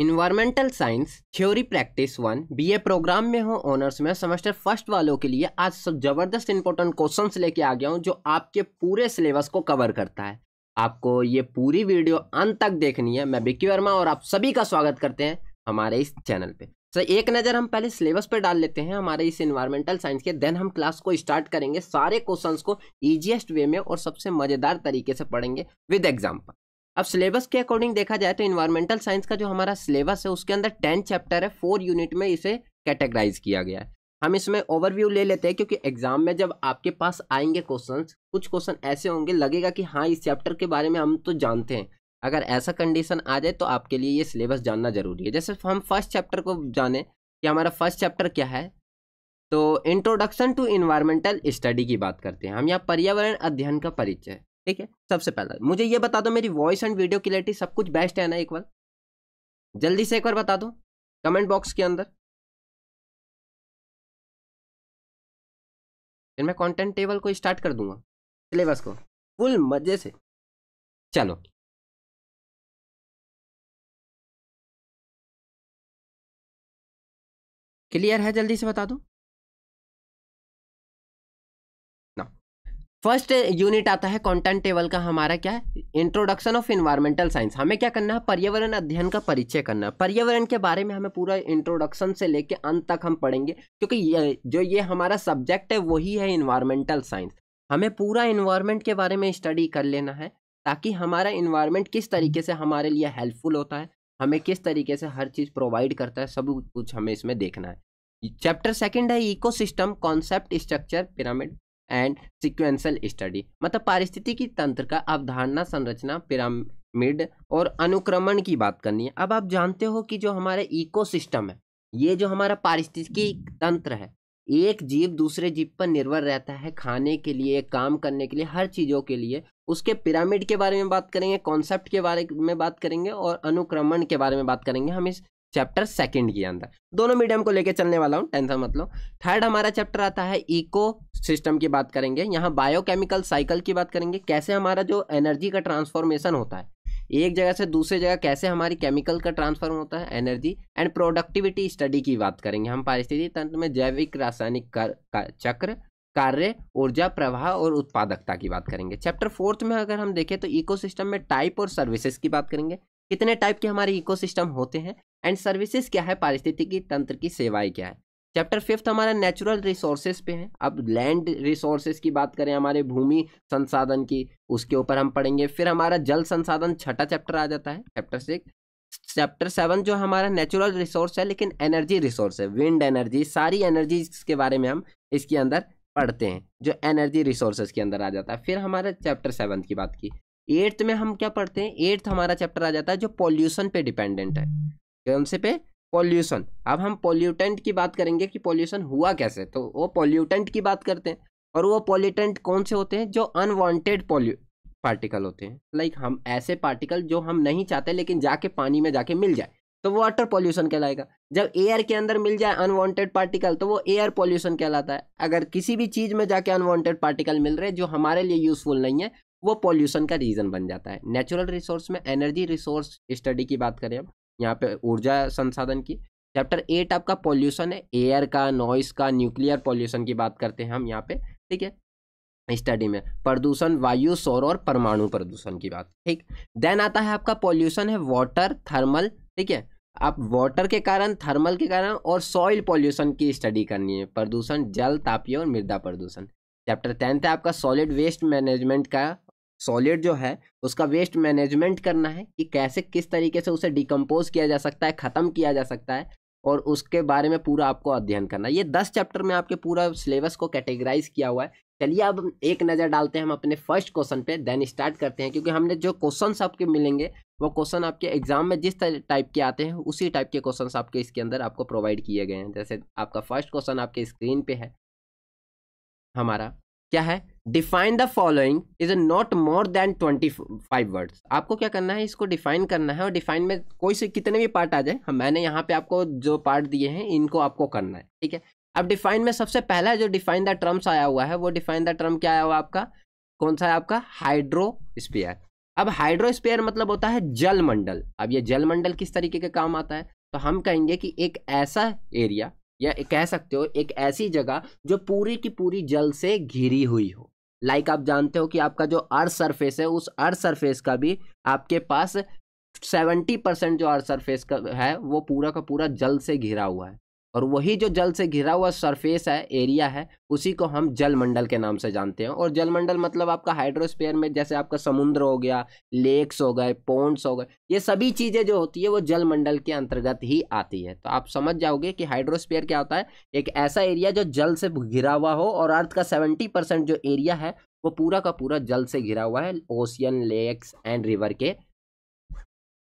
Environmental science theory practice one BA program में हो honours में सेमेस्टर फर्स्ट वालों के लिए आज सब जबरदस्त इंपॉर्टेंट क्वेश्चंस लेके आ गया हूँ जो आपके पूरे सिलेबस को कवर करता है आपको ये पूरी वीडियो अंत तक देखनी है मैं बिक्की वर्मा और आप सभी का स्वागत करते हैं हमारे इस चैनल पे सर so, एक नज़र हम पहले सिलेबस पे डाल लेते हैं हमारे इस इन्वायरमेंटल साइंस के देन हम क्लास को स्टार्ट करेंगे सारे क्वेश्चंस को ईजिएस्ट वे में और सबसे मज़ेदार तरीके से पढ़ेंगे विद एग्जाम्पल अब सिलेबस के अकॉर्डिंग देखा जाए तो इन्वायरमेंटल साइंस का जो हमारा सिलेबस है उसके अंदर टेन चैप्टर है फोर यूनिट में इसे कैटेगराइज किया गया है हम इसमें ओवरव्यू ले लेते हैं क्योंकि एग्जाम में जब आपके पास आएंगे क्वेश्चंस कुछ क्वेश्चन ऐसे होंगे लगेगा कि हाँ इस चैप्टर के बारे में हम तो जानते हैं अगर ऐसा कंडीशन आ जाए तो आपके लिए ये सिलेबस जानना जरूरी है जैसे हम फर्स्ट चैप्टर को जाने कि हमारा फर्स्ट चैप्टर क्या है तो इंट्रोडक्शन टू इन्वायरमेंटल स्टडी की बात करते हैं हम यहाँ पर्यावरण अध्ययन का परिचय ठीक है सबसे पहला मुझे ये बता दो मेरी वॉइस एंड वीडियो क्लियरिटी सब कुछ बेस्ट है ना एक बार जल्दी से एक बार बता दो कमेंट बॉक्स के अंदर फिर मैं कंटेंट टेबल को स्टार्ट कर दूंगा सिलेबस को फुल मजे से चलो क्लियर है जल्दी से बता दो फर्स्ट यूनिट आता है कंटेंट टेबल का हमारा क्या है इंट्रोडक्शन ऑफ इन्वायरमेंटल साइंस हमें क्या करना है पर्यावरण अध्ययन का परिचय करना है पर्यावरण के बारे में हमें पूरा इंट्रोडक्शन से लेकर अंत तक हम पढ़ेंगे क्योंकि ये जो ये हमारा सब्जेक्ट है वही है इन्वायरमेंटल साइंस हमें पूरा इन्वायरमेंट के बारे में स्टडी कर लेना है ताकि हमारा इन्वायरमेंट किस तरीके से हमारे लिए हेल्पफुल होता है हमें किस तरीके से हर चीज़ प्रोवाइड करता है सब कुछ हमें इसमें देखना है चैप्टर सेकेंड है ecosystem concept structure pyramid and sequential study मतलब पारिस्थितिकी तंत्र का अवधारणा संरचना पिरामिड और अनुक्रमण की बात करनी है अब आप जानते हो कि जो हमारा इकोसिस्टम है ये जो हमारा पारिस्थितिकी तंत्र है एक जीव दूसरे जीव पर निर्भर रहता है खाने के लिए काम करने के लिए हर चीज़ों के लिए उसके पिरामिड के बारे में बात करेंगे कॉन्सेप्ट के बारे में बात करेंगे और अनुक्रमण के बारे में बात करेंगे हम इस चैप्टर सेकंड के अंदर दोनों मीडियम को लेके चलने वाला हूँ टेंथ मतलब थर्ड हमारा चैप्टर आता है इको सिस्टम की बात करेंगे यहाँ बायोकेमिकल साइकिल की बात करेंगे कैसे हमारा जो एनर्जी का ट्रांसफॉर्मेशन होता है एक जगह से दूसरे जगह कैसे हमारी केमिकल का ट्रांसफॉर्म होता है एनर्जी एंड प्रोडक्टिविटी स्टडी की बात करेंगे हम पारिस्थितिक तंत्र में जैविक रासायनिक कर, का, चक्र कार्य ऊर्जा प्रवाह और उत्पादकता की बात करेंगे चैप्टर फोर्थ में अगर हम देखें तो इकोसिस्टम में टाइप और सर्विसेज की बात करेंगे कितने टाइप के हमारे इकोसिस्टम होते हैं एंड सर्विसेज क्या है पारिस्थितिकी तंत्र की सेवाएं क्या है चैप्टर फिफ्थ हमारा नेचुरल रिसोर्सेज पे है अब लैंड रिसोर्सेज की बात करें हमारे भूमि संसाधन की उसके ऊपर हम पढ़ेंगे फिर हमारा जल संसाधन छठा चैप्टर आ जाता है चैप्टर सिक्स चैप्टर सेवन जो हमारा नेचुरल रिसोर्स है लेकिन एनर्जी रिसोर्स है विंड एनर्जी सारी एनर्जी के बारे में हम इसके अंदर पढ़ते हैं जो एनर्जी रिसोर्सेज के अंदर आ जाता है फिर हमारा चैप्टर सेवन की बात की एट्थ में हम क्या पढ़ते हैं एट्थ हमारा चैप्टर आ जाता है जो पॉल्यूशन पे डिपेंडेंट है कौन से पे पॉल्यूशन अब हम पॉल्यूटेंट की बात करेंगे कि पॉल्यूशन हुआ कैसे तो वो पॉल्यूटेंट की बात करते हैं और वो पॉल्यूटेंट कौन से होते हैं जो अनवांटेड पॉल्यू पार्टिकल होते हैं लाइक हम ऐसे पार्टिकल जो हम नहीं चाहते लेकिन जाके पानी में जाके मिल जाए तो वाटर पॉल्यूशन कहलाएगा जब एयर के अंदर मिल जाए अनवांटेड पार्टिकल तो वो एयर पॉल्यूशन कहलाता है अगर किसी भी चीज़ में जाके अनवांटेड पार्टिकल मिल रहे जो हमारे लिए यूजफुल नहीं है वो पॉल्यूशन का रीज़न बन जाता है नेचुरल रिसोर्स में एनर्जी रिसोर्स स्टडी की बात करें हम यहाँ पे ऊर्जा संसाधन की चैप्टर एट आपका पॉल्यूशन है एयर का नॉइस का न्यूक्लियर पॉल्यूशन की बात करते हैं हम यहाँ पे ठीक है स्टडी में प्रदूषण वायु सौर और परमाणु प्रदूषण की बात ठीक देन आता है आपका पॉल्यूशन है वाटर थर्मल ठीक है आप वाटर के कारण थर्मल के कारण और सॉइल पॉल्यूशन की स्टडी करनी है प्रदूषण जल तापीय और मृदा प्रदूषण चैप्टर टेंथ है आपका सॉलिड वेस्ट मैनेजमेंट का सॉलिड जो है उसका वेस्ट मैनेजमेंट करना है कि कैसे किस तरीके से उसे डिकम्पोज किया जा सकता है ख़त्म किया जा सकता है और उसके बारे में पूरा आपको अध्ययन करना है ये दस चैप्टर में आपके पूरा सिलेबस को कैटेगराइज किया हुआ है चलिए अब एक नज़र डालते हैं हम अपने फर्स्ट क्वेश्चन पे देन स्टार्ट करते हैं क्योंकि हमने जो क्वेश्चंस आपके मिलेंगे वो क्वेश्चन आपके एग्जाम में जिस टाइप के आते हैं उसी टाइप के क्वेश्चंस आपके इसके अंदर आपको प्रोवाइड किए गए हैं जैसे आपका फर्स्ट क्वेश्चन आपके स्क्रीन पे है हमारा क्या है define the following is not more than twenty five words आपको क्या करना है इसको डिफाइन करना है और डिफाइन में कोई से कितने भी पार्ट आ जाए हम मैंने यहाँ पे आपको जो पार्ट दिए हैं इनको आपको करना है ठीक है अब डिफाइन में सबसे पहला जो डिफाइन द टर्म्स आया हुआ है वो डिफाइन द टर्म क्या आया हुआ आपका कौन सा है आपका हाइड्रोस्पियर अब हाइड्रोस्पियर मतलब होता है जलमंडल अब ये जलमंडल किस तरीके के काम आता है तो हम कहेंगे कि एक ऐसा एरिया या कह सकते हो एक ऐसी जगह जो पूरी की पूरी जल से घिरी हुई हो लाइक आप जानते हो कि आपका जो अर्थ सरफेस है उस अर्थ सरफेस का भी आपके पास सेवेंटी परसेंट जो अर्थ सरफेस का है वो पूरा का पूरा जल से घिरा हुआ है और वही जो जल से घिरा हुआ सरफेस है एरिया है उसी को हम जलमंडल के नाम से जानते हैं और जलमंडल मतलब आपका हाइड्रोस्पेयर में जैसे आपका समुद्र हो गया लेक्स हो गए पोन्ड्स हो गए ये सभी चीज़ें जो होती है वो जलमंडल के अंतर्गत ही आती है तो आप समझ जाओगे कि हाइड्रोस्पेयर क्या होता है एक ऐसा एरिया जो जल से घिरा हुआ हो और अर्थ का सेवेंटी परसेंट जो एरिया है वो पूरा का पूरा जल से घिरा हुआ है ओशियन लेक्स एंड रिवर के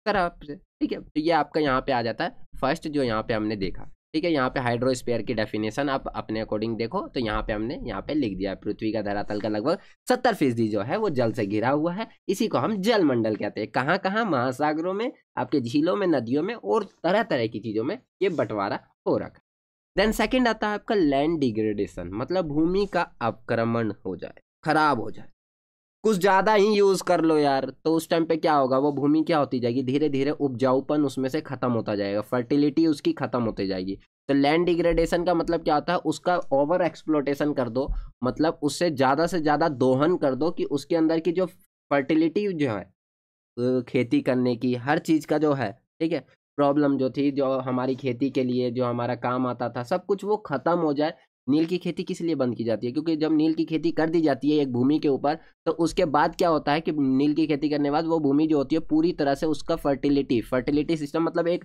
तरह ठीक है तो ये आपका यहाँ पे आ जाता है फर्स्ट जो यहाँ पर हमने देखा ठीक है यहाँ पे हाइड्रोस्पेयर की डेफिनेशन आप अपने अकॉर्डिंग देखो तो यहाँ पे हमने यहाँ पे लिख दिया पृथ्वी का धरातल का लगभग सत्तर फीसदी जो है वो जल से घिरा हुआ है इसी को हम जल मंडल कहते हैं कहाँ कहाँ महासागरों में आपके झीलों में नदियों में और तरह तरह की चीज़ों में ये बंटवारा हो रखा देन सेकेंड आता है आपका लैंड डिग्रेडेशन मतलब भूमि का अपक्रमण हो जाए खराब हो जाए कुछ ज़्यादा ही यूज़ कर लो यार तो उस टाइम पे क्या होगा वो भूमि क्या होती जाएगी धीरे धीरे उपजाऊपन उसमें से ख़त्म होता जाएगा फर्टिलिटी उसकी ख़त्म होती जाएगी तो लैंड डिग्रेडेशन का मतलब क्या होता है उसका ओवर एक्सप्लोटेशन कर दो मतलब उससे ज़्यादा से ज़्यादा दोहन कर दो कि उसके अंदर की जो फर्टिलिटी जो है खेती करने की हर चीज़ का जो है ठीक है प्रॉब्लम जो थी जो हमारी खेती के लिए जो हमारा काम आता था सब कुछ वो ख़त्म हो जाए नील की खेती किस लिए बंद की जाती है क्योंकि जब नील की खेती कर दी जाती है एक भूमि के ऊपर तो उसके बाद क्या होता है कि नील की खेती करने के बाद वो भूमि जो होती है पूरी तरह से उसका फर्टिलिटी फर्टिलिटी सिस्टम मतलब एक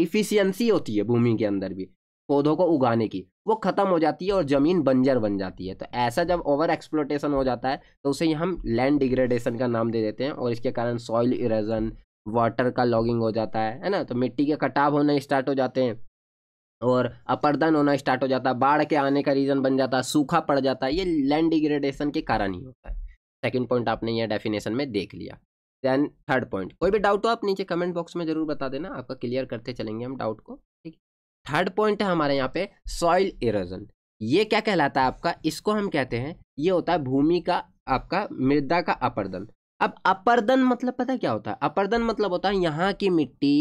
इफिशियंसी होती है भूमि के अंदर भी पौधों को उगाने की वो ख़त्म हो जाती है और ज़मीन बंजर बन जाती है तो ऐसा जब ओवर एक्सप्लोटेशन हो जाता है तो उसे हम लैंड डिग्रेडेशन का नाम दे देते हैं और इसके कारण सॉइल इरेजन वाटर का लॉगिंग हो जाता है है ना तो मिट्टी के कटाव होने स्टार्ट हो जाते हैं और अपर्दन होना स्टार्ट हो जाता है बाढ़ के आने का रीज़न बन जाता है सूखा पड़ जाता है ये लैंड डिग्रेडेशन के कारण ही होता है सेकेंड पॉइंट आपने यह डेफिनेशन में देख लिया देन थर्ड पॉइंट कोई भी डाउट हो आप नीचे कमेंट बॉक्स में जरूर बता देना आपका क्लियर करते चलेंगे हम डाउट को ठीक थर्ड पॉइंट है हमारे यहाँ पे सॉइल इरोजन ये क्या कहलाता है आपका इसको हम कहते हैं ये होता है भूमि का आपका मृदा का अपर्दन अब अपर्दन मतलब पता क्या होता है अपर्दन मतलब होता है यहाँ की मिट्टी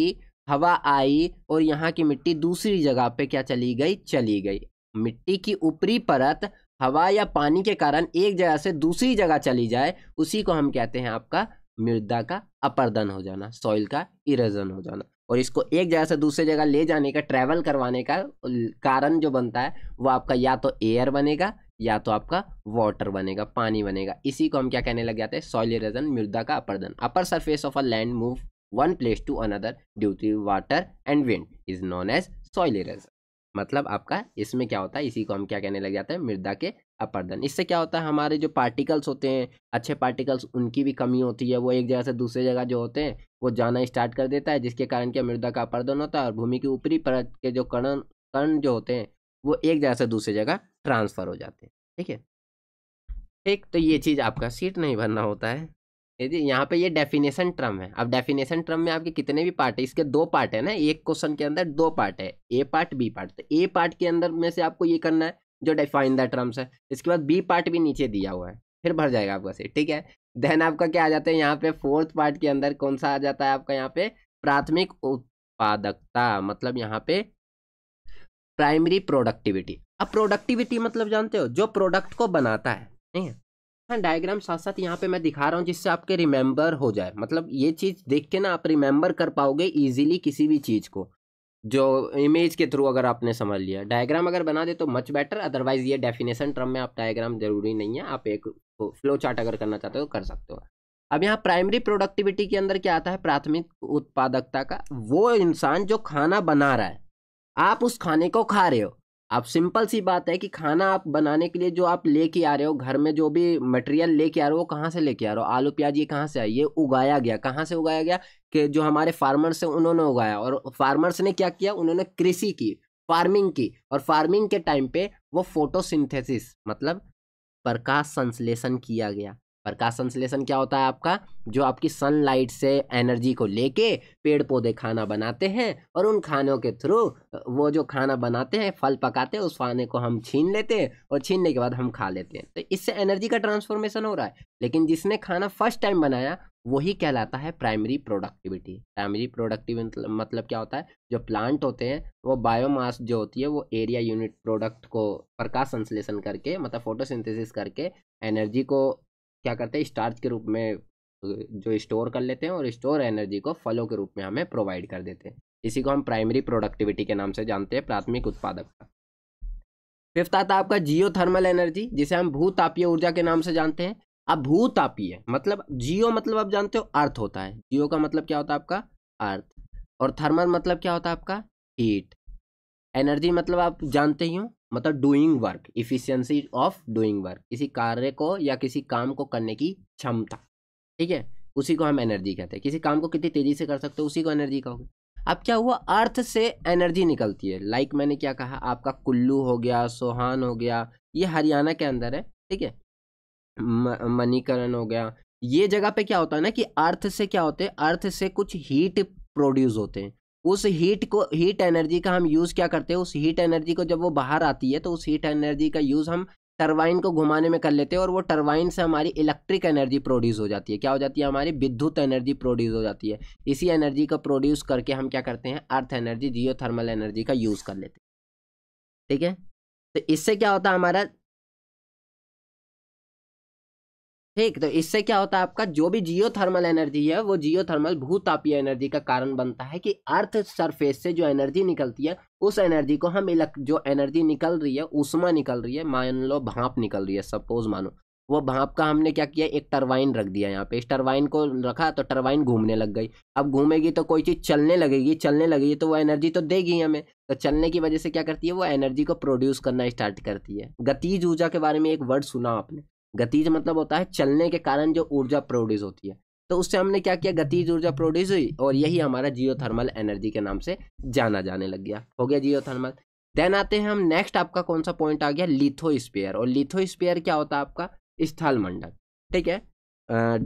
हवा आई और यहाँ की मिट्टी दूसरी जगह पे क्या चली गई चली गई मिट्टी की ऊपरी परत हवा या पानी के कारण एक जगह से दूसरी जगह चली जाए उसी को हम कहते हैं आपका मृदा का अपर्दन हो जाना सॉइल का इरेजन हो जाना और इसको एक जगह से दूसरी जगह ले जाने का ट्रैवल करवाने का कारण जो बनता है वो आपका या तो एयर बनेगा या तो आपका वाटर बनेगा पानी बनेगा इसी को हम क्या कहने लग जाते हैं सॉइल इरेजन मृदा का अपर्दन upper surface of a land move one place to another due to water and wind is known as soil erosion मतलब आपका इसमें क्या होता है इसी को हम क्या कहने लग जाते हैं मृदा के अपर्दन इससे क्या होता है हमारे जो पार्टिकल्स होते हैं अच्छे पार्टिकल्स उनकी भी कमी होती है वो एक जगह से दूसरे जगह जो होते हैं वो जाना स्टार्ट कर देता है जिसके कारण क्या मृदा का अपर्दन होता है और भूमि के ऊपरी परत के जो कण कण जो होते हैं वो एक जगह से दूसरी जगह ट्रांसफर हो जाते हैं ठीक है ठीक तो ये चीज़ आपका सीट नहीं भरना होता है यदि यहाँ पे ये डेफिनेशन ट्रम है अब डेफिनेशन ट्रम में आपके कितने भी पार्ट है इसके दो पार्ट है ना एक क्वेश्चन के अंदर दो पार्ट है ए पार्ट बी पार्ट तो ए पार्ट के अंदर में से आपको ये करना है जो डिफाइन द टर्म्स है इसके बाद बी पार्ट भी नीचे दिया हुआ है फिर भर जाएगा आपका से ठीक है देन आपका क्या आ जाता है यहाँ पे फोर्थ पार्ट के अंदर कौन सा आ जाता है आपका यहाँ पे प्राथमिक उत्पादकता मतलब यहाँ पे प्राइमरी प्रोडक्टिविटी अब प्रोडक्टिविटी मतलब जानते हो जो प्रोडक्ट को बनाता है ठीक है डायग्राम साथ साथ यहाँ पे मैं दिखा रहा हूँ जिससे आपके रिमेंबर हो जाए मतलब ये चीज़ देख के ना आप रिमेंबर कर पाओगे इजीली किसी भी चीज़ को जो इमेज के थ्रू अगर आपने समझ लिया डायग्राम अगर बना दे तो मच बेटर अदरवाइज ये डेफिनेशन टर्म में आप डायग्राम जरूरी नहीं है आप एक फ्लो चार्ट अगर करना चाहते हो कर सकते हो अब यहाँ प्राइमरी प्रोडक्टिविटी के अंदर क्या आता है प्राथमिक उत्पादकता का वो इंसान जो खाना बना रहा है आप उस खाने को खा रहे हो आप सिंपल सी बात है कि खाना आप बनाने के लिए जो आप लेके आ रहे हो घर में जो भी मटेरियल लेके आ रहे हो वो कहाँ से लेके आ रहे हो आलू प्याज ये कहाँ से आई ये उगाया गया कहाँ से उगाया गया कि जो हमारे फार्मर्स हैं उन्होंने उगाया और फार्मर्स ने क्या किया उन्होंने कृषि की फार्मिंग की और फार्मिंग के टाइम पे वो फोटोसिंथेसिस मतलब प्रकाश संश्लेषण किया गया प्रकाश संश्लेषण क्या होता है आपका जो आपकी सनलाइट से एनर्जी को लेके पेड़ पौधे खाना बनाते हैं और उन खानों के थ्रू वो जो खाना बनाते हैं फल पकाते हैं उस खाने को हम छीन लेते हैं और छीनने के बाद हम खा लेते हैं तो इससे एनर्जी का ट्रांसफॉर्मेशन हो रहा है लेकिन जिसने खाना फर्स्ट टाइम बनाया वही कहलाता है प्राइमरी प्रोडक्टिविटी प्राइमरी प्रोडक्टिविटी मतलब क्या होता है जो प्लांट होते हैं वो बायोमास जो होती है वो एरिया यूनिट प्रोडक्ट को प्रकाश संश्लेषण करके मतलब फोटोसिंथेसिस करके एनर्जी को क्या करते हैं स्टार्च के रूप में जो स्टोर कर लेते हैं और स्टोर एनर्जी को फलों के रूप में हमें प्रोवाइड कर देते हैं इसी को हम प्राइमरी प्रोडक्टिविटी के नाम से जानते हैं प्राथमिक उत्पादकता फिफ्थ आता है आपका जियो थर्मल एनर्जी जिसे हम भू तापीय ऊर्जा के नाम से जानते हैं अब भू तापीय मतलब जियो मतलब आप जानते हो अर्थ होता है जियो का मतलब क्या होता है आपका अर्थ और थर्मल मतलब क्या होता है आपका हीट एनर्जी मतलब आप जानते ही हो मतलब doing work efficiency of doing work किसी कार्य को या किसी काम को करने की क्षमता ठीक है उसी को हम एनर्जी कहते हैं किसी काम को कितनी तेजी से कर सकते हो उसी को एनर्जी कहोगे अब क्या हुआ अर्थ से एनर्जी निकलती है लाइक like मैंने क्या कहा आपका कुल्लू हो गया सोहान हो गया ये हरियाणा के अंदर है ठीक है मणिकरण हो गया ये जगह पे क्या होता है ना कि अर्थ से क्या होते हैं अर्थ से कुछ हीट प्रोड्यूस होते हैं उस हीट को हीट एनर्जी का हम यूज़ क्या करते हैं उस हीट एनर्जी को जब वो बाहर आती है तो उस हीट एनर्जी का यूज़ हम टरबाइन को घुमाने में कर लेते हैं और वो टरबाइन से हमारी इलेक्ट्रिक एनर्जी प्रोड्यूस हो जाती है क्या हो जाती है हमारी विद्युत एनर्जी प्रोड्यूस हो जाती है इसी एनर्जी का प्रोड्यूस करके हम क्या करते हैं earth energy geothermal energy का यूज़ कर लेते हैं ठीक है तो इससे क्या होता है हमारा ठीक तो इससे क्या होता है आपका जो भी जियो थर्मल एनर्जी है वो जियो थर्मल भूतापीय एनर्जी का कारण बनता है कि अर्थ सरफेस से जो एनर्जी निकलती है उस एनर्जी को हम इलेक्ट जो एनर्जी निकल रही है उष्मा निकल रही है मान लो भाप निकल रही है सपोज मानो वो भाप का हमने क्या किया एक टरबाइन रख दिया यहाँ पे इस टरबाइन को रखा तो टरबाइन घूमने लग गई अब घूमेगी तो कोई चीज़ चलने लगेगी चलने लगेगी तो वो एनर्जी तो देगी हमें तो चलने की वजह से क्या करती है वो एनर्जी को प्रोड्यूस करना स्टार्ट करती है गतिज ऊर्जा के बारे में एक वर्ड सुना आपने गतिज मतलब होता है चलने के कारण जो ऊर्जा प्रोड्यूस होती है तो उससे हमने क्या किया गतिज ऊर्जा प्रोड्यूस हुई और यही हमारा जियो एनर्जी के नाम से जाना जाने लग गया हो गया जियो देन आते हैं हम नेक्स्ट आपका कौन सा पॉइंट आ गया स्पेयर और स्पेयर क्या होता है आपका स्थल मंडल ठीक है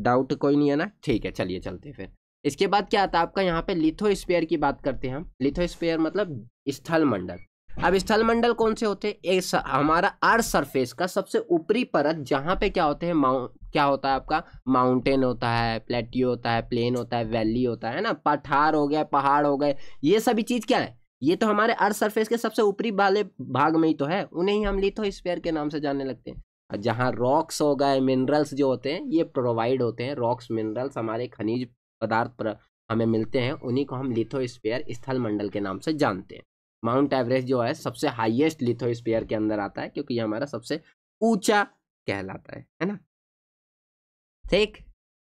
डाउट कोई नहीं है ना ठीक है चलिए चलते फिर इसके बाद क्या आता है आपका यहाँ पे स्पेयर की बात करते हैं हम स्पेयर मतलब स्थल मंडल अब स्थलमंडल कौन से होते हैं एक हमारा अर्थ सरफेस का सबसे ऊपरी परत जहाँ पे क्या होते हैं माउंट क्या होता है आपका माउंटेन होता है प्लेटी होता है प्लेन होता है वैली होता है ना पठार हो गया पहाड़ हो गए ये सभी चीज़ क्या है ये तो हमारे अर्थ सरफेस के सबसे ऊपरी वाले भाग में ही तो है उन्हें ही हम स्पेयर के नाम से जानने लगते हैं जहाँ रॉक्स हो गए मिनरल्स जो होते हैं ये प्रोवाइड होते हैं रॉक्स मिनरल्स हमारे खनिज पदार्थ पर हमें मिलते हैं उन्हीं को हम स्पेयर स्थल मंडल के नाम से जानते हैं माउंट एवरेस्ट जो है सबसे हाईएस्ट लिथोस्पियर के अंदर आता है क्योंकि ये हमारा सबसे ऊंचा कहलाता है है ना ठीक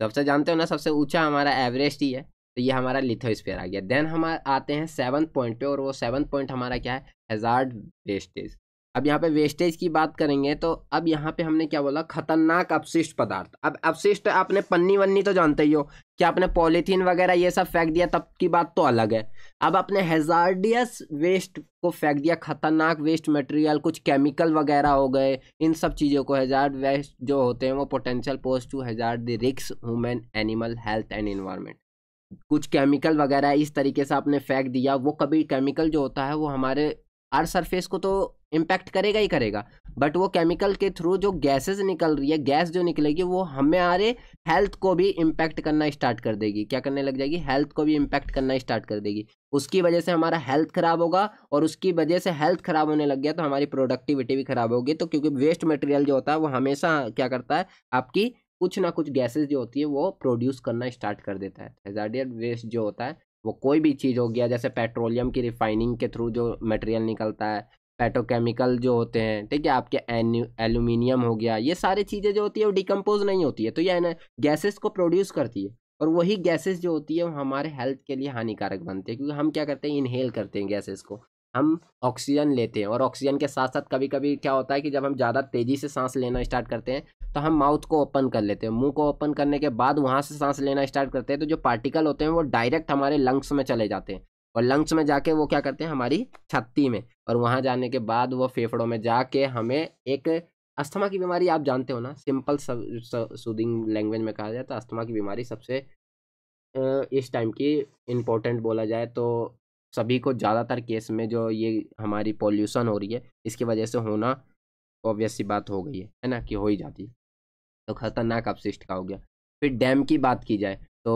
सबसे तो जानते हो ना सबसे ऊंचा हमारा एवरेस्ट ही है तो ये हमारा लिथोस्पियर आ गया देन हम आते हैं सेवन पॉइंट पे और वो सेवन पॉइंट हमारा क्या है हेजार्ड वेस्टेज अब यहाँ पे वेस्टेज की बात करेंगे तो अब यहाँ पे हमने क्या बोला खतरनाक अपशिष्ट पदार्थ अब अपशिष्ट आपने पन्नी वन्नी तो जानते ही हो कि आपने पॉलीथीन वगैरह ये सब फेंक दिया तब की बात तो अलग है अब आपने हेजार्डियस वेस्ट को फेंक दिया खतरनाक वेस्ट मटेरियल कुछ केमिकल वगैरह हो गए इन सब चीज़ों को हेजार्ड वेस्ट जो होते हैं वो potential post to hazard the risks human animal health and environment कुछ केमिकल वगैरह इस तरीके से आपने फेंक दिया वो कभी केमिकल जो होता है वो हमारे अर्थ सरफेस को तो इम्पैक्ट करेगा ही करेगा बट वो केमिकल के थ्रू जो गैसेस निकल रही है गैस जो निकलेगी वो हमारे हेल्थ को भी इम्पैक्ट करना स्टार्ट कर देगी क्या करने लग जाएगी हेल्थ को भी इम्पैक्ट करना स्टार्ट कर देगी उसकी वजह से हमारा हेल्थ खराब होगा और उसकी वजह से हेल्थ खराब होने लग गया तो हमारी प्रोडक्टिविटी भी खराब होगी तो क्योंकि वेस्ट मटेरियल जो होता है वो हमेशा क्या करता है आपकी कुछ ना कुछ गैसेज जो होती है वो प्रोड्यूस करना स्टार्ट कर देता है हेजार्डियर वेस्ट जो होता है वो कोई भी चीज़ हो गया जैसे पेट्रोलियम की रिफाइनिंग के थ्रू जो मटेरियल निकलता है पेट्रोकेमिकल जो होते हैं ठीक है आपके एल्यूमिनियम हो गया ये सारी चीज़ें जो होती है वो डिकम्पोज नहीं होती है तो ये गैसेस को प्रोड्यूस करती है और वही गैसेस जो होती है वो हमारे हेल्थ के लिए हानिकारक बनते हैं क्योंकि हम क्या करते हैं इनहेल करते हैं गैसेस को हम ऑक्सीजन लेते हैं और ऑक्सीजन के साथ साथ कभी कभी क्या होता है कि जब हम ज़्यादा तेज़ी से सांस लेना स्टार्ट करते हैं तो हम माउथ को ओपन कर लेते हैं मुंह को ओपन करने के बाद वहाँ से सांस लेना स्टार्ट करते हैं तो जो पार्टिकल होते हैं वो डायरेक्ट हमारे लंग्स में चले जाते हैं और लंग्स में जाके वो क्या करते हैं हमारी छत्ती में और वहाँ जाने के बाद वो फेफड़ों में जाके हमें एक अस्थमा की बीमारी आप जानते हो ना सिंपल सब सूदिंग लैंग्वेज में कहा जाए तो अस्थमा की बीमारी सबसे इस टाइम की इम्पोर्टेंट बोला जाए तो सभी को ज़्यादातर केस में जो ये हमारी पॉल्यूशन हो रही है इसकी वजह से होना ऑब्वियस सी बात हो गई है है ना कि हो ही जाती है तो खतरनाक अपशिष्ट का हो गया फिर डैम की बात की जाए तो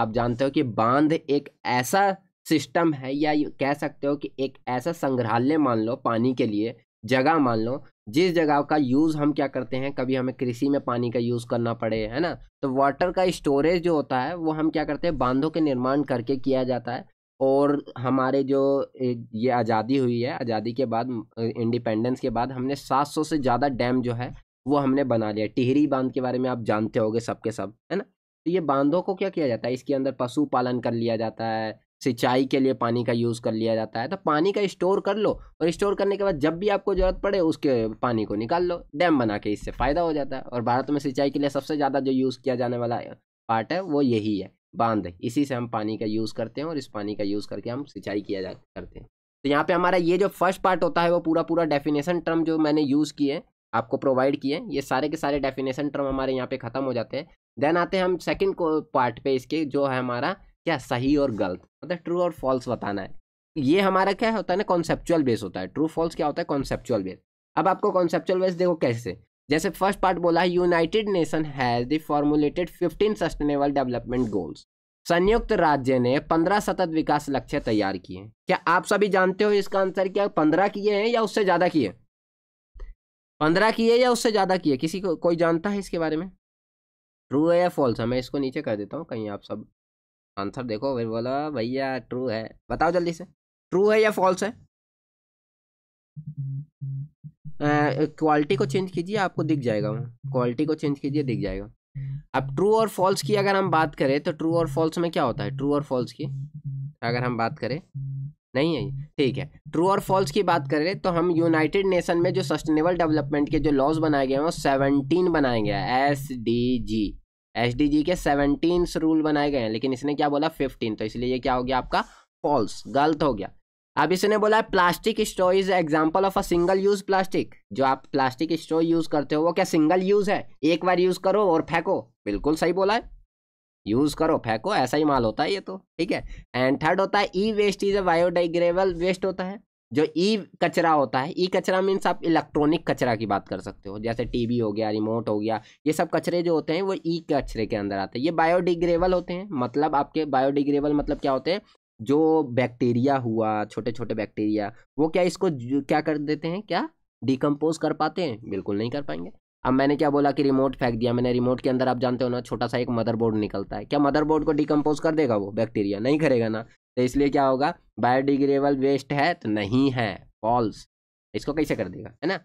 आप जानते हो कि बांध एक ऐसा सिस्टम है या कह सकते हो कि एक ऐसा संग्रहालय मान लो पानी के लिए जगह मान लो जिस जगह का यूज़ हम क्या करते हैं कभी हमें कृषि में पानी का यूज़ करना पड़े है ना तो वाटर का स्टोरेज जो होता है वो हम क्या करते हैं बांधों के निर्माण करके किया जाता है और हमारे जो ये आज़ादी हुई है आज़ादी के बाद इंडिपेंडेंस के बाद हमने 700 से ज़्यादा डैम जो है वो हमने बना लिया टिहरी बांध के बारे में आप जानते होगे सबके सब है ना तो ये बांधों को क्या किया जाता है इसके अंदर पशु पालन कर लिया जाता है सिंचाई के लिए पानी का यूज़ कर लिया जाता है तो पानी का स्टोर कर लो और स्टोर करने के बाद जब भी आपको ज़रूरत पड़े उसके पानी को निकाल लो डैम बना के इससे फ़ायदा हो जाता है और भारत में सिंचाई के लिए सबसे ज़्यादा जो यूज़ किया जाने वाला पार्ट है वो यही है बांध इसी से हम पानी का यूज़ करते हैं और इस पानी का यूज़ करके हम सिंचाई किया जा करते हैं तो यहाँ पे हमारा ये जो फर्स्ट पार्ट होता है वो पूरा पूरा डेफिनेशन टर्म जो मैंने यूज़ किए आपको प्रोवाइड किए ये सारे के सारे डेफिनेशन टर्म हमारे यहाँ पे ख़त्म हो जाते हैं देन आते हैं हम सेकंड पार्ट पे इसके जो है हमारा क्या सही और गलत मतलब ट्रू और फॉल्स बताना है ये हमारा क्या होता है ना कॉन्सेप्चुअल बेस होता है ट्रू फॉल्स क्या होता है कॉन्सेप्चुअल बेस अब आपको कॉन्सेप्चुअल बेस देखो कैसे जैसे फर्स्ट पार्ट बोला है United Nation has the formulated fifteen sustainable development goals संयुक्त राज्य ने पंद्रह सतत विकास लक्ष्य तैयार किए क्या आप सभी जानते हो इसका आंसर क्या पंद्रह किए हैं या उससे ज़्यादा किए पंद्रह किए या उससे ज़्यादा किए किसी को कोई जानता है इसके बारे में ट्रू है या फॉल्स है मैं इसको नीचे कर देता हूँ कहीं आप सब आंसर देखो फिर बोलो भैया ट्रू है बताओ जल्दी से ट्रू है या फॉल्स है क्वालिटी को चेंज कीजिए आपको दिख जाएगा क्वालिटी को चेंज कीजिए दिख जाएगा अब ट्रू और फॉल्स की अगर हम बात करें तो ट्रू और फॉल्स में क्या होता है ट्रू और फॉल्स की अगर हम बात करें नहीं है ठीक है ट्रू और फॉल्स की बात करें तो हम यूनाइटेड नेशन में जो सस्टेनेबल डेवलपमेंट के जो लॉज बनाए गए हैं वो सेवनटीन बनाए गए हैं एस डी जी एस के सेवनटीन रूल बनाए गए हैं लेकिन इसने क्या बोला फिफ्टीन तो इसलिए ये क्या हो गया आपका फॉल्स गलत हो गया अब इसने बोला है plastic straw is example of a single use plastic जो आप प्लास्टिक स्ट्रो यूज करते हो वो क्या सिंगल यूज है एक बार यूज करो और फेंको बिल्कुल सही बोला है यूज करो फेंको ऐसा ही माल होता है ये तो ठीक है एंड थर्ड होता है E waste is a biodegradable waste होता है जो ई कचरा होता है ई कचरा मीन्स आप इलेक्ट्रॉनिक कचरा की बात कर सकते हो जैसे टीवी हो गया रिमोट हो गया ये सब कचरे जो होते हैं वो ई कचरे के अंदर आते हैं ये बायोडिग्रेबल होते हैं मतलब आपके बायोडिग्रेबल मतलब क्या होते हैं जो बैक्टीरिया हुआ छोटे छोटे बैक्टीरिया वो क्या इसको क्या कर देते हैं क्या डिकम्पोज कर पाते हैं बिल्कुल नहीं कर पाएंगे अब मैंने क्या बोला कि रिमोट फेंक दिया मैंने रिमोट के अंदर आप जानते हो ना छोटा सा एक मदरबोर्ड निकलता है क्या मदरबोर्ड को डिकम्पोज कर देगा वो बैक्टीरिया नहीं करेगा ना तो इसलिए क्या होगा बायोडिग्रेबल वेस्ट है तो नहीं है फॉल्स इसको कैसे कर देगा है ना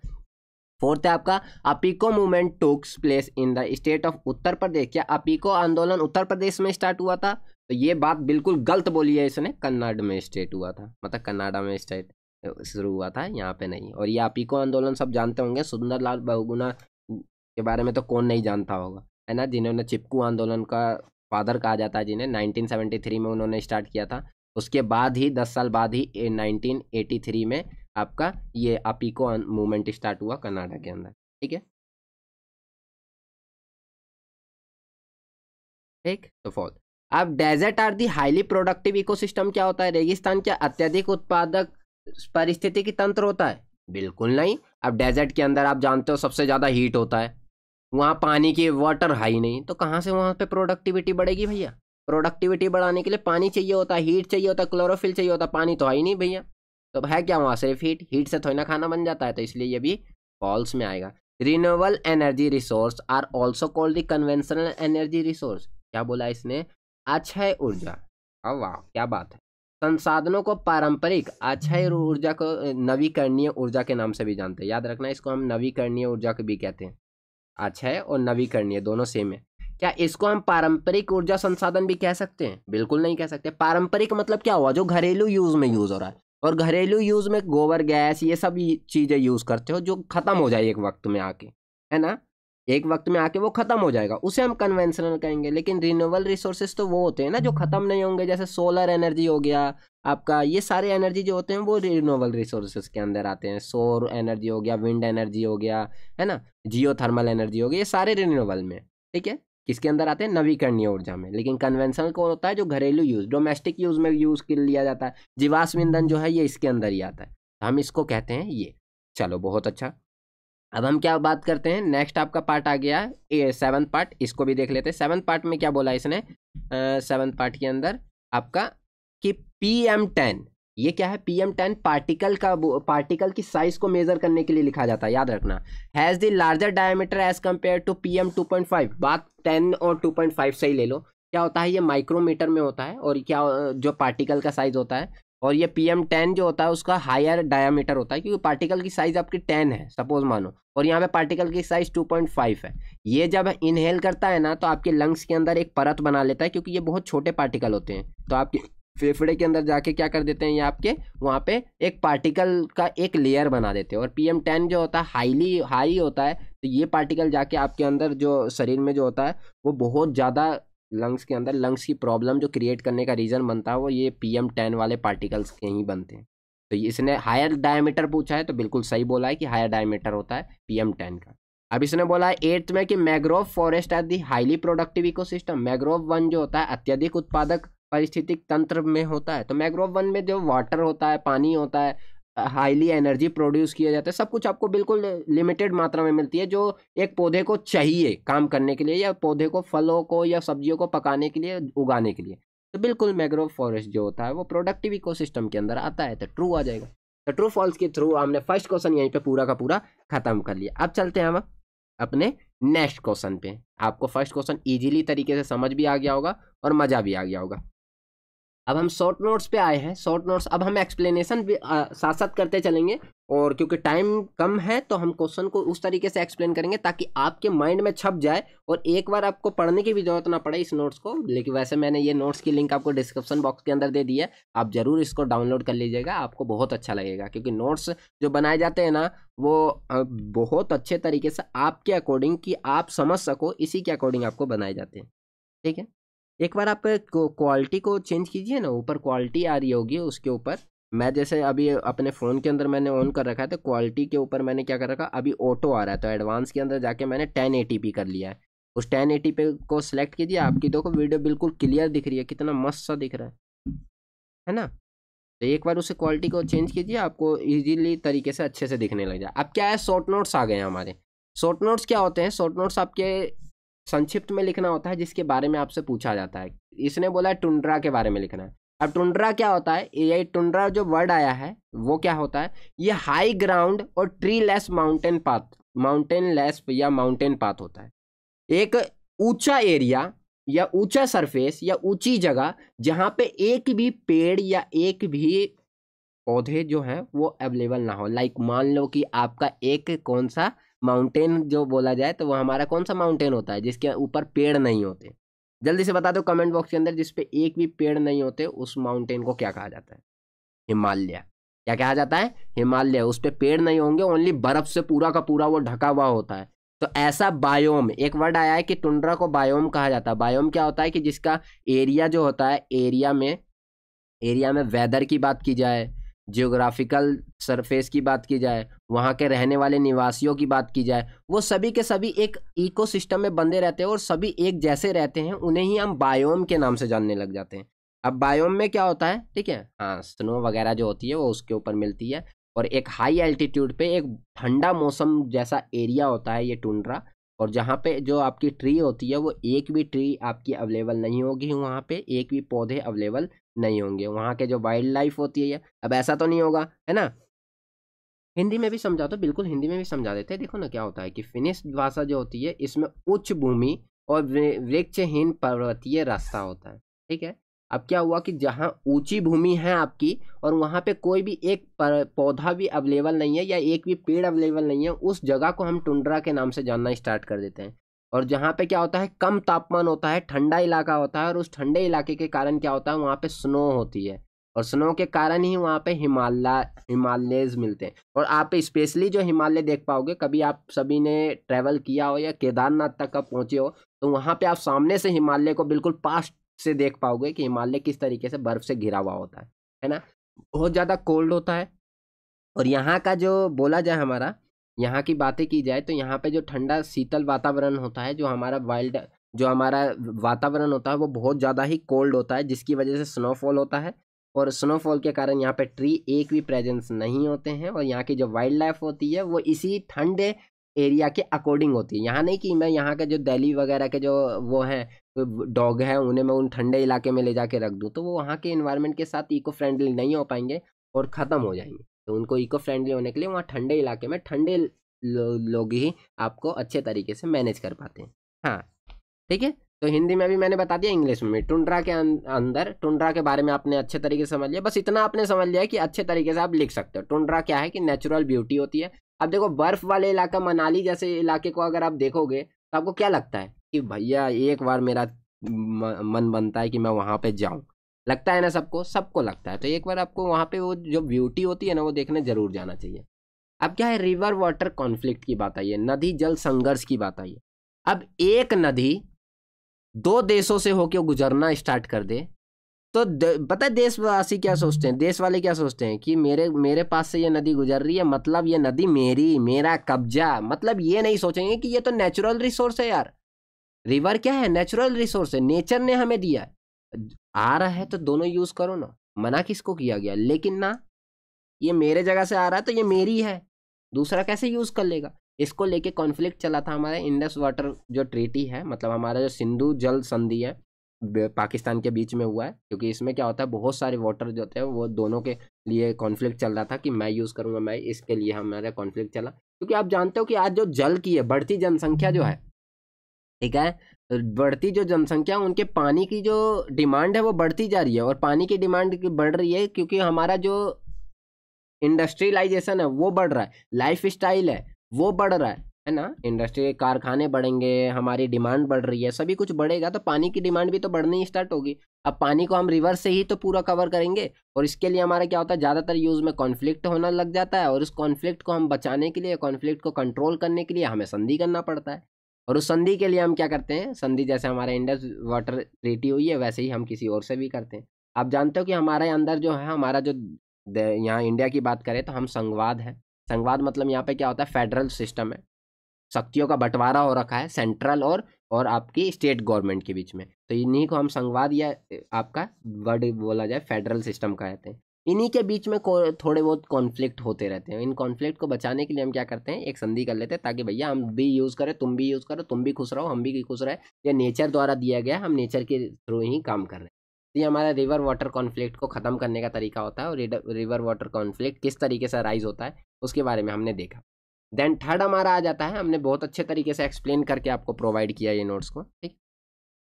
फोर्थ है आपका Appiko movement takes place in the state of Uttar Pradesh क्या अपीको आंदोलन उत्तर प्रदेश में स्टार्ट हुआ था तो ये बात बिल्कुल गलत बोली है इसने कन्नाड में स्टेट हुआ था मतलब कन्नाडा में स्टेट शुरू हुआ था यहाँ पे नहीं और ये अपीको आंदोलन सब जानते होंगे सुंदरलाल बहुगुना के बारे में तो कौन नहीं जानता होगा है ना जिन्होंने चिपकू आंदोलन का फादर कहा जाता है जिन्हें 1973 में उन्होंने स्टार्ट किया था उसके बाद ही दस साल बाद ही थ्री में आपका ये अपीको अं, मूवमेंट स्टार्ट हुआ कनाडा के अंदर ठीक है ठीक तो फोर्थ अब desert are the highly productive ecosystem क्या होता है रेगिस्तान क्या अत्यधिक उत्पादक परिस्थिति की तंत्र होता है बिल्कुल नहीं अब डेजर्ट के अंदर आप जानते हो सबसे ज़्यादा हीट होता है वहाँ पानी की वाटर हाई नहीं तो कहाँ से वहाँ पे प्रोडक्टिविटी बढ़ेगी भैया प्रोडक्टिविटी बढ़ाने के लिए पानी चाहिए होता है हीट चाहिए होता है क्लोरोफिल चाहिए होता पानी तो है ही नहीं भैया तो है क्या वहाँ सिर्फ हीट हीट से थोड़ी ना खाना बन जाता है तो इसलिए ये भी फॉल्स में आएगा renewable energy resource are also called the conventional energy resource क्या बोला इसने अक्षय ऊर्जा अब वाह क्या बात है संसाधनों को पारंपरिक अक्षय ऊर्जा को नवीकरणीय ऊर्जा के नाम से भी जानते हैं याद रखना इसको हम नवीकरणीय ऊर्जा को भी कहते हैं अक्षय और नवीकरणीय दोनों सेम है क्या इसको हम पारंपरिक ऊर्जा संसाधन भी कह सकते हैं बिल्कुल नहीं कह सकते पारंपरिक मतलब क्या हुआ जो घरेलू यूज में यूज हो रहा है और घरेलू यूज में गोबर गैस ये सब चीजें यूज करते हो जो खत्म हो जाए एक वक्त में आके है ना एक वक्त में आके वो खत्म हो जाएगा उसे हम कन्वेंशनल कहेंगे लेकिन रिन्यूएबल रिसोर्सेज तो वो होते हैं ना जो खत्म नहीं होंगे जैसे सोलर एनर्जी हो गया आपका ये सारे एनर्जी जो होते हैं वो रिन्यूएबल रिसोर्सेज के अंदर आते हैं सोर एनर्जी हो गया विंड एनर्जी हो गया है ना जियो थर्मल एनर्जी हो गया ये सारे रिन्यूएबल में ठीक है किसके अंदर आते हैं नवीकरणीय ऊर्जा में लेकिन कन्वेंशनल कौन होता है जो घरेलू यूज डोमेस्टिक यूज में यूज लिया जाता है जीवाश्म ईंधन जो है ये इसके अंदर ही आता है तो हम इसको कहते हैं ये चलो बहुत अच्छा अब हम क्या बात करते हैं नेक्स्ट आपका पार्ट आ गया ए सेवन पार्ट इसको भी देख लेते हैं सेवन पार्ट में क्या बोला इसने सेवन पार्ट के अंदर आपका कि पी एम टेन ये क्या है पी एम टेन पार्टिकल का पार्टिकल की साइज को मेजर करने के लिए लिखा जाता है याद रखना has the larger diameter as compared to P M two point five बात टेन और टू पॉइंट फाइव से ही ले लो क्या होता है ये माइक्रोमीटर में होता है और क्या जो पार्टिकल का साइज होता है और ये पी एम टेन जो होता है उसका हायर डायामीटर होता है क्योंकि पार्टिकल की साइज आपकी टेन है सपोज मानो और यहाँ पे पार्टिकल की साइज टू पॉइंट फाइव है ये जब इनहेल करता है ना तो आपके लंग्स के अंदर एक परत बना लेता है क्योंकि ये बहुत छोटे पार्टिकल होते हैं तो आपके फेफड़े के अंदर जाके क्या कर देते हैं ये आपके वहाँ पे एक पार्टिकल का एक लेयर बना देते हैं और पी एम टेन जो होता है हाईली हाई होता है तो ये पार्टिकल जाके आपके अंदर जो शरीर में जो होता है वो बहुत ज़्यादा लंग्स के अंदर लंग्स की प्रॉब्लम जो क्रिएट करने का रीज़न बनता है वो ये पी एम टेन वाले पार्टिकल्स के ही बनते हैं तो इसने हायर डायमीटर पूछा है तो बिल्कुल सही बोला है कि हायर डायमीटर होता है पी एम टेन का अब इसने बोला है एट्थ में कि mangrove forest are the highly productive ecosystem mangrove वन जो होता है अत्यधिक उत्पादक पारिस्थितिक तंत्र में होता है तो मैग्रोव वन में जो वाटर होता है पानी होता है हाईली एनर्जी प्रोड्यूस किया जाता है सब कुछ आपको बिल्कुल लिमिटेड मात्रा में मिलती है जो एक पौधे को चाहिए काम करने के लिए या पौधे को फलों को या सब्जियों को पकाने के लिए उगाने के लिए तो बिल्कुल मैग्रोव फॉरेस्ट जो होता है वो प्रोडक्टिव इकोसिस्टम के अंदर आता है तो ट्रू आ जाएगा तो ट्रू फॉल्स के थ्रू हमने फर्स्ट क्वेश्चन यहीं पर पूरा का पूरा खत्म कर लिया अब चलते हैं हम अपने नेक्स्ट क्वेश्चन पे आपको फर्स्ट क्वेश्चन इजीली तरीके से समझ भी आ गया होगा और मज़ा भी आ गया होगा अब हम शॉर्ट नोट्स पे आए हैं शॉर्ट नोट्स अब हम एक्सप्लेनेशन भी साथ साथ करते चलेंगे और क्योंकि टाइम कम है तो हम क्वेश्चन को उस तरीके से एक्सप्लेन करेंगे ताकि आपके माइंड में छप जाए और एक बार आपको पढ़ने की भी जरूरत ना पड़े इस नोट्स को लेकिन वैसे मैंने ये नोट्स की लिंक आपको डिस्क्रिप्शन बॉक्स के अंदर दे दी है आप जरूर इसको डाउनलोड कर लीजिएगा आपको बहुत अच्छा लगेगा क्योंकि नोट्स जो बनाए जाते हैं ना वो बहुत अच्छे तरीके से आपके अकॉर्डिंग कि आप समझ सको इसी के अकॉर्डिंग आपको बनाए जाते हैं ठीक है एक बार आप क्वालिटी को चेंज कीजिए ना ऊपर क्वालिटी आ रही होगी उसके ऊपर मैं जैसे अभी अपने फ़ोन के अंदर मैंने ऑन कर रखा है तो क्वालिटी के ऊपर मैंने क्या कर रखा अभी ऑटो आ रहा है तो एडवांस के अंदर जाके मैंने टेन एटी कर लिया है उस टेन एटी पे को सिलेक्ट कीजिए आपकी देखो वीडियो बिल्कुल क्लियर दिख रही है कितना मस्त सा दिख रहा है है ना तो एक बार उसे क्वालिटी को चेंज कीजिए आपको इजीली तरीके से अच्छे से दिखने लग जाए अब क्या है शॉर्ट नोट्स आ गए हैं हमारे शॉर्ट नोट्स क्या होते हैं शॉर्ट नोट्स आपके संक्षिप्त में लिखना होता है जिसके बारे में आपसे पूछा जाता है इसने बोला है टुंड्रा के बारे में लिखना है अब टुंड्रा क्या होता है ये टुंड्रा जो वर्ड आया है वो क्या होता है ये हाई ग्राउंड और treeless mountain path mountain less या माउंटेन पाथ होता है एक ऊंचा एरिया या ऊंचा सरफेस या ऊंची जगह जहाँ पे एक भी पेड़ या एक भी पौधे जो हैं वो अवेलेबल ना हो लाइक मान लो कि आपका एक कौन सा माउंटेन जो बोला जाए तो वह हमारा कौन सा माउंटेन होता है जिसके ऊपर पेड़ नहीं होते जल्दी से बता दो कमेंट बॉक्स के अंदर जिसपे एक भी पेड़ नहीं होते उस माउंटेन को क्या कहा जाता है हिमालय क्या कहा जाता है हिमालय उस पर पे पेड़ नहीं होंगे ओनली बर्फ से पूरा का पूरा वो ढका हुआ होता है तो ऐसा बायोम एक वर्ड आया है कि टुंड्रा को बायोम कहा जाता है बायोम क्या होता है कि जिसका एरिया जो होता है एरिया में एरिया में वेदर की बात की जाए जियोग्राफिकल सरफेस की बात की जाए वहाँ के रहने वाले निवासियों की बात की जाए वो सभी के सभी एक इकोसिस्टम में बंधे रहते हैं और सभी एक जैसे रहते हैं उन्हें ही हम बायोम के नाम से जानने लग जाते हैं अब बायोम में क्या होता है ठीक है हाँ स्नो वगैरह जो होती है वो उसके ऊपर मिलती है और एक हाई एल्टीट्यूड पे एक ठंडा मौसम जैसा एरिया होता है ये टुंड्रा और जहाँ पे जो आपकी ट्री होती है वो एक भी ट्री आपकी अवेलेबल नहीं होगी वहाँ पे एक भी पौधे अवेलेबल नहीं होंगे वहाँ के जो वाइल्ड लाइफ होती है अब ऐसा तो नहीं होगा है ना हिंदी में भी समझा दो तो बिल्कुल हिंदी में भी समझा देते हैं देखो ना क्या होता है कि फिनिश भाषा जो होती है इसमें उच्च भूमि और वृक्षहीन पर्वतीय रास्ता होता है ठीक है अब क्या हुआ कि जहाँ ऊंची भूमि है आपकी और वहाँ पे कोई भी एक पौधा भी अवेलेबल नहीं है या एक भी पेड़ अवेलेबल नहीं है उस जगह को हम टुंड्रा के नाम से जानना स्टार्ट कर देते हैं और जहाँ पे क्या होता है कम तापमान होता है ठंडा इलाका होता है और उस ठंडे इलाके के कारण क्या होता है वहाँ पे स्नो होती है और स्नो के कारण ही वहाँ पे हिमालय हिमालयज मिलते हैं और आप स्पेशली जो हिमालय देख पाओगे कभी आप सभी ने ट्रैवल किया हो या केदारनाथ तक आप पहुँचे हो तो वहाँ पर आप सामने से हिमालय को बिल्कुल पास से देख पाओगे कि हिमालय किस तरीके से बर्फ़ से घिरा हुआ होता है है ना बहुत ज़्यादा कोल्ड होता है और यहाँ का जो बोला जाए हमारा यहाँ की बातें की जाए तो यहाँ पे जो ठंडा शीतल वातावरण होता है जो हमारा वाइल्ड जो हमारा वातावरण होता है वो बहुत ज़्यादा ही कोल्ड होता है जिसकी वजह से स्नोफॉल होता है और स्नोफॉल के कारण यहाँ पे ट्री एक भी प्रेजेंस नहीं होते हैं और यहाँ की जो वाइल्ड लाइफ होती है वो इसी ठंडे एरिया के अकॉर्डिंग होती है यहाँ नहीं कि मैं यहाँ के जो दिल्ली वगैरह के जो वो हैं डॉग हैं उन्हें मैं उन ठंडे इलाके में ले जा रख दूँ तो वो वहाँ के इन्वायरमेंट के साथ इको फ्रेंडली नहीं हो पाएंगे और ख़त्म हो जाएंगे तो उनको इको फ्रेंडली होने के लिए वहाँ ठंडे इलाके में ठंडे लो, लोग ही आपको अच्छे तरीके से मैनेज कर पाते हैं हाँ ठीक है तो हिंदी में भी मैंने बता दिया इंग्लिश में भी टुंड्रा के अं-, अंदर टुंड्रा के बारे में आपने अच्छे तरीके से समझ लिया बस इतना आपने समझ लिया कि अच्छे तरीके से आप लिख सकते हो टुंड्रा क्या है कि नेचुरल ब्यूटी होती है अब देखो बर्फ वाले इलाका मनाली जैसे इलाके को अगर आप देखोगे तो आपको क्या लगता है कि भैया एक बार मेरा मन बनता है कि मैं वहाँ पे जाऊँ लगता है ना सबको सबको लगता है तो एक बार आपको वहाँ पे वो जो ब्यूटी होती है ना वो देखने जरूर जाना चाहिए अब क्या है रिवर वाटर कॉन्फ्लिक्ट की बात आई है नदी जल संघर्ष की बात आई है अब एक नदी दो देशों से होकर गुजरना स्टार्ट कर दे तो पता है देशवासी क्या सोचते हैं देश वाले क्या सोचते हैं कि मेरे मेरे पास से ये नदी गुजर रही है मतलब ये नदी मेरी मेरा कब्जा मतलब ये नहीं सोचेंगे कि ये तो नेचुरल रिसोर्स है यार रिवर क्या है नेचुरल रिसोर्स है नेचर ने हमें दिया आ रहा है तो दोनों यूज करो ना मना किसको किया गया लेकिन ना ये मेरे जगह से आ रहा है तो ये मेरी है दूसरा कैसे यूज कर लेगा इसको लेके कॉन्फ्लिक्ट चला था हमारे इंडस वाटर जो ट्रीटी है मतलब हमारा जो सिंधु जल संधि है पाकिस्तान के बीच में हुआ है क्योंकि इसमें क्या होता है बहुत सारे वाटर जो होते हैं वो दोनों के लिए कॉन्फ्लिक्ट चल रहा था कि मैं यूज़ करूँगा मैं इसके लिए हमारा कॉन्फ्लिक्ट चला क्योंकि आप जानते हो कि आज जो जल की है बढ़ती जनसंख्या जो है ठीक है बढ़ती जो जनसंख्या उनके पानी की जो डिमांड है वो बढ़ती जा रही है और पानी की डिमांड बढ़ रही है क्योंकि हमारा जो इंडस्ट्रियलाइजेशन है वो बढ़ रहा है लाइफ स्टाइल है वो बढ़ रहा है है ना इंडस्ट्री कारखाने बढ़ेंगे हमारी डिमांड बढ़ रही है सभी कुछ बढ़ेगा तो पानी की डिमांड भी तो बढ़नी ही स्टार्ट होगी अब पानी को हम रिवर से ही तो पूरा कवर करेंगे और इसके लिए हमारा क्या होता है ज़्यादातर यूज़ में कॉन्फ्लिक्ट होना लग जाता है और उस कॉन्फ्लिक्ट को हम बचाने के लिए कॉन्फ्लिक्ट को कंट्रोल करने के लिए हमें संधि करना पड़ता है और उस संधि के लिए हम क्या करते हैं संधि जैसे हमारा इंडस वाटर ट्रीटी हुई है वैसे ही हम किसी और से भी करते हैं आप जानते हो कि हमारे अंदर जो है हमारा जो यहाँ इंडिया की बात करें तो हम संघवाद है संघवाद मतलब यहाँ पे क्या होता है फेडरल सिस्टम है शक्तियों का बंटवारा हो रखा है सेंट्रल और और आपकी स्टेट गवर्नमेंट के बीच में तो इन्हीं को हम संघवाद या आपका वर्ड बोला जाए फेडरल सिस्टम कहते हैं इन्हीं के बीच में थोड़े बहुत कॉन्फ्लिक्ट होते रहते हैं इन कॉन्फ्लिक्ट को बचाने के लिए हम क्या करते हैं एक संधि कर लेते हैं ताकि भैया हम भी यूज़ करें तुम भी यूज़ करो तुम भी खुश रहो हम भी खुश रहे ये नेचर द्वारा दिया गया हम नेचर के थ्रू ही काम कर रहे हैं ये हमारा रिवर वाटर कॉन्फ्लिक्ट को ख़त्म करने का तरीका होता है और रिवर वाटर कॉन्फ्लिक्ट किस तरीके से राइज होता है उसके बारे में हमने देखा देन थर्ड हमारा आ जाता है हमने बहुत अच्छे तरीके से एक्सप्लेन करके आपको प्रोवाइड किया ये नोट्स को ठीक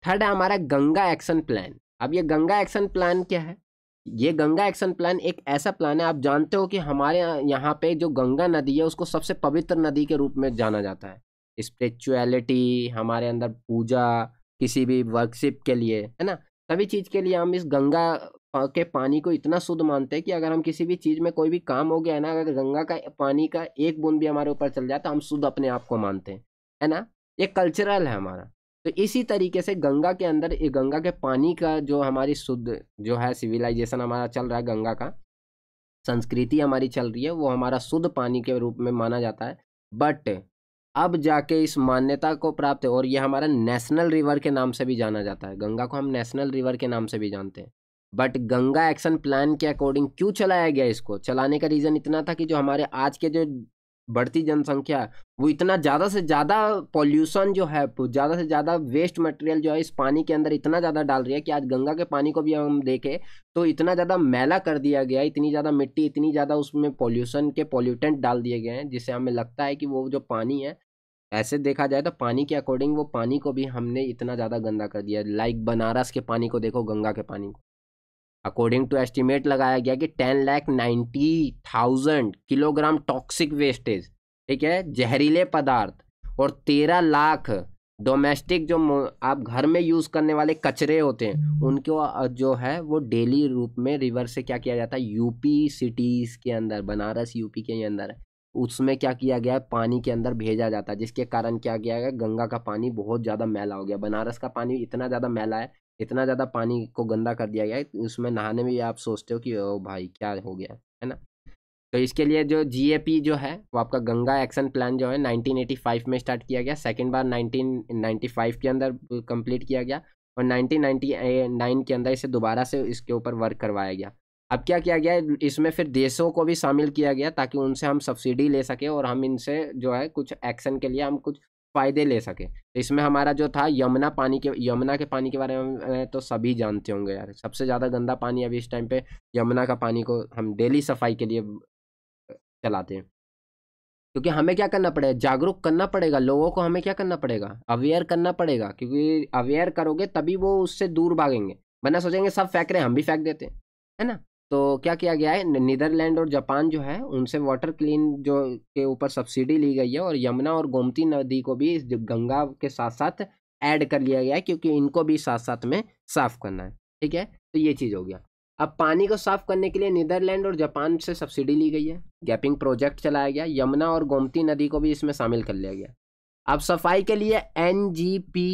थर्ड है हमारा गंगा एक्शन प्लान अब ये गंगा एक्शन प्लान क्या है ये गंगा एक्शन प्लान एक ऐसा प्लान है आप जानते हो कि हमारे यहाँ पे जो गंगा नदी है उसको सबसे पवित्र नदी के रूप में जाना जाता है स्पिरिचुअलिटी हमारे अंदर पूजा किसी भी वर्कशिप के लिए है ना सभी चीज़ के लिए हम इस गंगा के पानी को इतना शुद्ध मानते हैं कि अगर हम किसी भी चीज़ में कोई भी काम हो गया है ना अगर गंगा का पानी का एक बूंद भी हमारे ऊपर चल जाए तो हम शुद्ध अपने आप को मानते हैं है ना ये कल्चरल है हमारा तो इसी तरीके से गंगा के अंदर गंगा के पानी का जो हमारी शुद्ध जो है सिविलाइजेशन हमारा चल रहा है गंगा का संस्कृति हमारी चल रही है वो हमारा शुद्ध पानी के रूप में माना जाता है बट अब जाके इस मान्यता को प्राप्त है और ये हमारा नेशनल रिवर के नाम से भी जाना जाता है गंगा को हम नेशनल रिवर के नाम से भी जानते हैं बट गंगा एक्शन प्लान के अकॉर्डिंग क्यों चलाया गया इसको चलाने का रीज़न इतना था कि जो हमारे आज के जो बढ़ती जनसंख्या वो इतना ज़्यादा से ज़्यादा पॉल्यूशन जो है ज़्यादा से ज़्यादा वेस्ट मटेरियल जो है इस पानी के अंदर इतना ज़्यादा डाल रही है कि आज गंगा के पानी को भी हम देखें तो इतना ज़्यादा मैला कर दिया गया है इतनी ज़्यादा मिट्टी इतनी ज़्यादा उसमें पॉल्यूशन के पॉल्यूटेंट डाल दिए गए हैं जिससे हमें लगता है कि वो जो पानी है ऐसे देखा जाए तो पानी के अकॉर्डिंग वो पानी को भी हमने इतना ज़्यादा गंदा कर दिया लाइक बनारस के पानी को देखो गंगा के पानी को अकॉर्डिंग टू एस्टिमेट लगाया गया कि ten lakh ninety thousand kilogram toxic wastage ठीक है जहरीले पदार्थ और तेरह लाख डोमेस्टिक जो आप घर में यूज़ करने वाले कचरे होते हैं उनको जो है वो डेली रूप में रिवर से क्या किया जाता है यूपी सिटीज़ के अंदर बनारस यूपी के अंदर उसमें क्या किया गया है पानी के अंदर भेजा जाता है जिसके कारण क्या किया गया गंगा का पानी बहुत ज़्यादा मैला हो गया बनारस का पानी इतना ज़्यादा मैला है इतना ज़्यादा पानी को गंदा कर दिया गया है उसमें नहाने में भी आप सोचते हो कि ओ भाई क्या हो गया है ना तो इसके लिए जो जी जो है वो आपका गंगा एक्शन प्लान जो है 1985 में स्टार्ट किया गया सेकेंड बार 1995 के अंदर कंप्लीट किया गया और 1999 के अंदर इसे दोबारा से इसके ऊपर वर्क करवाया गया अब क्या किया गया इसमें फिर देशों को भी शामिल किया गया ताकि उनसे हम सब्सिडी ले सकें और हम इनसे जो है कुछ एक्शन के लिए हम कुछ फ़ायदे ले सके तो इसमें हमारा जो था यमुना पानी के यमुना के पानी के बारे में तो सभी जानते होंगे यार सबसे ज़्यादा गंदा पानी अभी इस टाइम पे यमुना का पानी को हम डेली सफाई के लिए चलाते हैं क्योंकि हमें क्या करना पड़ेगा जागरूक करना पड़ेगा लोगों को हमें क्या करना पड़ेगा अवेयर करना पड़ेगा क्योंकि अवेयर करोगे तभी वो उससे दूर भागेंगे वरना सोचेंगे सब फेंक रहे हैं हम भी फेंक देते हैं है ना तो क्या किया गया है नीदरलैंड और जापान जो है उनसे वाटर क्लीन जो के ऊपर सब्सिडी ली गई है और यमुना और गोमती नदी को भी इस गंगा के साथ साथ ऐड कर लिया गया है क्योंकि इनको भी साथ साथ में साफ करना है ठीक है तो ये चीज़ हो गया अब पानी को साफ करने के लिए नीदरलैंड और जापान से सब्सिडी ली गई है गैपिंग प्रोजेक्ट चलाया गया यमुना और गोमती नदी को भी इसमें शामिल कर लिया गया अब सफाई के लिए N G P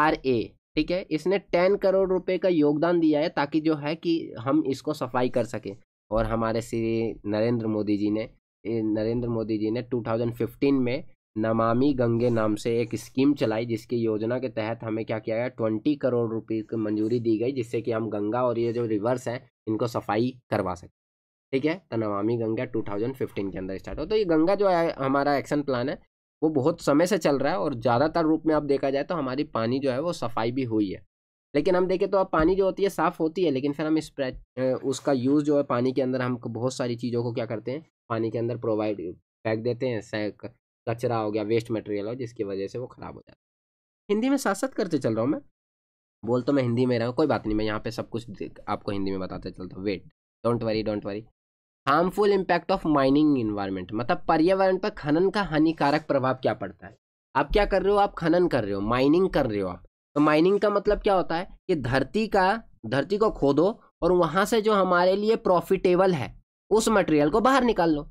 R A ठीक है इसने टेन करोड़ रुपए का योगदान दिया है ताकि जो है कि हम इसको सफाई कर सकें और हमारे श्री नरेंद्र मोदी जी ने नरेंद्र मोदी जी ने 2015 में नमामि गंगे नाम से एक स्कीम चलाई जिसकी योजना के तहत हमें क्या किया गया ट्वेंटी करोड़ रुपए की मंजूरी दी गई जिससे कि हम गंगा और ये जो रिवर्स हैं इनको सफाई करवा सकें ठीक है तो नमामि गंगा 2015 के अंदर स्टार्ट हो तो ये गंगा जो है हमारा एक्शन प्लान है वो बहुत समय से चल रहा है और ज़्यादातर रूप में आप देखा जाए तो हमारी पानी जो है वो सफाई भी हुई है लेकिन हम देखें तो अब पानी जो होती है साफ़ होती है लेकिन फिर हम स्प्रे उसका यूज़ जो है पानी के अंदर हम बहुत सारी चीज़ों को क्या करते हैं पानी के अंदर प्रोवाइड फेंक देते हैं कचरा हो गया वेस्ट मटेरियल हो जिसकी वजह से वो ख़राब हो जाता है हिंदी में साथ साथ करते चल रहा हूँ मैं बोल तो मैं हिंदी में रहा हूँ कोई बात नहीं मैं यहाँ पे सब कुछ आपको हिंदी में बताते चलता हूँ wait don't worry don't worry harmful impact of mining environment मतलब पर्यावरण पर खनन का हानिकारक प्रभाव क्या पड़ता है आप क्या कर रहे हो आप खनन कर रहे हो माइनिंग कर रहे हो आप तो माइनिंग का मतलब क्या होता है कि धरती का धरती को खोदो और वहाँ से जो हमारे लिए प्रॉफिटेबल है उस मटेरियल को बाहर निकाल लो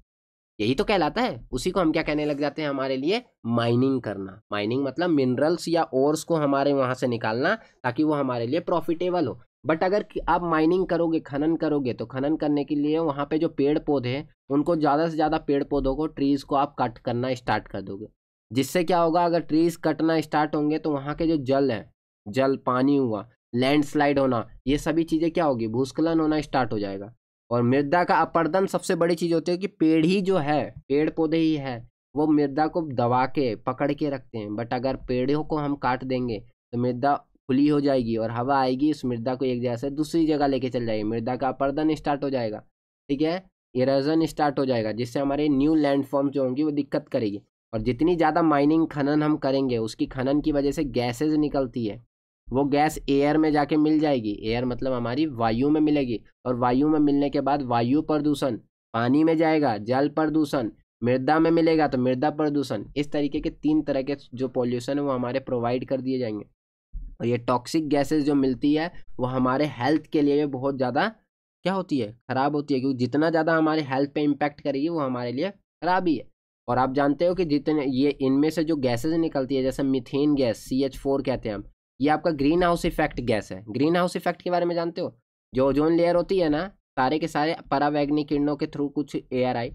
यही तो कहलाता है उसी को हम क्या कहने लग जाते हैं हमारे लिए माइनिंग करना माइनिंग मतलब मिनरल्स या ओर्स को हमारे वहाँ से निकालना ताकि वो हमारे लिए प्रॉफिटेबल हो बट अगर आप माइनिंग करोगे खनन करोगे तो खनन करने के लिए वहाँ पे जो पेड़ पौधे हैं उनको ज़्यादा से ज़्यादा पेड़ पौधों को ट्रीज़ को आप कट करना स्टार्ट कर दोगे जिससे क्या होगा अगर ट्रीज़ कटना स्टार्ट होंगे तो वहाँ के जो जल है जल पानी हुआ लैंडस्लाइड होना ये सभी चीज़ें क्या होगी भूस्खलन होना स्टार्ट हो जाएगा और मृदा का अपर्दन सबसे बड़ी चीज़ होती है कि पेड़ ही जो है पेड़ पौधे ही है वो मृदा को दबा के पकड़ के रखते हैं बट अगर पेड़ों को हम काट देंगे तो मृदा खुली हो जाएगी और हवा आएगी उस मृदा को एक जगह से दूसरी जगह लेके चल जाएगी मृदा का अपर्दन स्टार्ट हो जाएगा ठीक है इरोजन स्टार्ट हो जाएगा जिससे हमारे न्यू लैंडफॉर्म जो होंगी वो दिक्कत करेगी और जितनी ज़्यादा माइनिंग खनन हम करेंगे उसकी खनन की वजह से गैसेज निकलती है वो गैस एयर में जाके मिल जाएगी एयर मतलब हमारी वायु में मिलेगी और वायु में मिलने के बाद वायु प्रदूषण पानी में जाएगा जल प्रदूषण मृदा में मिलेगा तो मृदा प्रदूषण इस तरीके के तीन तरह के जो पॉल्यूशन है वो हमारे प्रोवाइड कर दिए जाएंगे और ये टॉक्सिक गैसेस जो मिलती है वो हमारे हेल्थ के लिए बहुत ज़्यादा क्या होती है ख़राब होती है क्योंकि जितना ज़्यादा हमारे हेल्थ पे इम्पैक्ट करेगी वो हमारे लिए ख़राब ही है और आप जानते हो कि जितने ये इनमें से जो गैसेज निकलती है जैसे methane gas C H four कहते हैं हम ये आपका ग्रीन हाउस इफेक्ट गैस है ग्रीन हाउस इफेक्ट के बारे में जानते हो जो ओजोन लेयर होती है ना सारे के सारे परावैग्निक किरणों के थ्रू कुछ एयर आई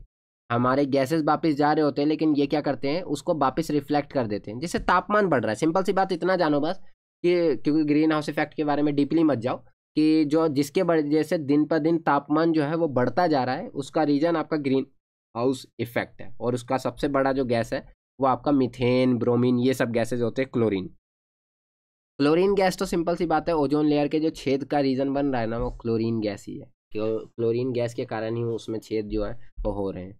हमारे गैसेस वापस जा रहे होते हैं लेकिन ये क्या करते हैं उसको वापस रिफ्लेक्ट कर देते हैं जिससे तापमान बढ़ रहा है सिंपल सी बात इतना जानो बस कि क्योंकि ग्रीन हाउस इफेक्ट के बारे में डीपली मत जाओ कि जो जिसके वजह से दिन पर दिन तापमान जो है वो बढ़ता जा रहा है उसका रीज़न आपका ग्रीन हाउस इफेक्ट है और उसका सबसे बड़ा जो गैस है वो आपका मिथेन ब्रोमीन ये सब गैसेज होते हैं क्लोरीन क्लोरीन गैस तो सिंपल सी बात है ओजोन लेयर के जो छेद का रीज़न बन रहा है ना वो क्लोरीन गैस ही है क्लोरीन गैस के कारण ही उसमें छेद जो है वो हो रहे हैं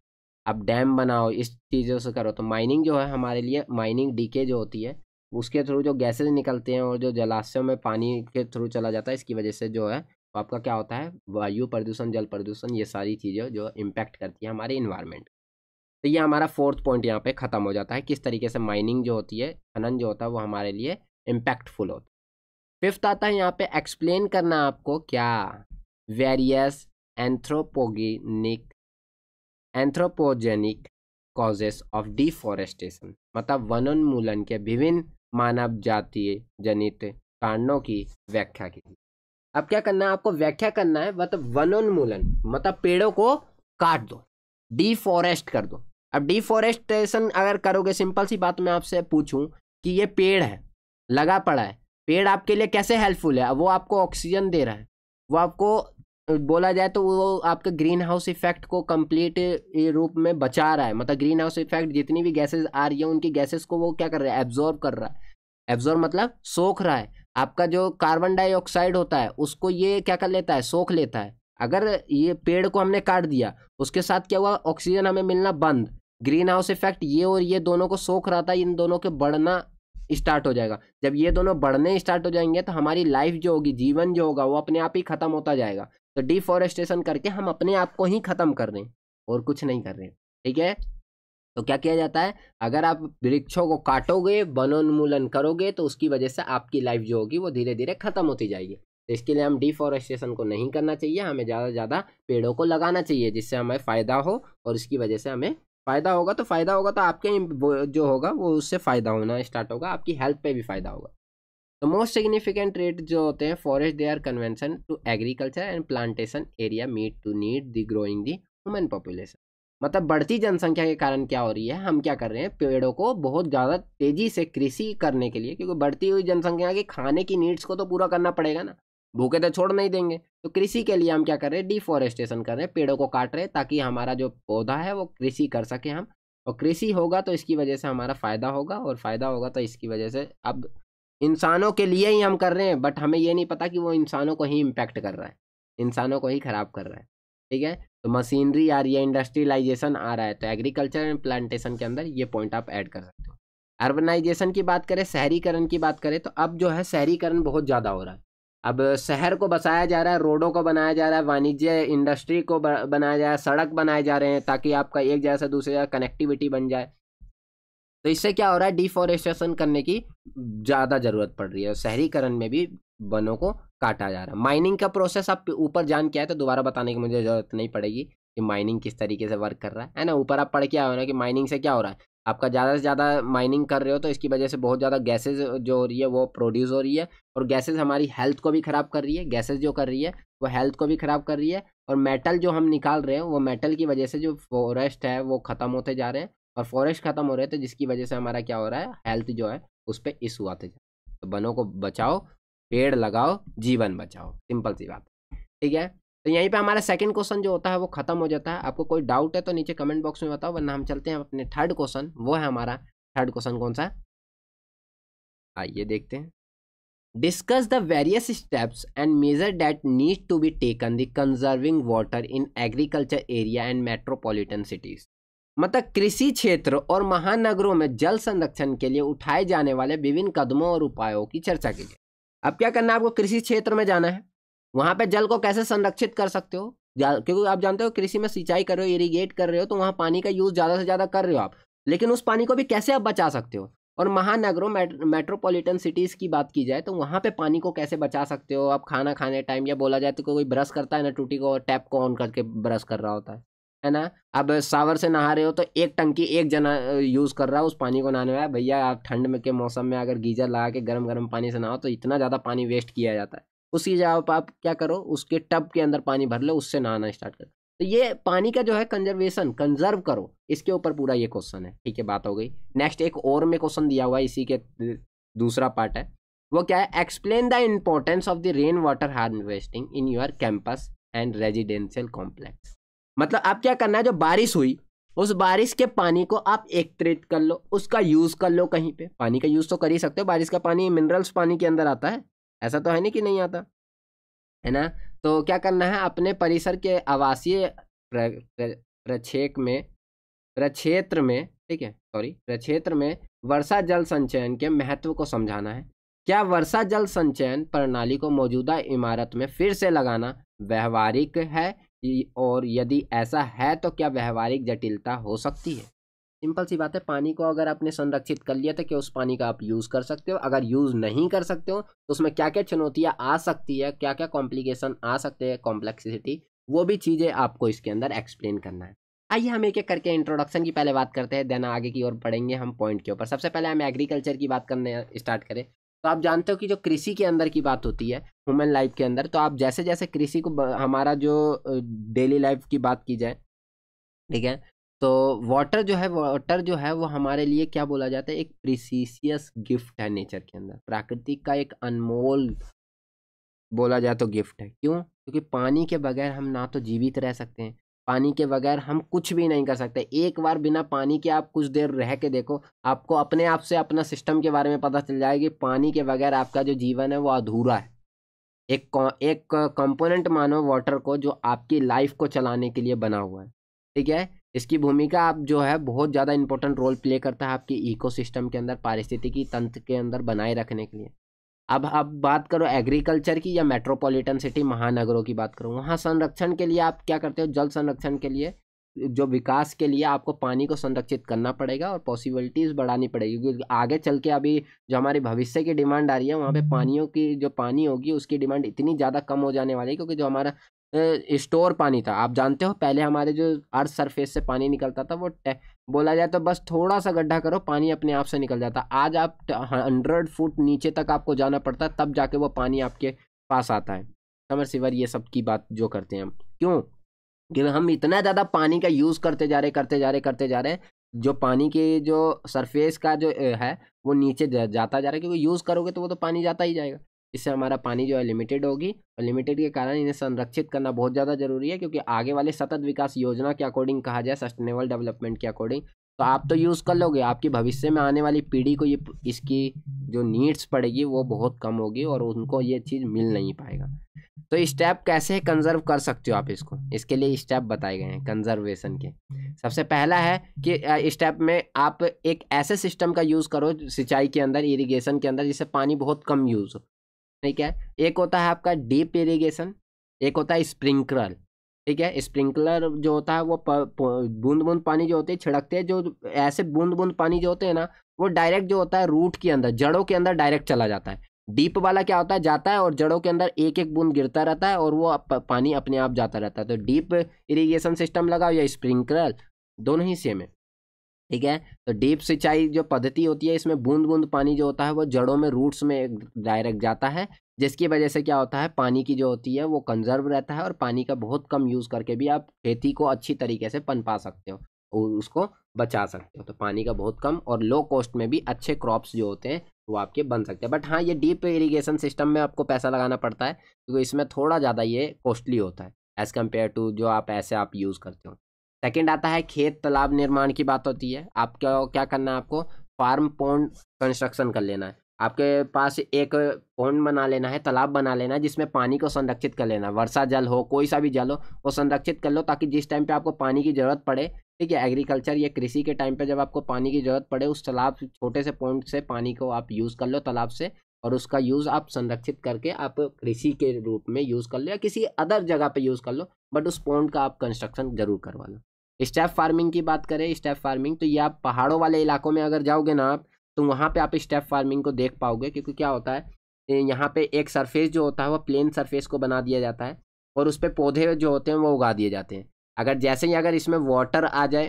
अब डैम बनाओ इस चीज़ों से करो तो माइनिंग जो है हमारे लिए माइनिंग डीके जो होती है उसके थ्रू जो गैसेज निकलते हैं और जो जलाशयों में पानी के थ्रू चला जाता है इसकी वजह से जो है तो आपका क्या होता है वायु प्रदूषण जल प्रदूषण ये सारी चीज़ें जो इम्पैक्ट करती है हमारे इन्वायरमेंट तो ये हमारा फोर्थ पॉइंट यहाँ पे ख़त्म हो जाता है किस तरीके से माइनिंग जो होती है खनन जो होता है वो हमारे लिए इम्पैक्टफुल होता है फिफ्थ आता है यहाँ पे एक्सप्लेन करना आपको क्या various anthropogenic anthropogenic causes of deforestation मतलब वनोन्मूलन के विभिन्न मानव जाति जनित कारणों की व्याख्या की अब क्या करना है आपको व्याख्या करना है मतलब वनोन्मूलन मतलब पेड़ों को काट दो डिफॉरेस्ट कर दो अब डिफॉरेस्टेशन अगर करोगे सिंपल सी बात मैं आपसे पूछूं कि ये पेड़ है लगा पड़ा है पेड़ आपके लिए कैसे हेल्पफुल है वो आपको ऑक्सीजन दे रहा है वो आपको बोला जाए तो वो आपका ग्रीन हाउस इफेक्ट को कंप्लीट रूप में बचा रहा है मतलब ग्रीन हाउस इफेक्ट जितनी भी गैसेस आ रही है उनकी गैसेस को वो क्या कर रहा है एब्जॉर्व कर रहा है एब्जॉर्ब मतलब सोख रहा है आपका जो कार्बन डाइऑक्साइड होता है उसको ये क्या कर लेता है सोख लेता है अगर ये पेड़ को हमने काट दिया उसके साथ क्या हुआ ऑक्सीजन हमें मिलना बंद ग्रीन हाउस इफेक्ट ये और ये दोनों को सोख रहा था इन दोनों के बढ़ना स्टार्ट हो जाएगा जब ये दोनों बढ़ने स्टार्ट हो जाएंगे तो हमारी लाइफ जो होगी जीवन जो होगा वो अपने आप ही खत्म होता जाएगा तो डिफॉरेस्टेशन करके हम अपने आप को ही ख़त्म कर रहे हैं और कुछ नहीं कर रहे हैं ठीक है तो क्या किया जाता है अगर आप वृक्षों को काटोगे वनोन्मूलन करोगे तो उसकी वजह से आपकी लाइफ जो होगी वो धीरे धीरे ख़त्म होती जाएगी तो इसके लिए हम डिफॉरेस्टेशन को नहीं करना चाहिए हमें ज़्यादा से ज़्यादा पेड़ों को लगाना चाहिए जिससे हमें फ़ायदा हो और इसकी वजह से हमें फ़ायदा होगा तो फ़ायदा होगा तो आपके जो होगा वो उससे फ़ायदा होना स्टार्ट होगा आपकी हेल्थ पे भी फ़ायदा होगा तो मोस्ट सिग्निफिकेंट रेट जो होते हैं forest they are convention to agriculture and plantation area meet to need the growing the human population मतलब बढ़ती जनसंख्या के कारण क्या हो रही है हम क्या कर रहे हैं पेड़ों को बहुत ज़्यादा तेज़ी से कृषि करने के लिए क्योंकि बढ़ती हुई जनसंख्या के खाने की नीड्स को तो पूरा करना पड़ेगा ना भूखे तो छोड़ नहीं देंगे तो कृषि के लिए हम क्या कर रहे हैं डिफॉरेस्टेशन कर रहे हैं पेड़ों को काट रहे हैं ताकि हमारा जो पौधा है वो कृषि कर सके हम और कृषि होगा तो इसकी वजह से हमारा फ़ायदा होगा और फ़ायदा होगा तो इसकी वजह से अब इंसानों के लिए ही हम कर रहे हैं बट हमें ये नहीं पता कि वो इंसानों को ही इम्पेक्ट कर रहा है इंसानों को ही ख़राब कर रहा है ठीक है तो मशीनरी आ रही है इंडस्ट्रियलाइजेशन आ रहा है तो एग्रीकल्चर एंड प्लांटेशन के अंदर ये पॉइंट आप ऐड कर सकते हो अर्बनाइजेशन की बात करें शहरीकरण की बात करें तो अब जो है शहरीकरण बहुत ज़्यादा हो रहा है अब शहर को बसाया जा रहा है रोडों को बनाया जा रहा है वाणिज्य इंडस्ट्री को बनाया जा रहा है सड़क बनाए जा रहे हैं ताकि आपका एक जगह से दूसरी जगह कनेक्टिविटी बन जाए तो इससे क्या हो रहा है डिफॉरेस्टेशन करने की ज़्यादा ज़रूरत पड़ रही है शहरीकरण में भी वनों को काटा जा रहा है माइनिंग का प्रोसेस आप ऊपर जान के आए तो दोबारा बताने की मुझे ज़रूरत नहीं पड़ेगी कि माइनिंग किस तरीके से वर्क कर रहा है है ना ऊपर आप पढ़ के आए हो ना कि माइनिंग से क्या हो रहा है आपका ज़्यादा से ज़्यादा माइनिंग कर रहे हो तो इसकी वजह से बहुत ज़्यादा गैसेज जो हो रही है वो प्रोड्यूस हो रही है और गैसेज हमारी हेल्थ को भी ख़राब कर रही है गैसेज जो कर रही है वो हेल्थ को भी ख़राब कर रही है और मेटल जो हम निकाल रहे हैं वो मेटल की वजह से जो फॉरेस्ट है वो ख़त्म होते जा रहे हैं और फॉरेस्ट ख़त्म हो रहे थे जिसकी वजह से हमारा क्या हो रहा है हेल्थ जो है उस पर इशू आते जा तो बनों को बचाओ पेड़ लगाओ जीवन बचाओ सिंपल सी बात ठीक है तो यहीं पे हमारा सेकंड क्वेश्चन जो होता है वो खत्म हो जाता है आपको कोई डाउट है तो नीचे कमेंट बॉक्स में बताओ वरना हम चलते हैं अपने थर्ड क्वेश्चन वो है हमारा थर्ड क्वेश्चन कौन सा आइए देखते हैं discuss the various steps and measure that need to be taken the conserving water in agriculture area and metropolitan cities मतलब कृषि क्षेत्र और महानगरों में जल संरक्षण के लिए उठाए जाने वाले विभिन्न कदमों और उपायों की चर्चा कीजिए अब क्या करना है आपको कृषि क्षेत्र में जाना है वहाँ पे जल को कैसे संरक्षित कर सकते हो क्योंकि आप जानते हो कृषि में सिंचाई कर रहे हो इरीगेट कर रहे हो तो वहाँ पानी का यूज़ ज़्यादा से ज़्यादा कर रहे हो आप लेकिन उस पानी को भी कैसे आप बचा सकते हो और महानगरों मेट्रोपॉलिटन सिटीज़ की बात की जाए तो वहाँ पे पानी को कैसे बचा सकते हो आप खाना खाने टाइम या बोला जाए तो कोई ब्रश करता है ना टूटी को टैप को ऑन करके ब्रश कर रहा होता है है ना अब सावर से नहा रहे हो तो एक टंकी एक जना यूज़ कर रहा है उस पानी को नहाने में भैया आप ठंड में के मौसम में अगर गीजर लगा के गर्म गर्म पानी से नहाओ तो इतना ज़्यादा पानी वेस्ट किया जाता है उसकी जगह आप क्या करो उसके टब के अंदर पानी भर लो उससे नहाना स्टार्ट करो तो ये पानी का जो है कंजर्वेशन कंजर्व करो इसके ऊपर पूरा ये क्वेश्चन है ठीक है बात हो गई नेक्स्ट एक और में क्वेश्चन दिया हुआ है इसी के दूसरा पार्ट है वो क्या है explain the importance of the rain water harvesting in your campus and residential complex मतलब आप क्या करना है जो बारिश हुई उस बारिश के पानी को आप एकत्रित कर लो उसका यूज़ कर लो कहीं पे पानी का यूज़ तो कर ही सकते हो बारिश का पानी मिनरल्स पानी के अंदर आता है ऐसा तो है नहीं कि नहीं आता है ना तो क्या करना है अपने परिसर के आवासीय प्रक्षेप में प्रक्षेत्र में ठीक है सॉरी प्रक्षेत्र में वर्षा जल संचयन के महत्व को समझाना है क्या वर्षा जल संचयन प्रणाली को मौजूदा इमारत में फिर से लगाना व्यवहारिक है और यदि ऐसा है तो क्या व्यवहारिक जटिलता हो सकती है सिंपल सी बात है पानी को अगर आपने संरक्षित कर लिया तो क्या उस पानी का आप यूज़ कर सकते हो अगर यूज़ नहीं कर सकते हो तो उसमें क्या क्या चुनौतियाँ आ सकती है क्या क्या कॉम्प्लिकेशन आ सकते हैं कॉम्प्लेक्सिटी वो भी चीज़ें आपको इसके अंदर एक्सप्लेन करना है आइए हम एक एक करके इंट्रोडक्शन की पहले बात करते हैं देन आगे की ओर पढ़ेंगे हम पॉइंट के ऊपर सबसे पहले हम एग्रीकल्चर की बात करने स्टार्ट करें तो आप जानते हो कि जो कृषि के अंदर की बात होती है ह्यूमन लाइफ के अंदर तो आप जैसे जैसे कृषि को हमारा जो डेली लाइफ की बात की जाए ठीक है तो वाटर जो है वाटर जो है वो हमारे लिए क्या बोला जाता है एक प्रिसीसियस गिफ्ट है नेचर के अंदर प्रकृति का एक अनमोल बोला जाए तो गिफ्ट है क्यों क्योंकि पानी के बगैर हम ना तो जीवित रह सकते हैं पानी के बगैर हम कुछ भी नहीं कर सकते एक बार बिना पानी के आप कुछ देर रह के देखो आपको अपने आप से अपना सिस्टम के बारे में पता चल जाएगा कि पानी के बगैर आपका जो जीवन है वो अधूरा है एक एक कंपोनेंट मानो वाटर को जो आपकी लाइफ को चलाने के लिए बना हुआ है ठीक है इसकी भूमिका आप जो है बहुत ज़्यादा इंपॉर्टेंट रोल प्ले करता है आपके इकोसिस्टम के अंदर पारिस्थितिकी तंत्र के अंदर बनाए रखने के लिए अब अब बात करो एग्रीकल्चर की या मेट्रोपॉलिटन सिटी महानगरों की बात करो वहाँ संरक्षण के लिए आप क्या करते हो जल संरक्षण के लिए जो विकास के लिए आपको पानी को संरक्षित करना पड़ेगा और पॉसिबिलिटीज़ बढ़ानी पड़ेगी क्योंकि आगे चल के अभी जो हमारी भविष्य की डिमांड आ रही है वहाँ पे पानियों की जो पानी होगी उसकी डिमांड इतनी ज़्यादा कम हो जाने वाली है क्योंकि जो हमारा स्टोर पानी था आप जानते हो पहले हमारे जो अर्थ सरफेस से पानी निकलता था वो बोला जाए तो बस थोड़ा सा गड्ढा करो पानी अपने आप से निकल जाता आज आप हाँ, हंड्रेड फुट नीचे तक आपको जाना पड़ता है तब जाके वो पानी आपके पास आता है समर सिवर ये सब की बात जो करते हैं हम क्यों क्योंकि हम इतना ज़्यादा पानी का यूज़ करते जा रहे करते जा रहे करते जा रहे हैं जो पानी के जो सरफेस का जो है वो नीचे जाता जा रहा है क्योंकि यूज़ करोगे तो वो तो पानी जाता ही जाएगा इससे हमारा पानी जो है लिमिटेड होगी और लिमिटेड के कारण इन्हें संरक्षित करना बहुत ज़्यादा जरूरी है क्योंकि आगे वाले सतत विकास योजना के अकॉर्डिंग कहा जाए सस्टेनेबल डेवलपमेंट के अकॉर्डिंग तो आप तो यूज़ कर लोगे आपकी भविष्य में आने वाली पीढ़ी को ये इसकी जो नीड्स पड़ेगी वो बहुत कम होगी और उनको ये चीज़ मिल नहीं पाएगा तो स्टेप कैसे कंजर्व कर सकते हो आप इसको इसके लिए स्टेप बताए गए हैं कंजर्वेशन के सबसे पहला है कि स्टेप में आप एक ऐसे सिस्टम का यूज़ करो सिंचाई के अंदर इरिगेशन के अंदर जिससे पानी बहुत कम यूज़ हो ठीक है एक होता है आपका डीप इरीगेशन एक होता है स्प्रिंकलर ठीक है स्प्रिंकलर जो होता है वो बूंद बूंद पानी जो होते हैं छिड़कते हैं जो ऐसे बूंद बूंद पानी जो होते हैं ना वो डायरेक्ट जो होता है रूट के अंदर जड़ों के अंदर डायरेक्ट चला जाता है डीप वाला क्या होता है जाता है और जड़ों के अंदर एक एक बूंद गिरता रहता है और वो पानी अपने आप जाता रहता है तो डीप इरीगेशन सिस्टम लगाओ या स्प्रिंकलर दोनों ही सेम है ठीक है तो डीप सिंचाई जो पद्धति होती है इसमें बूंद बूंद पानी जो होता है वो जड़ों में रूट्स में डायरेक्ट जाता है जिसकी वजह से क्या होता है पानी की जो होती है वो कंजर्व रहता है और पानी का बहुत कम यूज़ करके भी आप खेती को अच्छी तरीके से पनपा सकते हो और उसको बचा सकते हो तो पानी का बहुत कम और लो कॉस्ट में भी अच्छे क्रॉप्स जो होते हैं वो आपके बन सकते हैं बट हाँ ये डीप इरिगेशन सिस्टम में आपको पैसा लगाना पड़ता है क्योंकि इसमें थोड़ा ज़्यादा ये कॉस्टली होता है एज़ कम्पेयर टू जो आप ऐसे आप यूज़ करते हो सेकेंड आता है खेत तालाब निर्माण की बात होती है आपका क्या करना है आपको फार्म पोन्ड कंस्ट्रक्शन कर लेना है आपके पास एक पोन्ड बना लेना है तालाब बना लेना है जिसमें पानी को संरक्षित कर लेना है वर्षा जल हो कोई सा भी जल हो वो संरक्षित कर लो ताकि जिस टाइम पे आपको पानी की ज़रूरत पड़े ठीक है एग्रीकल्चर या कृषि के टाइम पे जब आपको पानी की ज़रूरत पड़े उस तालाब छोटे से पोन्ड से पानी को आप यूज़ कर लो तालाब से और उसका यूज़ आप संरक्षित करके आप कृषि के रूप में यूज़ कर लो या किसी अदर जगह पर यूज़ कर लो बट उस पोन्ड का आप कंस्ट्रक्शन जरूर करवा लो स्टेप फार्मिंग की बात करें स्टेप फार्मिंग तो ये आप पहाड़ों वाले इलाकों में अगर जाओगे ना आप तो वहाँ पे आप स्टेप फार्मिंग को देख पाओगे क्योंकि क्या होता है यहाँ पे एक सरफेस जो होता है वह प्लेन सरफेस को बना दिया जाता है और उस पर पौधे जो होते हैं वो उगा दिए जाते हैं अगर जैसे ही अगर इसमें वाटर आ जाए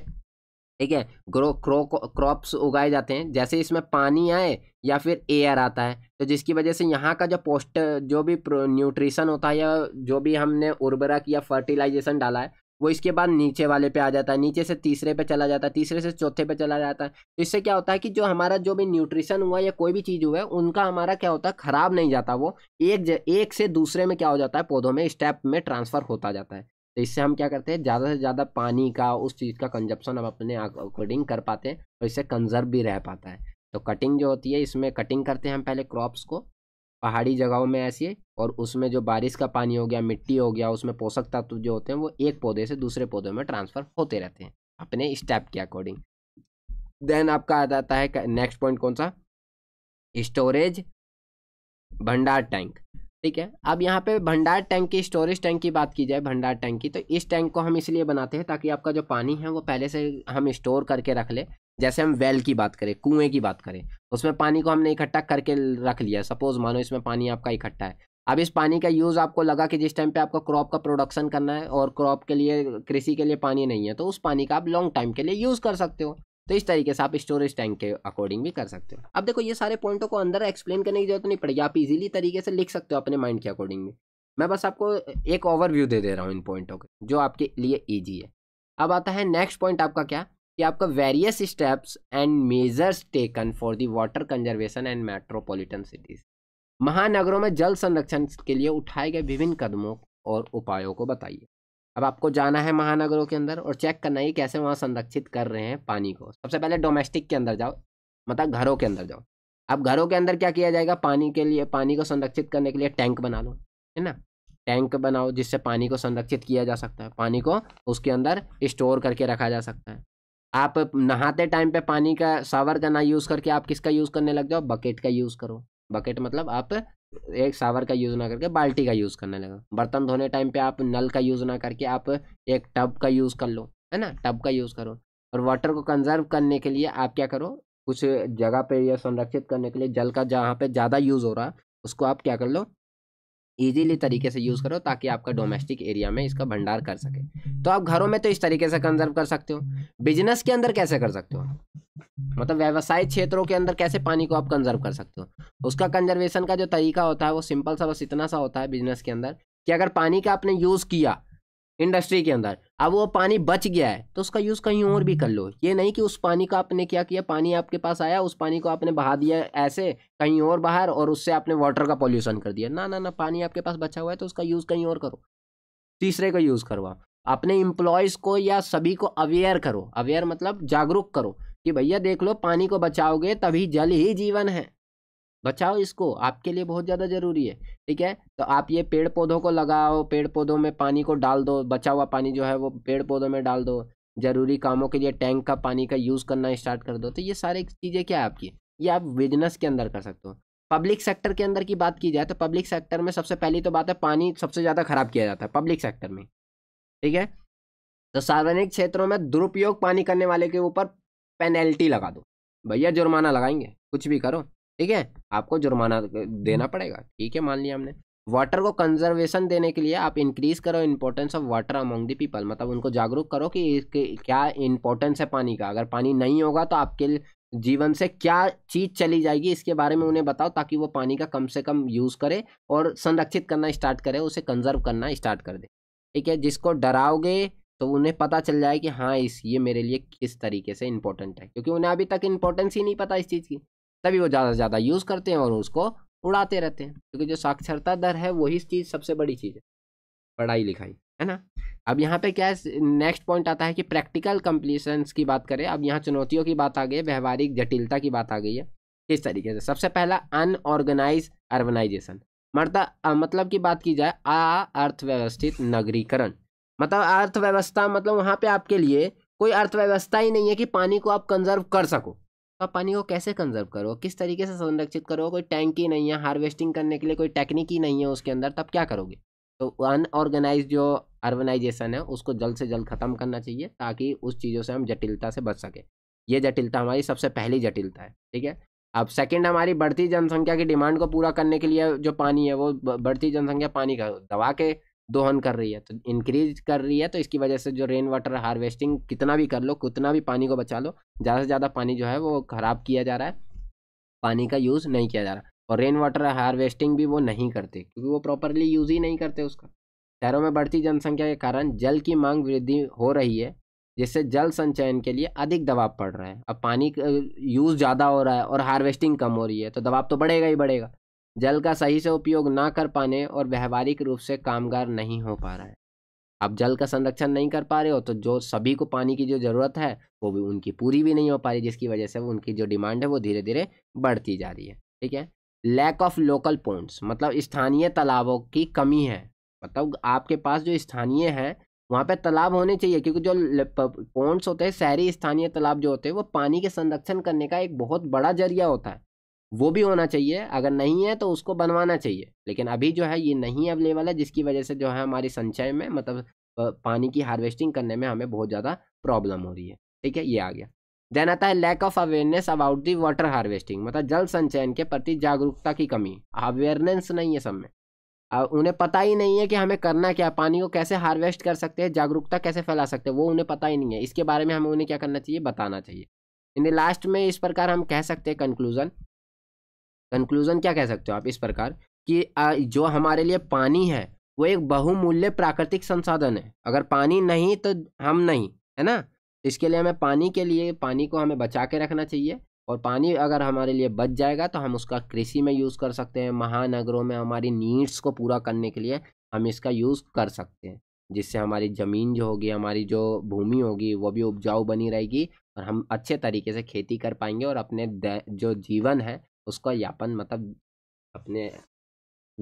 ठीक है ग्रो क्रो क्रॉप्स उगाए जाते हैं जैसे इसमें पानी आए या फिर एयर आता है तो जिसकी वजह से यहाँ का जो पोस्ट जो भी न्यूट्रिशन होता है या जो भी हमने उर्वरक या फर्टिलाइजेशन डाला है वो इसके बाद नीचे वाले पे आ जाता है नीचे से तीसरे पे चला जाता है तीसरे से चौथे पे चला जाता है तो इससे क्या होता है कि जो हमारा जो भी न्यूट्रिशन हुआ या कोई भी चीज़ हुआ है उनका हमारा क्या होता है ख़राब नहीं जाता वो एक ज, एक से दूसरे में क्या हो जाता है पौधों में स्टेप में ट्रांसफ़र होता जाता है तो इससे हम क्या करते हैं ज़्यादा से ज़्यादा पानी का उस चीज़ का कंजप्शन हम अपने अकॉर्डिंग कर पाते हैं और इससे कंजर्व भी रह पाता है तो कटिंग जो होती है इसमें कटिंग करते हैं हम पहले क्रॉप्स को पहाड़ी जगहों में ऐसी और उसमें जो बारिश का पानी हो गया मिट्टी हो गया उसमें पोषक तत्व जो होते हैं वो एक पौधे से दूसरे पौधे में ट्रांसफर होते रहते हैं अपने स्टेप के अकॉर्डिंग देन आपका आ जाता है नेक्स्ट पॉइंट कौन सा स्टोरेज भंडार टैंक ठीक है अब यहाँ पे भंडार टैंक की स्टोरेज टैंक की बात की जाए भंडार टैंक की तो इस टैंक को हम इसलिए बनाते हैं ताकि आपका जो पानी है वो पहले से हम स्टोर करके रख ले जैसे हम वेल की बात करें कुएं की बात करें उसमें पानी को हमने इकट्ठा करके रख लिया सपोज मानो इसमें पानी आपका इकट्ठा है अब इस पानी का यूज़ आपको लगा कि जिस टाइम पे आपका क्रॉप का प्रोडक्शन करना है और क्रॉप के लिए कृषि के लिए पानी नहीं है तो उस पानी का आप लॉन्ग टाइम के लिए यूज़ कर सकते हो तो इस तरीके से आप स्टोरेज टैंक के अकॉर्डिंग भी कर सकते हो अब देखो ये सारे पॉइंटों को अंदर एक्सप्लेन करने की जरूरत नहीं पड़ेगी आप इजीली तरीके से लिख सकते हो अपने माइंड के अकॉर्डिंग भी मैं बस आपको एक ओवरव्यू दे दे रहा हूँ इन पॉइंटों के जो आपके लिए ईजी है अब आता है नेक्स्ट पॉइंट आपका क्या कि आपका various steps and measures taken for the water conservation and metropolitan cities महानगरों में जल संरक्षण के लिए उठाए गए विभिन्न कदमों और उपायों को बताइए अब आपको जाना है महानगरों के अंदर और चेक करना है कैसे वहाँ संरक्षित कर रहे हैं पानी को सबसे पहले डोमेस्टिक के अंदर जाओ मतलब घरों के अंदर जाओ अब घरों के अंदर क्या किया जाएगा पानी के लिए पानी को संरक्षित करने के लिए टैंक बना लो है ना टैंक बनाओ जिससे पानी को संरक्षित किया जा सकता है पानी को उसके अंदर स्टोर करके रखा जा सकता है आप नहाते टाइम पे पानी का सावर का ना यूज़ करके आप किसका यूज़ करने लग जाओ बकेट का यूज़ करो बकेट मतलब आप एक सावर का यूज़ ना करके बाल्टी का यूज़ करने लगा बर्तन धोने टाइम पे आप नल का यूज़ ना करके आप एक टब का यूज़ कर लो है ना टब का यूज़ करो और वाटर को कंजर्व करने के लिए आप क्या करो कुछ जगह पे या संरक्षित करने के लिए जल का जहाँ पे ज़्यादा यूज़ हो रहा उसको आप क्या कर लो इजीली तरीके से यूज़ करो ताकि आपका डोमेस्टिक एरिया में इसका भंडार कर सके तो आप घरों में तो इस तरीके से कंजर्व कर सकते हो बिजनेस के अंदर कैसे कर सकते हो मतलब व्यवसाय क्षेत्रों के अंदर कैसे पानी को आप कंजर्व कर सकते हो उसका कंजर्वेशन का जो तरीका होता है वो सिंपल सा बस इतना सा होता है बिजनेस के अंदर कि अगर पानी का आपने यूज़ किया इंडस्ट्री के अंदर अब वो पानी बच गया है तो उसका यूज़ कहीं और भी कर लो हम्म। ये नहीं कि उस पानी का आपने क्या किया पानी आपके पास आया उस पानी को आपने बहा दिया ऐसे कहीं और बाहर और उससे आपने वाटर का पॉल्यूशन कर दिया ना ना ना पानी आपके पास बचा हुआ है तो उसका यूज़ कहीं और करो तीसरे का यूज़ करवाओ अपने इम्प्लॉयज़ को या सभी को अवेयर करो अवेयर मतलब जागरूक करो कि भैया देख लो पानी को बचाओगे तभी जल ही जीवन है बचाओ इसको आपके लिए बहुत ज़्यादा ज़रूरी है ठीक है तो आप ये पेड़ पौधों को लगाओ पेड़ पौधों में पानी को डाल दो बचा हुआ पानी जो है वो पेड़ पौधों में डाल दो ज़रूरी कामों के लिए टैंक का पानी का यूज़ करना स्टार्ट कर दो तो ये सारी चीज़ें क्या है आपकी ये आप बिजनेस के अंदर कर सकते हो पब्लिक सेक्टर के अंदर की बात की जाए तो पब्लिक सेक्टर में सबसे पहली तो बात है पानी सबसे ज़्यादा खराब किया जाता है पब्लिक सेक्टर में ठीक है तो सार्वजनिक क्षेत्रों में दुरुपयोग पानी करने वाले के ऊपर पेनल्टी लगा दो भैया जुर्माना लगाएंगे कुछ भी करो ठीक है आपको जुर्माना देना हम्म। पड़ेगा ठीक है मान लिया हमने वाटर को कंजर्वेशन देने के लिए आप इंक्रीज करो importance of water among the people मतलब उनको जागरूक करो कि इसके क्या इंपॉर्टेंस है पानी का अगर पानी नहीं होगा तो आपके जीवन से क्या चीज़ चली जाएगी इसके बारे में उन्हें बताओ ताकि वो पानी का कम से कम यूज़ करे और संरक्षित करना स्टार्ट करे उसे कंजर्व करना स्टार्ट कर दे ठीक है जिसको डराओगे तो उन्हें पता चल जाए कि हाँ इस ये मेरे लिए किस तरीके से इंपॉर्टेंट है क्योंकि उन्हें अभी तक इंपॉर्टेंस ही नहीं पता इस चीज़ की तभी वो ज़्यादा से ज़्यादा यूज़ करते हैं और उसको उड़ाते रहते हैं क्योंकि जो साक्षरता दर है वही चीज़ सबसे बड़ी चीज़ है पढ़ाई लिखाई है ना अब यहाँ पे क्या है नेक्स्ट पॉइंट आता है कि प्रैक्टिकल कम्प्लीसन्स की बात करें अब यहाँ चुनौतियों की बात आ गई है व्यवहारिक जटिलता की बात आ गई है किस तरीके से सबसे पहला अनऑर्गेनाइज अर्बनाइजेशन मरता मतलब की बात की जाए आ अर्थव्यवस्थित नगरीकरण मतलब अर्थव्यवस्था मतलब वहाँ पे आपके लिए कोई अर्थव्यवस्था ही नहीं है कि पानी को आप कंजर्व कर सको आप पानी को कैसे कंजर्व करो किस तरीके से संरक्षित करो कोई टैंक ही नहीं है हार्वेस्टिंग करने के लिए कोई टेक्निक ही नहीं है उसके अंदर तब क्या करोगे तो अनऑर्गेनाइज जो अर्बनाइजेशन है उसको जल्द से जल्द ख़त्म करना चाहिए ताकि उस चीज़ों से हम जटिलता से बच सकें ये जटिलता हमारी सबसे पहली जटिलता है ठीक है अब सेकंड हमारी बढ़ती जनसंख्या की डिमांड को पूरा करने के लिए जो पानी है वो बढ़ती जनसंख्या पानी का दबा के दोहन कर रही है तो इंक्रीज कर रही है तो इसकी वजह से जो रेन वाटर हार्वेस्टिंग कितना भी कर लो कितना भी पानी को बचा लो ज़्यादा से ज़्यादा पानी जो है वो ख़राब किया जा रहा है पानी का यूज़ नहीं किया जा रहा और रेन वाटर हार्वेस्टिंग भी वो नहीं करते क्योंकि वो प्रॉपरली यूज़ ही नहीं करते उसका शहरों में बढ़ती जनसंख्या के कारण जल की मांग वृद्धि हो रही है जिससे जल संचयन के लिए अधिक दबाव पड़ रहा है अब पानी का यूज़ ज़्यादा हो रहा है और हार्वेस्टिंग कम हो रही है तो दबाव तो बढ़ेगा ही बढ़ेगा जल का सही से उपयोग ना कर पाने और व्यवहारिक रूप से कामगार नहीं हो पा रहा है आप जल का संरक्षण नहीं कर पा रहे हो तो जो सभी को पानी की जो ज़रूरत है वो भी उनकी पूरी भी नहीं हो पा रही जिसकी वजह से उनकी जो डिमांड है वो धीरे धीरे बढ़ती जा रही है ठीक है लैक ऑफ लोकल पॉइंट्स मतलब स्थानीय तालाबों की कमी है मतलब आपके पास जो स्थानीय है वहाँ पे तालाब होने चाहिए क्योंकि जो पॉइंट्स होते हैं शहरी स्थानीय तालाब जो होते हैं वो पानी के संरक्षण करने का एक बहुत बड़ा जरिया होता है वो भी होना चाहिए अगर नहीं है तो उसको बनवाना चाहिए लेकिन अभी जो है ये नहीं अवेलेबल है जिसकी वजह से जो है हमारी संचय में मतलब पानी की हार्वेस्टिंग करने में हमें बहुत ज़्यादा प्रॉब्लम हो रही है ठीक है ये आ गया देन आता है lack of awareness about the water harvesting मतलब जल संचयन के प्रति जागरूकता की कमी अवेयरनेस नहीं है सब में उन्हें पता ही नहीं है कि हमें करना क्या पानी को कैसे हार्वेस्ट कर सकते हैं जागरूकता कैसे फैला सकते हैं वो उन्हें पता ही नहीं है इसके बारे में हमें उन्हें क्या करना चाहिए बताना चाहिए इन लास्ट में इस प्रकार हम कह सकते हैं कंक्लूजन कंक्लूजन क्या कह सकते हो आप इस प्रकार कि जो हमारे लिए पानी है वो एक बहुमूल्य प्राकृतिक संसाधन है अगर पानी नहीं तो हम नहीं है ना इसके लिए हमें पानी के लिए पानी को हमें बचा के रखना चाहिए और पानी अगर हमारे लिए बच जाएगा तो हम उसका कृषि में यूज़ कर सकते हैं महानगरों में हमारी नीड्स को पूरा करने के लिए हम इसका यूज़ कर सकते हैं जिससे हमारी ज़मीन जो होगी हमारी जो भूमि होगी वो भी उपजाऊ बनी रहेगी और हम अच्छे तरीके से खेती कर पाएंगे और अपने जो जीवन है उसका यापन मतलब अपने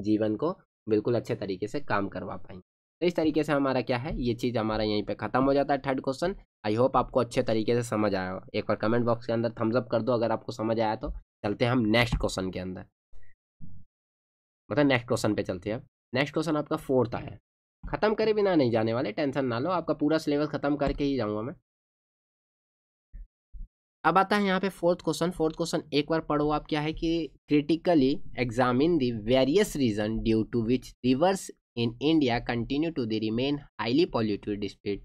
जीवन को बिल्कुल अच्छे तरीके से काम करवा पाएंगे तो इस तरीके से हमारा क्या है ये चीज़ हमारा यहीं पे ख़त्म हो जाता है थर्ड क्वेश्चन आई होप आपको अच्छे तरीके से समझ आया हो एक बार कमेंट बॉक्स के अंदर थम्स अप कर दो अगर आपको समझ आया तो चलते हैं हम नेक्स्ट क्वेश्चन के अंदर मतलब नेक्स्ट क्वेश्चन पे चलते हैं नेक्स्ट क्वेश्चन आपका फोर्थ आया खत्म करे बिना नहीं जाने वाले टेंशन ना लो आपका पूरा सिलेबस खत्म करके ही जाऊँगा मैं अब आता है यहाँ पे फोर्थ क्वेश्चन फोर्थ क्वेश्चन एक बार पढ़ो आप क्या है कि critically examine the various reason due to which rivers in India continue to the remain highly polluted dispute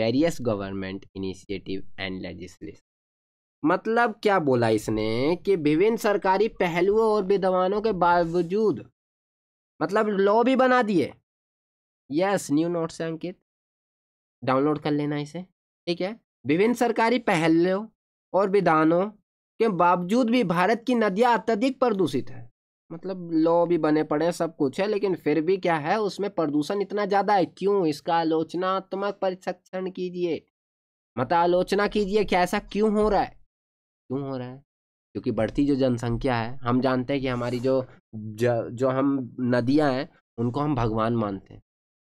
various government initiative and legislation मतलब क्या बोला इसने कि विभिन्न सरकारी पहलुओं और विद्वानों के बावजूद मतलब लॉ भी बना दिए यस न्यू नोट से अंकित डाउनलोड कर लेना इसे ठीक है विभिन्न सरकारी पहलुओं और विधानों के बावजूद भी भारत की नदियाँ अत्यधिक प्रदूषित हैं मतलब लॉ भी बने पड़े हैं सब कुछ है लेकिन फिर भी क्या है उसमें प्रदूषण इतना ज़्यादा है क्यों इसका आलोचनात्मक परीक्षण कीजिए मत आलोचना कीजिए कि ऐसा क्यों हो रहा है क्यों हो रहा है क्योंकि बढ़ती जो जनसंख्या है हम जानते हैं कि हमारी जो जो हम नदियाँ हैं उनको हम भगवान मानते हैं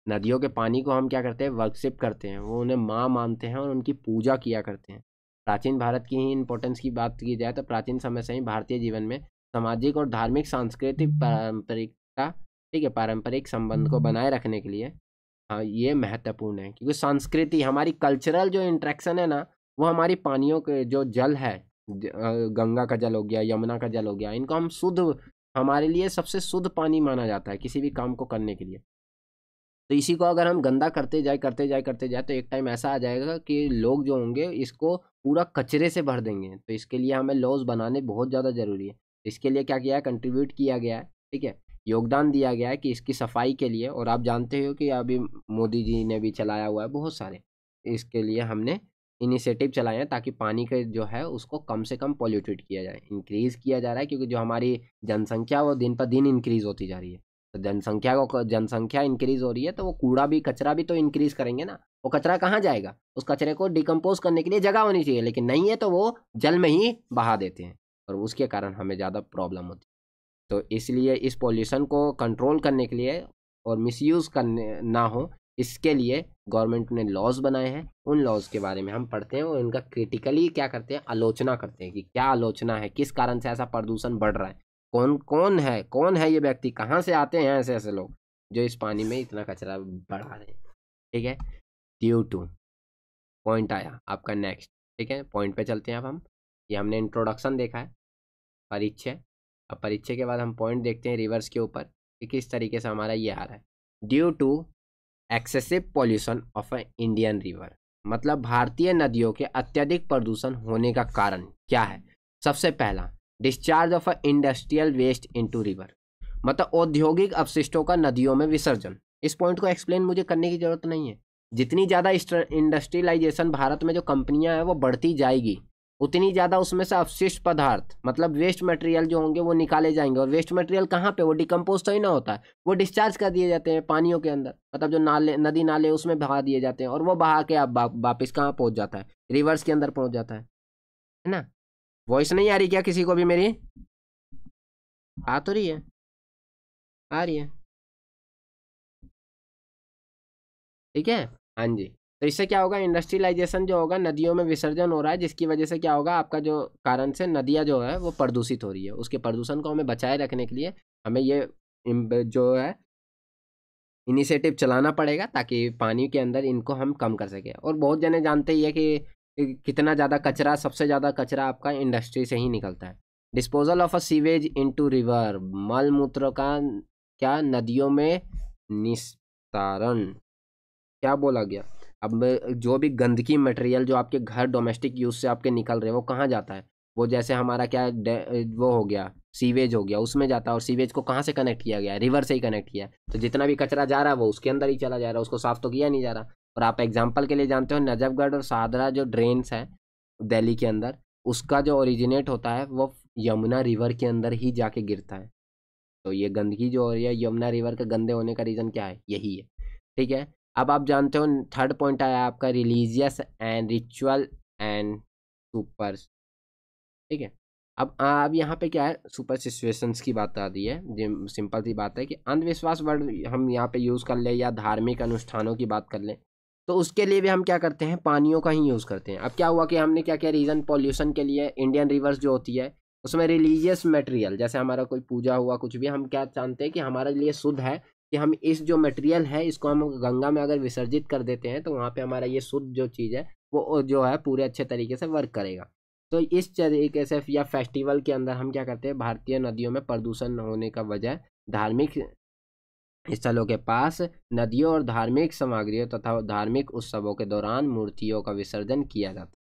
नदियों के पानी को हम क्या करते हैं वर्कशिप करते हैं वो उन्हें माँ मानते हैं और उनकी पूजा किया करते हैं प्राचीन भारत की ही इम्पोर्टेंस की बात की जाए तो प्राचीन समय से ही भारतीय जीवन में सामाजिक और धार्मिक सांस्कृतिक पारंपरिकता ठीक है पारंपरिक संबंध को बनाए रखने के लिए हाँ ये महत्वपूर्ण है क्योंकि संस्कृति हमारी कल्चरल जो इंट्रैक्शन है ना वो हमारी पानियों के जो जल है गंगा का जल हो गया यमुना का जल हो गया इनको हम शुद्ध हमारे लिए सबसे शुद्ध पानी माना जाता है किसी भी काम को करने के लिए तो इसी को अगर हम गंदा करते जाए करते जाए करते जाए तो एक टाइम ऐसा आ जाएगा कि लोग जो होंगे इसको पूरा कचरे से भर देंगे तो इसके लिए हमें लॉज बनाने बहुत ज़्यादा ज़रूरी है इसके लिए क्या किया है कंट्रीब्यूट किया गया है ठीक है योगदान दिया गया है कि इसकी सफाई के लिए और आप जानते हो कि अभी मोदी जी ने भी चलाया हुआ है बहुत सारे इसके लिए हमने इनिशिएटिव चलाए हैं ताकि पानी के जो है उसको कम से कम पॉल्यूटेड किया जाए इंक्रीज़ किया जा रहा है क्योंकि जो हमारी जनसंख्या वो दिन पर दिन इंक्रीज़ होती जा रही है तो जनसंख्या को जनसंख्या इंक्रीज़ हो रही है तो वो कूड़ा भी कचरा भी तो इंक्रीज़ करेंगे ना वो कचरा कहाँ जाएगा उस कचरे को डिकम्पोज करने के लिए जगह होनी चाहिए लेकिन नहीं है तो वो जल में ही बहा देते हैं और उसके कारण हमें ज़्यादा प्रॉब्लम होती है तो इसलिए इस पॉल्यूशन को कंट्रोल करने के लिए और मिसयूज़ करने ना हो इसके लिए गवर्नमेंट ने लॉज बनाए हैं उन लॉज के बारे में हम पढ़ते हैं और इनका क्रिटिकली क्या करते हैं आलोचना करते हैं कि क्या आलोचना है किस कारण से ऐसा प्रदूषण बढ़ रहा है कौन कौन है कौन है ये व्यक्ति कहाँ से आते हैं ऐसे ऐसे लोग जो इस पानी में इतना कचरा बढ़ा रहे हैं ठीक है ड्यू टू पॉइंट आया आपका नेक्स्ट ठीक है पॉइंट पे चलते हैं अब हम ये हमने इंट्रोडक्शन देखा है परिचय अब परिचय के बाद हम पॉइंट देखते हैं रिवर्स के ऊपर कि किस तरीके से हमारा ये आ रहा है due to excessive pollution of a Indian river मतलब भारतीय नदियों के अत्यधिक प्रदूषण होने का कारण क्या है सबसे पहला discharge of a industrial waste into river मतलब औद्योगिक अवशिष्टों का नदियों में विसर्जन इस पॉइंट को एक्सप्लेन मुझे करने की जरूरत नहीं है जितनी ज़्यादा इंडस्ट्रियलाइजेशन भारत में जो कंपनियां हैं वो बढ़ती जाएगी उतनी ज़्यादा उसमें से अवशिष्ट पदार्थ मतलब वेस्ट मटेरियल जो होंगे वो निकाले जाएंगे और वेस्ट मटेरियल कहाँ पे वो डिकम्पोज तो ही ना होता है वो डिस्चार्ज कर दिए जाते हैं पानियों के अंदर मतलब जो नाले नदी नाले उसमें बहा दिए जाते हैं और वो बहा के आप वापस कहाँ पहुँच जाता है रिवर्स के अंदर पहुँच जाता है है ना वॉइस नहीं आ रही क्या किसी को भी मेरी आ तो रही है आ रही है ठीक है हाँ जी तो इससे क्या होगा इंडस्ट्रियलाइजेशन जो होगा नदियों में विसर्जन हो रहा है जिसकी वजह से क्या होगा आपका जो कारण से नदियाँ जो है वो प्रदूषित हो रही है उसके प्रदूषण को हमें बचाए रखने के लिए हमें ये जो है इनिशिएटिव चलाना पड़ेगा ताकि पानी के अंदर इनको हम कम कर सकें और बहुत जने जानते ही है कि कितना ज़्यादा कचरा सबसे ज़्यादा कचरा आपका इंडस्ट्री से ही निकलता है disposal of a sewage into river मलमूत्र का क्या नदियों में निस्तारण क्या बोला गया अब जो भी गंदगी मटेरियल जो आपके घर डोमेस्टिक यूज़ से आपके निकल रहे हैं वो कहाँ जाता है वो जैसे हमारा क्या वो हो गया सीवेज हो गया उसमें जाता है और सीवेज को कहाँ से कनेक्ट किया गया है रिवर से ही कनेक्ट किया है तो जितना भी कचरा जा रहा है वो उसके अंदर ही चला जा रहा है उसको साफ तो किया नहीं जा रहा और आप एग्जाम्पल के लिए जानते हो नजफगढ़ और सादरा जो ड्रेन्स है दिल्ली के अंदर उसका जो ओरिजिनेट होता है वो यमुना रिवर के अंदर ही जाके गिरता है तो ये गंदगी जो हो रही है यमुना रिवर के गंदे होने का रीज़न क्या है यही है ठीक है अब आप जानते हो थर्ड पॉइंट आया आपका religious and ritual and super ठीक है अब अब यहाँ पे क्या है सुपर सिचुएशंस की बात आ रही है सिंपल सी बात है कि अंधविश्वास वर्ड हम यहाँ पे यूज़ कर लें या धार्मिक अनुष्ठानों की बात कर लें तो उसके लिए भी हम क्या करते हैं पानियों का ही यूज़ करते हैं अब क्या हुआ कि हमने क्या क्या रीज़न पॉल्यूशन के लिए इंडियन रिवर्स जो होती है उसमें रिलीजियस मटेरियल जैसे हमारा कोई पूजा हुआ कुछ भी हम क्या जानते हैं कि हमारे लिए शुद्ध है कि हम इस जो मटेरियल है इसको हम गंगा में अगर विसर्जित कर देते हैं तो वहाँ पे हमारा ये शुद्ध जो चीज़ है वो जो है पूरे अच्छे तरीके से वर्क करेगा तो इस तरीके से या फेस्टिवल के अंदर हम क्या करते हैं भारतीय नदियों में प्रदूषण होने का वजह धार्मिक स्थलों के पास नदियों और धार्मिक सामग्रियों तथा धार्मिक उत्सवों के दौरान मूर्तियों का विसर्जन किया जाता है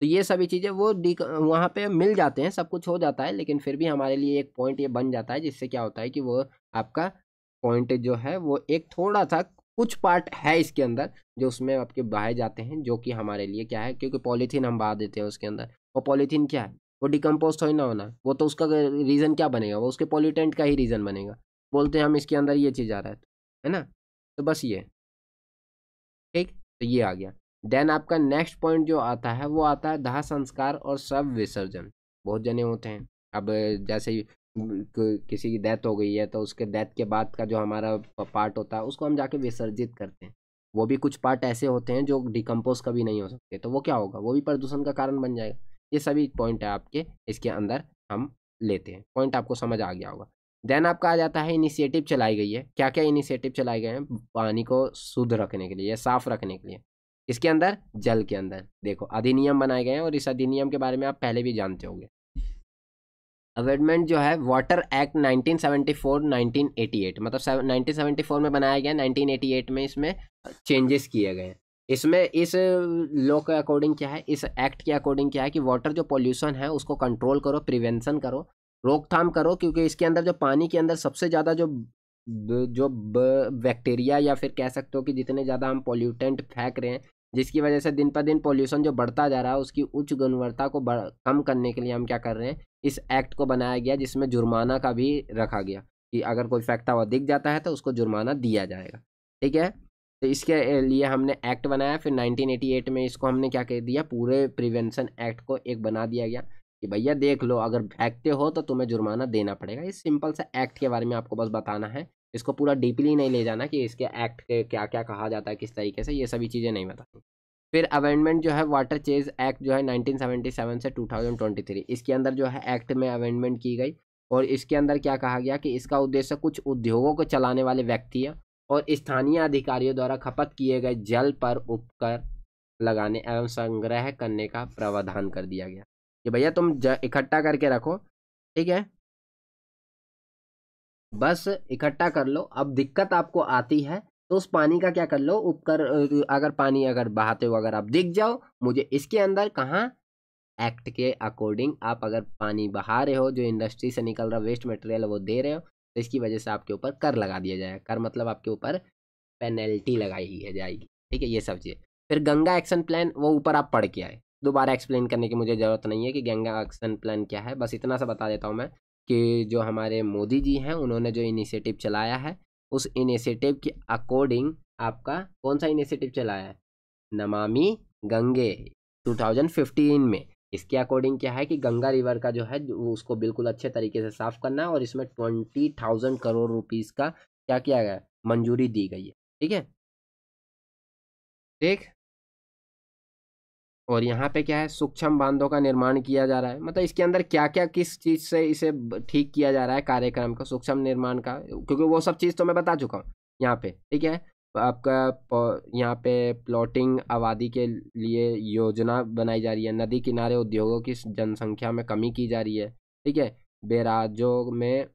तो ये सभी चीज़ें वो डी वहाँ पे मिल जाते हैं सब कुछ हो जाता है लेकिन फिर भी हमारे लिए एक पॉइंट ये बन जाता है जिससे क्या होता है कि वो आपका पॉइंट जो है वो एक थोड़ा सा कुछ पार्ट है इसके अंदर जो उसमें आपके बहाए जाते हैं जो कि हमारे लिए क्या है क्योंकि पॉलीथीन हम बहा देते हैं उसके अंदर और पॉलीथीन क्या है वो डिकम्पोज हो ना होना वो तो उसका रीज़न क्या बनेगा वो उसके पॉलीटेंट का ही रीज़न बनेगा बोलते हैं हम इसके अंदर ये चीज़ आ रहा है है ना तो बस ये ठीक तो ये आ गया देन आपका नेक्स्ट पॉइंट जो आता है वो आता है दाह संस्कार और सब विसर्जन बहुत जने होते हैं अब जैसे किसी की डेथ हो गई है तो उसके डेथ के बाद का जो हमारा पार्ट होता है उसको हम जाके विसर्जित करते हैं वो भी कुछ पार्ट ऐसे होते हैं जो डिकम्पोज कभी नहीं हो सकते तो वो क्या होगा वो भी प्रदूषण का कारण बन जाएगा ये सभी पॉइंट है आपके इसके अंदर हम लेते हैं पॉइंट आपको समझ आ गया होगा देन आपका आ जाता है इनिशिएटिव चलाई गई है क्या क्या इनिशिएटिव चलाए गए हैं पानी को शुद्ध रखने के लिए या साफ रखने के लिए इसके अंदर जल के अंदर देखो अधिनियम बनाए गए हैं और इस अधिनियम के बारे में आप पहले भी जानते होंगे अमेंडमेंट जो है वाटर एक्ट 1974 1988 मतलब 1974 में बनाया गया 1988 में इसमें चेंजेस किए गए इसमें इस लॉ के अकॉर्डिंग क्या है इस एक्ट के अकॉर्डिंग क्या है कि वाटर जो पॉल्यूशन है उसको कंट्रोल करो प्रिवेंशन करो रोकथाम करो क्योंकि इसके अंदर जो पानी के अंदर सबसे ज़्यादा जो जो बैक्टीरिया या फिर कह सकते हो कि जितने ज़्यादा हम पोल्यूटेंट फेंक रहे हैं जिसकी वजह से दिन पर दिन पोल्यूशन जो बढ़ता जा रहा है उसकी उच्च गुणवत्ता को कम करने के लिए हम क्या कर रहे हैं इस एक्ट को बनाया गया जिसमें जुर्माना का भी रखा गया कि अगर कोई फेंकता हुआ दिख जाता है तो उसको जुर्माना दिया जाएगा ठीक है तो इसके लिए हमने एक्ट बनाया फिर 1988 में इसको हमने क्या कर दिया पूरे प्रिवेंशन एक्ट को एक बना दिया गया कि भैया देख लो अगर फेंकते हो तो तुम्हें जुर्माना देना पड़ेगा इस सिंपल सा एक्ट के बारे में आपको बस बताना है इसको पूरा डीपली नहीं ले जाना कि इसके एक्ट के क्या क्या कहा जाता है किस तरीके से ये सभी चीज़ें नहीं बतानी फिर अवेंडमेंट जो है वाटर चेज एक्ट जो है 1977 से 2023 इसके अंदर जो है एक्ट में अवेंडमेंट की गई और इसके अंदर क्या कहा गया कि इसका उद्देश्य कुछ उद्योगों को चलाने वाले व्यक्तियाँ और स्थानीय अधिकारियों द्वारा खपत किए गए जल पर उपकर लगाने एवं संग्रह करने का प्रावधान कर दिया गया कि भैया तुम इकट्ठा करके रखो ठीक है बस इकट्ठा कर लो अब दिक्कत आपको आती है तो उस पानी का क्या कर लो उपकर अगर पानी अगर बहाते हो अगर आप दिख जाओ मुझे इसके अंदर कहाँ एक्ट के अकॉर्डिंग आप अगर पानी बहा रहे हो जो इंडस्ट्री से निकल रहा वेस्ट मटेरियल वो दे रहे हो तो इसकी वजह से आपके ऊपर कर लगा दिया जाएगा कर मतलब आपके ऊपर पेनल्टी लगाई जाएगी ठीक है ये सब चीज़ फिर गंगा एक्शन प्लान वो ऊपर आप पढ़ के आए दोबारा एक्सप्लेन करने की मुझे ज़रूरत नहीं है कि गंगा एक्शन प्लान क्या है बस इतना सा बता देता हूँ मैं कि जो हमारे मोदी जी हैं उन्होंने जो इनिशिएटिव चलाया है उस इनिशिएटिव के अकॉर्डिंग आपका कौन सा इनिशिएटिव चलाया है नमामि गंगे 2015 में इसके अकॉर्डिंग क्या है कि गंगा रिवर का जो है उसको बिल्कुल अच्छे तरीके से साफ करना है और इसमें ट्वेंटी थाउजेंड करोड़ रुपीज़ का क्या किया गया मंजूरी दी गई है ठीक है ठीक और यहाँ पे क्या है सूक्ष्म बांधों का निर्माण किया जा रहा है मतलब इसके अंदर क्या क्या किस चीज़ से इसे ठीक किया जा रहा है कार्यक्रम का सूक्ष्म निर्माण का क्योंकि वो सब चीज़ तो मैं बता चुका हूँ यहाँ पे ठीक है आपका यहाँ पे प्लॉटिंग आबादी के लिए योजना बनाई जा रही है नदी किनारे उद्योगों की जनसंख्या में कमी की जा रही है ठीक है बेराजों में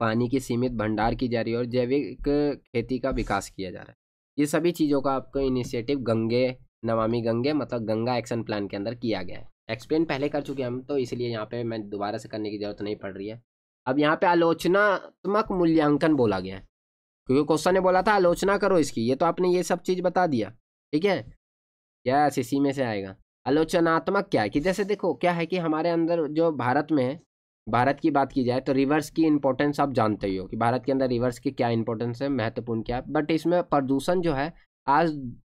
पानी की सीमित भंडार की जा रही है और जैविक खेती का विकास किया जा रहा है ये सभी चीज़ों का आपको इनिशिएटिव गंगे नमामि गंगे मतलब गंगा एक्शन प्लान के अंदर किया गया है एक्सप्लेन पहले कर चुके हम तो इसलिए यहाँ पे मैं दोबारा से करने की जरूरत नहीं पड़ रही है अब यहाँ पे आलोचनात्मक मूल्यांकन बोला गया है क्योंकि क्वेश्चन ने बोला था आलोचना करो इसकी ये तो आपने ये सब चीज़ बता दिया ठीक है यस इसी में से आएगा आलोचनात्मक क्या है कि जैसे देखो क्या है कि हमारे अंदर जो भारत में है भारत की बात की जाए तो रिवर्स की इंपॉर्टेंस आप जानते ही हो कि भारत के अंदर रिवर्स की क्या इंपॉर्टेंस है महत्वपूर्ण क्या है बट इसमें प्रदूषण जो है आज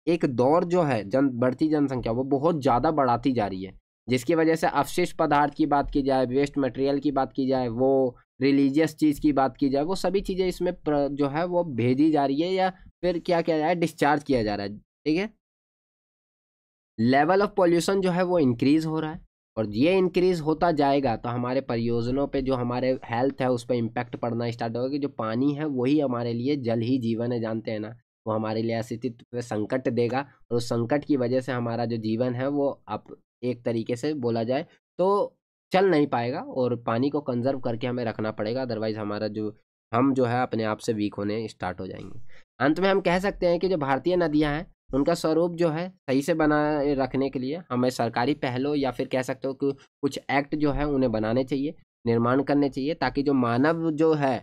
एक दौर जो है जन बढ़ती जनसंख्या वो बहुत ज़्यादा बढ़ाती जा रही है जिसकी वजह से अवशिष्ट पदार्थ की बात की जाए वेस्ट मटेरियल की बात की जाए वो रिलीजियस चीज़ की बात की जाए वो सभी चीज़ें इसमें जो है वो भेजी जा रही है या फिर क्या किया जाए डिस्चार्ज किया जा रहा है ठीक है लेवल ऑफ पॉल्यूशन जो है वो इंक्रीज़ हो रहा है और ये इंक्रीज़ होता जाएगा तो हमारे परियोजनों पे जो हमारे हेल्थ है उस पर इम्पैक्ट पड़ना स्टार्ट होगा कि जो पानी है वही हमारे लिए जल ही जीवन है जानते हैं ना हमारे लिए अस्तित्व संकट देगा और उस संकट की वजह से हमारा जो जीवन है वो आप एक तरीके से बोला जाए तो चल नहीं पाएगा और पानी को कंजर्व करके हमें रखना पड़ेगा अदरवाइज हमारा जो हम जो है अपने आप से वीक होने स्टार्ट हो जाएंगे अंत में हम कह सकते हैं कि जो भारतीय नदियाँ हैं उनका स्वरूप जो है सही से बनाए रखने के लिए हमें सरकारी पहलों या फिर कह सकते हो कि कुछ एक्ट जो है उन्हें बनाने चाहिए निर्माण करने चाहिए ताकि जो मानव जो है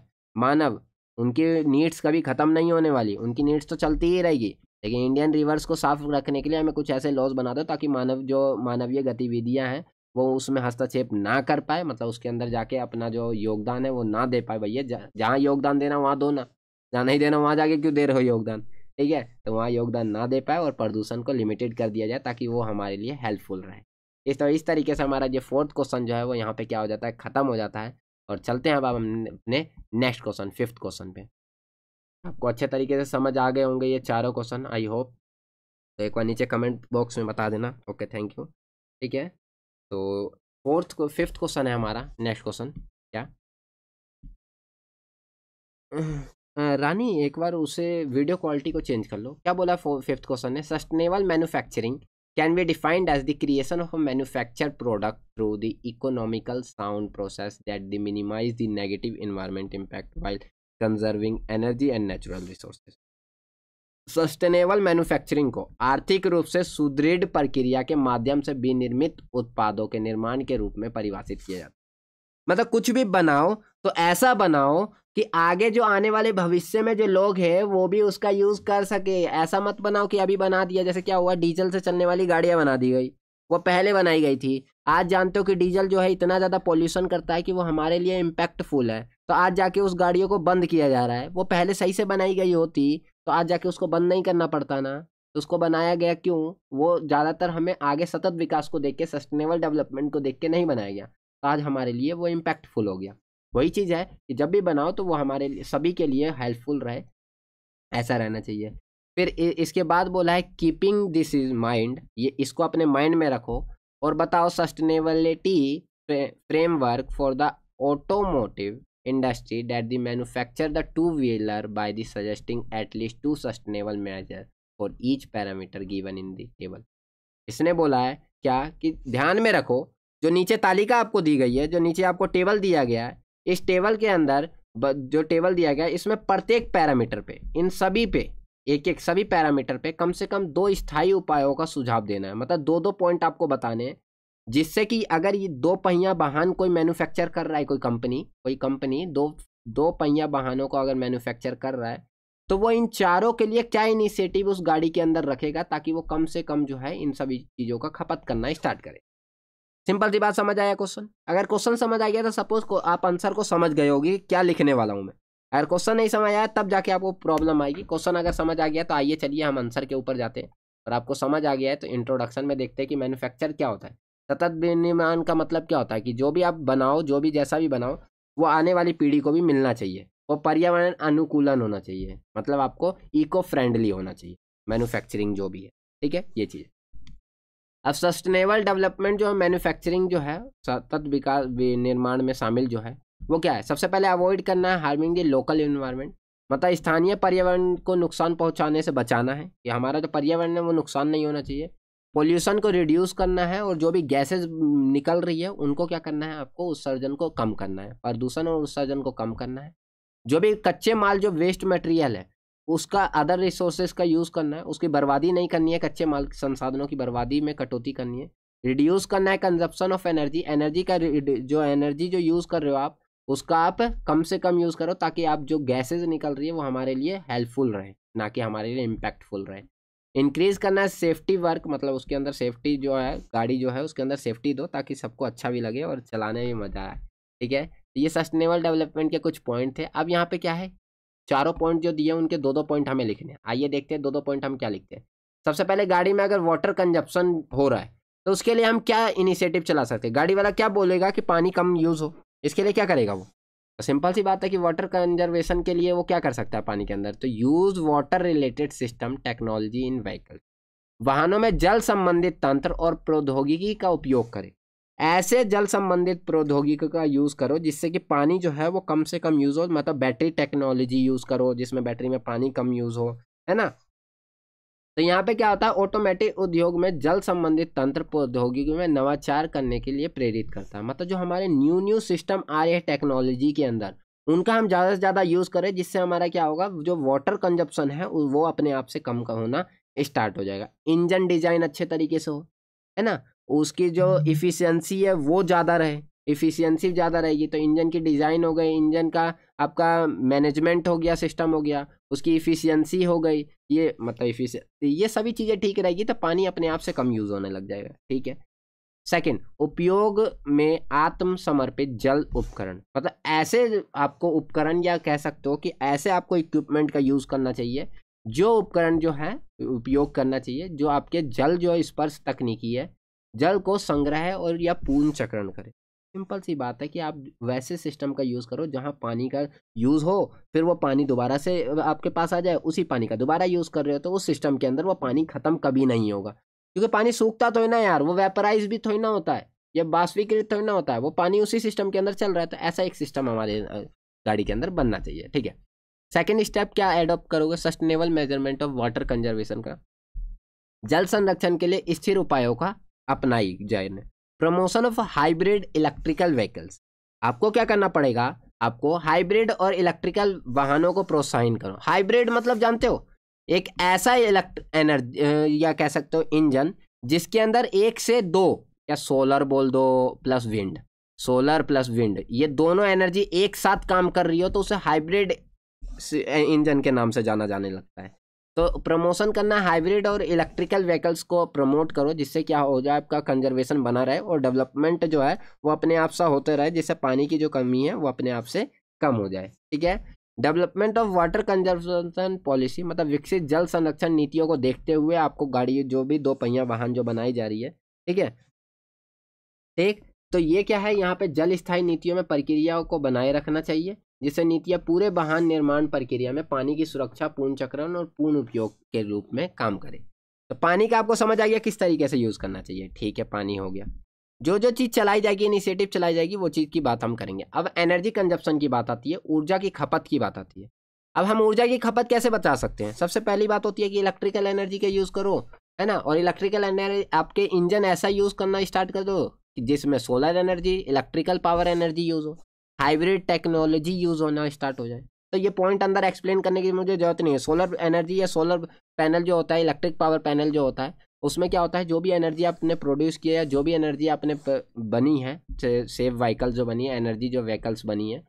मानव उनकी नीड्स कभी ख़त्म नहीं होने वाली उनकी नीड्स तो चलती ही रहेगी लेकिन इंडियन रिवर्स को साफ रखने के लिए हमें कुछ ऐसे लॉज बना दो ताकि मानव जो मानवीय गतिविधियाँ हैं वो उसमें हस्तक्षेप ना कर पाए मतलब उसके अंदर जाके अपना जो योगदान है वो ना दे पाए भैया जहाँ योगदान देना वहाँ दो ना जहाँ नहीं देना वहाँ जाके क्यों दे रहे हो योगदान ठीक है तो वहाँ योगदान ना दे पाए और प्रदूषण को लिमिटेड कर दिया जाए ताकि वो हमारे लिए हेल्पफुल रहे इस तरह इस तरीके से हमारा जो फोर्थ क्वेश्चन जो है वो यहाँ पे क्या हो जाता है ख़त्म हो जाता है और चलते हैं अब हम अपने नेक्स्ट क्वेश्चन फिफ्थ क्वेश्चन पे आपको अच्छे तरीके से समझ आ गए होंगे ये चारों क्वेश्चन आई होप तो एक बार नीचे कमेंट बॉक्स में बता देना ओके थैंक यू ठीक है तो फोर्थ को फिफ्थ क्वेश्चन है हमारा नेक्स्ट क्वेश्चन क्या रानी एक बार उसे वीडियो क्वालिटी को चेंज कर लो क्या बोला फिफ्थ क्वेश्चन है sustainable manufacturing can be defined as the creation of a manufactured product through the economical sound process that they minimize the negative environment impact while conserving energy and natural resources sustainable manufacturing को आर्थिक रूप से सुदृढ़ प्रक्रिया के माध्यम से विनिर्मित उत्पादों के निर्माण के रूप में परिभाषित किया जाता है मतलब कुछ भी बनाओ तो ऐसा बनाओ कि आगे जो आने वाले भविष्य में जो लोग हैं वो भी उसका यूज़ कर सके ऐसा मत बनाओ कि अभी बना दिया जैसे क्या हुआ डीजल से चलने वाली गाड़ियाँ बना दी गई वो पहले बनाई गई थी आज जानते हो कि डीजल जो है इतना ज़्यादा पॉल्यूशन करता है कि वो हमारे लिए इम्पैक्टफुल है तो आज जाके उस गाड़ियों को बंद किया जा रहा है वो पहले सही से बनाई गई होती तो आज जाके उसको बंद नहीं करना पड़ता ना तो उसको बनाया गया क्यों वो ज़्यादातर हमें आगे सतत विकास को देख के सस्टेनेबल डेवलपमेंट को देख के नहीं बनाया गया तो आज हमारे लिए वो इम्पैक्टफुल हो गया वही चीज़ है कि जब भी बनाओ तो वो हमारे सभी के लिए हेल्पफुल रहे ऐसा रहना चाहिए फिर इसके बाद बोला है कीपिंग दिस इज माइंड ये इसको अपने माइंड में रखो और बताओ sustainability framework for the automotive industry that the manufacture the two wheeler by the suggesting at least two sustainable measures for each parameter given in the इसने बोला है क्या कि ध्यान में रखो जो नीचे तालिका आपको दी गई है जो नीचे आपको टेबल दिया गया है इस टेबल के अंदर जो टेबल दिया गया इसमें प्रत्येक पैरामीटर पे इन सभी पे एक एक सभी पैरामीटर पे कम से कम दो स्थायी उपायों का सुझाव देना है मतलब दो दो पॉइंट आपको बताने हैं जिससे कि अगर ये दो पहिया वाहन कोई मैन्युफैक्चर कर रहा है कोई कंपनी कोई कंपनी दो दो पहिया वाहनों को अगर मैन्युफैक्चर कर रहा है तो वो इन चारों के लिए क्या इनिशिएटिव उस गाड़ी के अंदर रखेगा ताकि वो कम से कम जो है इन सभी चीज़ों का खपत करना स्टार्ट करे सिंपल सी बात समझ आया क्वेश्चन अगर क्वेश्चन समझ आ गया तो सपोज को आप आंसर को समझ गए होगी क्या लिखने वाला हूँ मैं अगर क्वेश्चन नहीं समझ आया तब जाके आपको प्रॉब्लम आएगी क्वेश्चन अगर समझ आ गया तो आइए चलिए हम आंसर के ऊपर जाते हैं और आपको समझ आ गया है तो इंट्रोडक्शन में देखते हैं कि मैन्युफैक्चर क्या होता है सतत विनिर्माण का मतलब क्या होता है कि जो भी आप बनाओ जो भी जैसा भी बनाओ वो आने वाली पीढ़ी को भी मिलना चाहिए वो पर्यावरण अनुकूलन होना चाहिए मतलब आपको इको फ्रेंडली होना चाहिए मैन्युफैक्चरिंग जो भी है ठीक है ये चीज़ अब सस्टेनेबल डेवलपमेंट जो है मैन्युफैक्चरिंग जो है सतत विकास निर्माण में शामिल जो है वो क्या है सबसे पहले अवॉइड करना है हार्मिंग द लोकल इन्वायरमेंट मतलब स्थानीय पर्यावरण को नुकसान पहुंचाने से बचाना है कि हमारा जो पर्यावरण है वो नुकसान नहीं होना चाहिए पोल्यूशन को रिड्यूस करना है और जो भी गैसेज निकल रही है उनको क्या करना है आपको उत्सर्जन को कम करना है प्रदूषण और उत्सर्जन को कम करना है जो भी कच्चे माल जो वेस्ट मटेरियल है उसका अदर रिसोर्सेज का यूज़ करना है उसकी बर्बादी नहीं करनी है कच्चे माल संसाधनों की बर्बादी में कटौती करनी है रिड्यूस करना है कंजप्शन ऑफ एनर्जी एनर्जी का जो एनर्जी जो यूज़ कर रहे हो आप उसका आप कम से कम यूज़ करो ताकि आप जो गैसेज निकल रही है वो हमारे लिए हेल्पफुल रहे ना कि हमारे लिए इम्पैक्टफुल रहे इंक्रीज़ करना है सेफ्टी वर्क मतलब उसके अंदर सेफ्टी जो है गाड़ी जो है उसके अंदर सेफ्टी दो ताकि सबको अच्छा भी लगे और चलाने में मज़ा आए ठीक है ये सस्टेनेबल डेवलपमेंट के कुछ पॉइंट थे अब यहाँ पे क्या है चारों पॉइंट जो दिए उनके दो दो पॉइंट हमें लिखने हैं आइए देखते हैं दो दो पॉइंट हम क्या लिखते हैं सबसे पहले गाड़ी में अगर वाटर कंजप्शन हो रहा है तो उसके लिए हम क्या इनिशिएटिव चला सकते हैं गाड़ी वाला क्या बोलेगा कि पानी कम यूज़ हो इसके लिए क्या करेगा वो तो सिंपल सी बात है कि वाटर कंजर्वेशन के लिए वो क्या कर सकता है पानी के अंदर तो use water related system technology in vehicle वाहनों में जल संबंधित तंत्र और प्रौद्योगिकी का उपयोग करें ऐसे जल संबंधित प्रौद्योगिकी का यूज़ करो जिससे कि पानी जो है वो कम से कम यूज़ हो मतलब बैटरी टेक्नोलॉजी यूज़ करो जिसमें बैटरी में पानी कम यूज़ हो है ना तो यहाँ पे क्या होता है ऑटोमेटिक उद्योग में जल संबंधित तंत्र प्रौद्योगिकी में नवाचार करने के लिए प्रेरित करता है मतलब जो हमारे न्यू न्यू सिस्टम आ रहे हैं टेक्नोलॉजी के अंदर उनका हम ज़्यादा से ज़्यादा यूज़ करें जिससे हमारा क्या होगा जो वाटर कंजप्शन है वो अपने आप से कम का होना स्टार्ट हो जाएगा इंजन डिजाइन अच्छे तरीके से हो है ना उसकी जो इफ़िशियंसी है वो ज़्यादा रहे इफ़िशियंसी ज़्यादा रहेगी तो इंजन की डिज़ाइन हो गई इंजन का आपका मैनेजमेंट हो गया सिस्टम हो गया उसकी इफ़िशंसी हो गई ये मतलब इफ़िशियंसी ये सभी चीज़ें ठीक रहेगी तो पानी अपने आप से कम यूज़ होने लग जाएगा ठीक है सेकेंड उपयोग में आत्मसमर्पित जल उपकरण मतलब ऐसे आपको उपकरण या कह सकते हो कि ऐसे आपको इक्विपमेंट का यूज़ करना चाहिए जो उपकरण जो है उपयोग करना चाहिए जो आपके जल जो स्पर्श तकनीकी है जल को संग्रह और या पूर्ण चक्रण करें सिंपल सी बात है कि आप वैसे सिस्टम का यूज़ करो जहाँ पानी का यूज़ हो फिर वो पानी दोबारा से आपके पास आ जाए उसी पानी का दोबारा यूज़ कर रहे हो तो उस सिस्टम के अंदर वो पानी ख़त्म कभी नहीं होगा क्योंकि पानी सूखता तो ही ना यार वो वेपराइज भी थोड़ी ना होता है या बाष्पीकृत थोड़ी ना होता है वो पानी उसी सिस्टम के अंदर चल रहा है तो ऐसा एक सिस्टम हमारे गाड़ी के अंदर बनना चाहिए ठीक है सेकेंड स्टेप क्या एडोप्ट करोगे sustainable measurement of water conservation का जल संरक्षण के लिए स्थिर उपायों का अपनाई जय ने promotion of hybrid electrical vehicles आपको क्या करना पड़ेगा आपको हाइब्रिड और इलेक्ट्रिकल वाहनों को प्रोत्साहन करो हाइब्रिड मतलब जानते हो एक ऐसा इलेक्ट एनर्जी या कह सकते हो इंजन जिसके अंदर एक से दो या सोलर बोल दो plus wind solar plus wind ये दोनों एनर्जी एक साथ काम कर रही हो तो उसे हाइब्रिड इंजन के नाम से जाना जाने लगता है तो प्रमोशन करना हाइब्रिड और इलेक्ट्रिकल व्हीकल्स को प्रमोट करो जिससे क्या हो जाए आपका कंजर्वेशन बना रहे और डेवलपमेंट जो है वो अपने आप से होते रहे जिससे पानी की जो कमी है वो अपने आप से कम हो जाए ठीक है development of water conservation policy मतलब विकसित जल संरक्षण नीतियों को देखते हुए आपको गाड़ी जो भी दो पहिया वाहन जो बनाई जा रही है ठीक है ठीक तो ये क्या है यहाँ पे जल स्थायी नीतियों में प्रक्रियाओं को बनाए रखना चाहिए जिससे नीतियाँ पूरे वाहन निर्माण प्रक्रिया में पानी की सुरक्षा पूर्ण चक्रण और पूर्ण उपयोग के रूप में काम करें तो पानी का आपको समझ आ गया किस तरीके से यूज़ करना चाहिए ठीक है पानी हो गया जो जो चीज़ चलाई जाएगी इनिशिएटिव चलाई जाएगी वो चीज़ की बात हम करेंगे अब एनर्जी कंजप्शन की बात आती है ऊर्जा की खपत की बात आती है अब हम ऊर्जा की खपत कैसे बचा सकते हैं सबसे पहली बात होती है कि इलेक्ट्रिकल एनर्जी का यूज़ करो है ना और इलेक्ट्रिकल एनर्जी आपके इंजन ऐसा यूज़ करना स्टार्ट कर दो जिसमें solar energy electrical power energy use हो हाइब्रिड टेक्नोलॉजी यूज़ होना स्टार्ट हो जाए तो ये पॉइंट अंदर एक्सप्लेन करने की मुझे ज़रूरत नहीं है सोलर एनर्जी या सोलर पैनल जो होता है इलेक्ट्रिक पावर पैनल जो होता है उसमें क्या होता है जो भी एनर्जी आपने प्रोड्यूस किया है जो भी एनर्जी आपने बनी है सेफ व्हीकल जो बनी है एनर्जी जो व्हीकल्स बनी है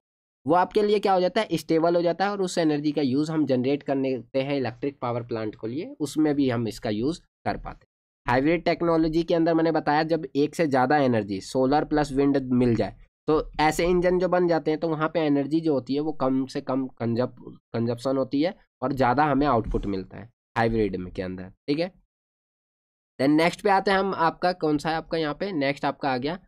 वो आपके लिए क्या हो जाता है स्टेबल हो जाता है और उस एनर्जी का यूज़ हम जनरेट करने देते हैं इलेक्ट्रिक पावर प्लांट को लिए उसमें भी हम इसका यूज़ कर पाते हाइब्रिड टेक्नोलॉजी के अंदर मैंने बताया जब एक से ज़्यादा एनर्जी सोलर प्लस विंड मिल जाए तो ऐसे इंजन जो बन जाते हैं तो वहाँ पे एनर्जी जो होती है वो कम से कम कंजप कंजप्शन होती है और ज़्यादा हमें आउटपुट मिलता है हाइब्रिड में के अंदर ठीक है देन नेक्स्ट पे आते हैं हम आपका कौन सा है आपका यहाँ पे नेक्स्ट आपका आ गया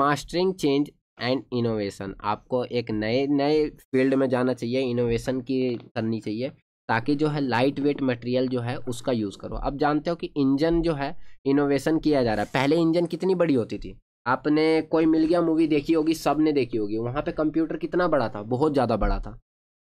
मास्टरिंग चेंज एंड इनोवेशन आपको एक नए नए फील्ड में जाना चाहिए इनोवेशन की करनी चाहिए ताकि जो है लाइट वेट मटेरियल जो है उसका यूज़ करो अब जानते हो कि इंजन जो है इनोवेशन किया जा रहा है पहले इंजन कितनी बड़ी होती थी आपने कोई मिल गया मूवी देखी होगी सब ने देखी होगी वहाँ पे कंप्यूटर कितना बड़ा था बहुत ज़्यादा बड़ा था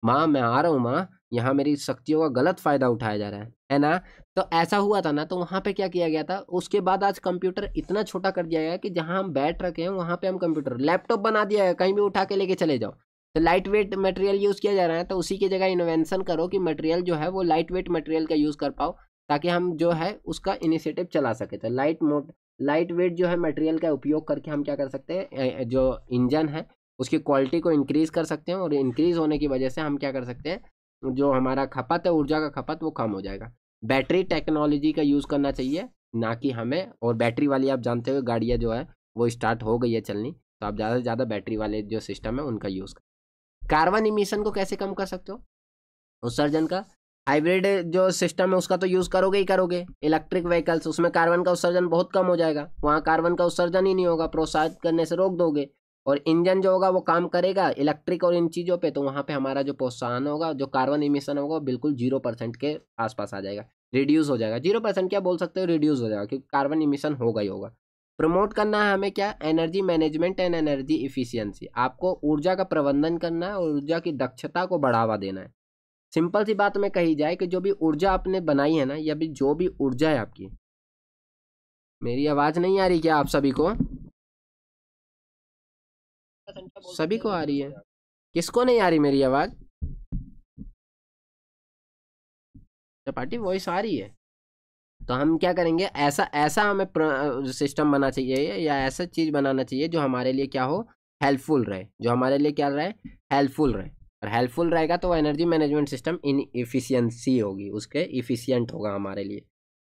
माँ मैं आ रहा हूँ माँ यहाँ मेरी शक्तियों का गलत फ़ायदा उठाया जा रहा है है ना तो ऐसा हुआ था ना तो वहाँ पे क्या किया गया था उसके बाद आज कंप्यूटर इतना छोटा कर दिया गया कि जहाँ हम बैठ रखे हैं वहाँ पर हम कंप्यूटर लैपटॉप बना दिया है कहीं भी उठा के लेके चले जाओ तो लाइट वेट मटेरियल यूज़ किया जा रहा है तो उसी की जगह इन्वेंशन करो कि मटेरियल जो है वो लाइट वेट मटेरियल का यूज़ कर पाओ ताकि हम जो है उसका इनिशिएटिव चला सके तो लाइट मोट लाइट वेट जो है मटेरियल का उपयोग करके हम क्या कर सकते हैं जो इंजन है उसकी क्वालिटी को इंक्रीज़ कर सकते हैं और इंक्रीज़ होने की वजह से हम क्या कर सकते हैं जो हमारा खपत है ऊर्जा का खपत वो कम हो जाएगा बैटरी टेक्नोलॉजी का यूज़ करना चाहिए ना कि हमें और बैटरी वाली आप जानते हो गाड़ियाँ जो है वो स्टार्ट हो गई है चलनी तो आप ज़्यादा से ज़्यादा बैटरी वाले जो सिस्टम है उनका यूज़ कर कार्बन इमिशन को कैसे कम कर सकते हो उत्सर्जन का हाइब्रिड जो सिस्टम है उसका तो यूज़ करोगे ही करोगे इलेक्ट्रिक व्हीकल्स उसमें कार्बन का उत्सर्जन बहुत कम हो जाएगा वहाँ कार्बन का उत्सर्जन ही नहीं होगा प्रोत्साहित करने से रोक दोगे और इंजन जो होगा वो काम करेगा इलेक्ट्रिक और इन चीज़ों पे तो वहाँ पे हमारा जो प्रोत्साहन होगा जो कार्बन इमिशन होगा वो बिल्कुल जीरो परसेंट के आसपास आ जाएगा रिड्यूस हो जाएगा जीरो परसेंट क्या बोल सकते हो रिड्यूस हो जाएगा क्योंकि कार्बन इमिशन होगा ही होगा प्रमोट करना है हमें क्या energy management and energy efficiency आपको ऊर्जा का प्रबंधन करना है और ऊर्जा की दक्षता को बढ़ावा देना है सिंपल सी बात में कही जाए कि जो भी ऊर्जा आपने बनाई है ना या भी जो भी ऊर्जा है आपकी मेरी आवाज़ नहीं आ रही क्या आप सभी को सभी को आ रही है किसको नहीं आ रही मेरी आवाज़ चपाटी वॉइस आ रही है तो हम क्या करेंगे ऐसा ऐसा हमें सिस्टम बना चाहिए या ऐसा चीज़ बनाना चाहिए जो हमारे लिए क्या हो हेल्पफुल रहे जो हमारे लिए क्या रहे हेल्पफुल रहे और हेल्पफुल रहेगा तो energy management system in efficiency होगी उसके इफिशियंट होगा हमारे लिए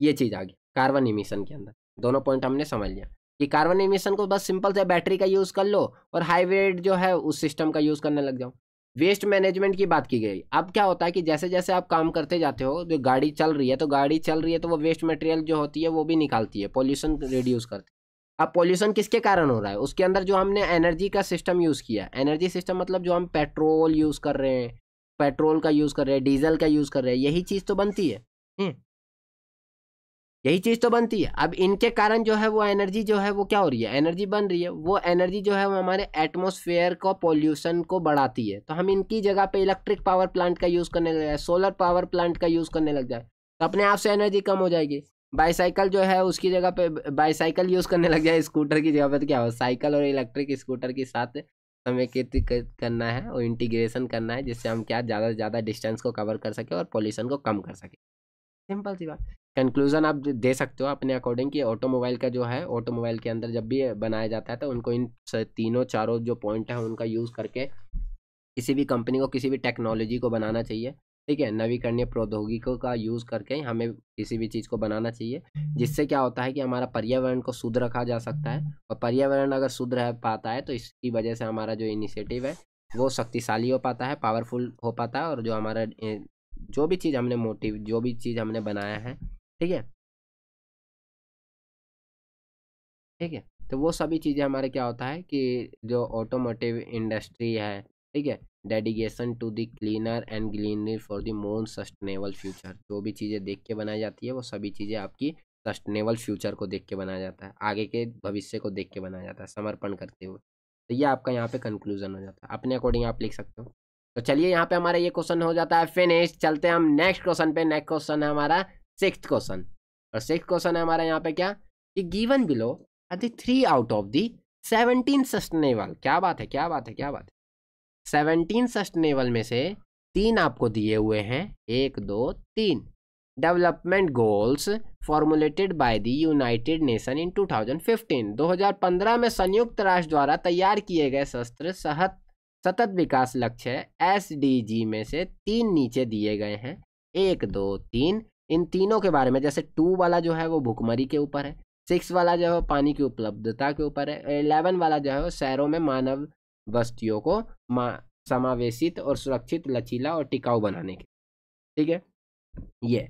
ये चीज़ आ गई कार्बन इमिशन के अंदर दोनों पॉइंट हमने समझ लिया कि कार्बन इमिशन को बस सिंपल से बैटरी का यूज़ कर लो और हाई वेट जो है उस सिस्टम का यूज़ करने लग जाओ वेस्ट मैनेजमेंट की बात की गई अब क्या होता है कि जैसे जैसे आप काम करते जाते हो जो गाड़ी चल रही है तो गाड़ी चल रही है तो वो वेस्ट मटेरियल जो होती है वो भी निकालती है पॉल्यूशन रिड्यूस करती है अब पॉल्यूशन किसके कारण हो रहा है उसके अंदर जो हमने एनर्जी का सिस्टम यूज़ किया एनर्जी सिस्टम मतलब जो हम पेट्रोल यूज़ कर रहे हैं पेट्रोल का यूज़ कर रहे हैं डीजल का यूज़ कर रहे हैं यही चीज़ तो बनती है हम्म। यही चीज़ तो बनती है अब इनके कारण जो है वो एनर्जी जो है वो क्या हो रही है एनर्जी बन रही है वो एनर्जी जो है वो हमारे एटमोसफेयर को पॉल्यूशन को बढ़ाती है तो हम इनकी जगह पे इलेक्ट्रिक पावर प्लांट का यूज़ करने लग जाए सोलर पावर प्लांट का यूज़ करने लग जाए तो अपने आप से एनर्जी कम हो जाएगी बाईसाइकिल जो है उसकी जगह पे बाईसाइकिल यूज़ करने लग जाए स्कूटर की जगह पर तो क्या हो साइकिल और इलेक्ट्रिक स्कूटर के साथ समेकित करना है और इंटीग्रेशन करना है जिससे हम क्या ज़्यादा से ज़्यादा डिस्टेंस को कवर कर सके और पोल्यूशन को कम कर सके सिंपल सी बात कंक्लूजन आप दे सकते हो अपने अकॉर्डिंग कि ऑटोमोबाइल का जो है ऑटोमोबाइल के अंदर जब भी बनाया जाता है तो उनको इन तीनों चारों जो पॉइंट है उनका यूज़ करके किसी भी कंपनी को किसी भी टेक्नोलॉजी को बनाना चाहिए ठीक है नवीकरणीय प्रौद्योगिकों का यूज़ करके हमें किसी भी चीज़ को बनाना चाहिए जिससे क्या होता है कि हमारा पर्यावरण को शुद्ध रखा जा सकता है और पर्यावरण अगर शुद्ध रह पाता है तो इसकी वजह से हमारा जो इनिशिएटिव है वो शक्तिशाली हो पाता है पावरफुल हो पाता है और जो हमारा जो भी चीज़ हमने मोटिव जो भी चीज़ हमने बनाया है ठीक है ठीक है तो वो सभी चीज़ें हमारे क्या होता है कि जो ऑटोमोटिव इंडस्ट्री है ठीक है dedication to the cleaner and greener for the more sustainable future जो भी चीज़ें देख के बनाई जाती है वो सभी चीज़ें आपकी सस्टेनेबल फ्यूचर को देख के बनाया जाता है आगे के भविष्य को देख के बनाया जाता है समर्पण करते हुए तो ये आपका यहाँ पे कंक्लूजन हो जाता है अपने अकॉर्डिंग आप लिख सकते हो तो चलिए यहाँ पे हमारा ये क्वेश्चन हो जाता है फिनिश चलते हैं हम नेक्स्ट क्वेश्चन पे नेक्स्ट क्वेश्चन है हमारा सिक्स क्वेश्चन और सिक्स क्वेश्चन है हमारा यहाँ पे क्या कि given below are three out of the seventeen sustainable क्या बात है क्या बात है क्या बात है सेवनटीन सस्टेनेबल में से तीन आपको दिए हुए हैं एक दो तीन development goals formulated by the United Nation in 2015 2015 में संयुक्त राष्ट्र द्वारा तैयार किए गए शस्त्र सहत सतत विकास लक्ष्य एस में से तीन नीचे दिए गए हैं एक दो तीन इन तीनों के बारे में जैसे टू वाला जो है वो भुखमरी के ऊपर है सिक्स वाला जो है पानी की उपलब्धता के ऊपर है एलेवन वाला जो है वो शहरों में मानव बस्तियों को समावेशित और सुरक्षित लचीला और टिकाऊ बनाने के ठीक है ये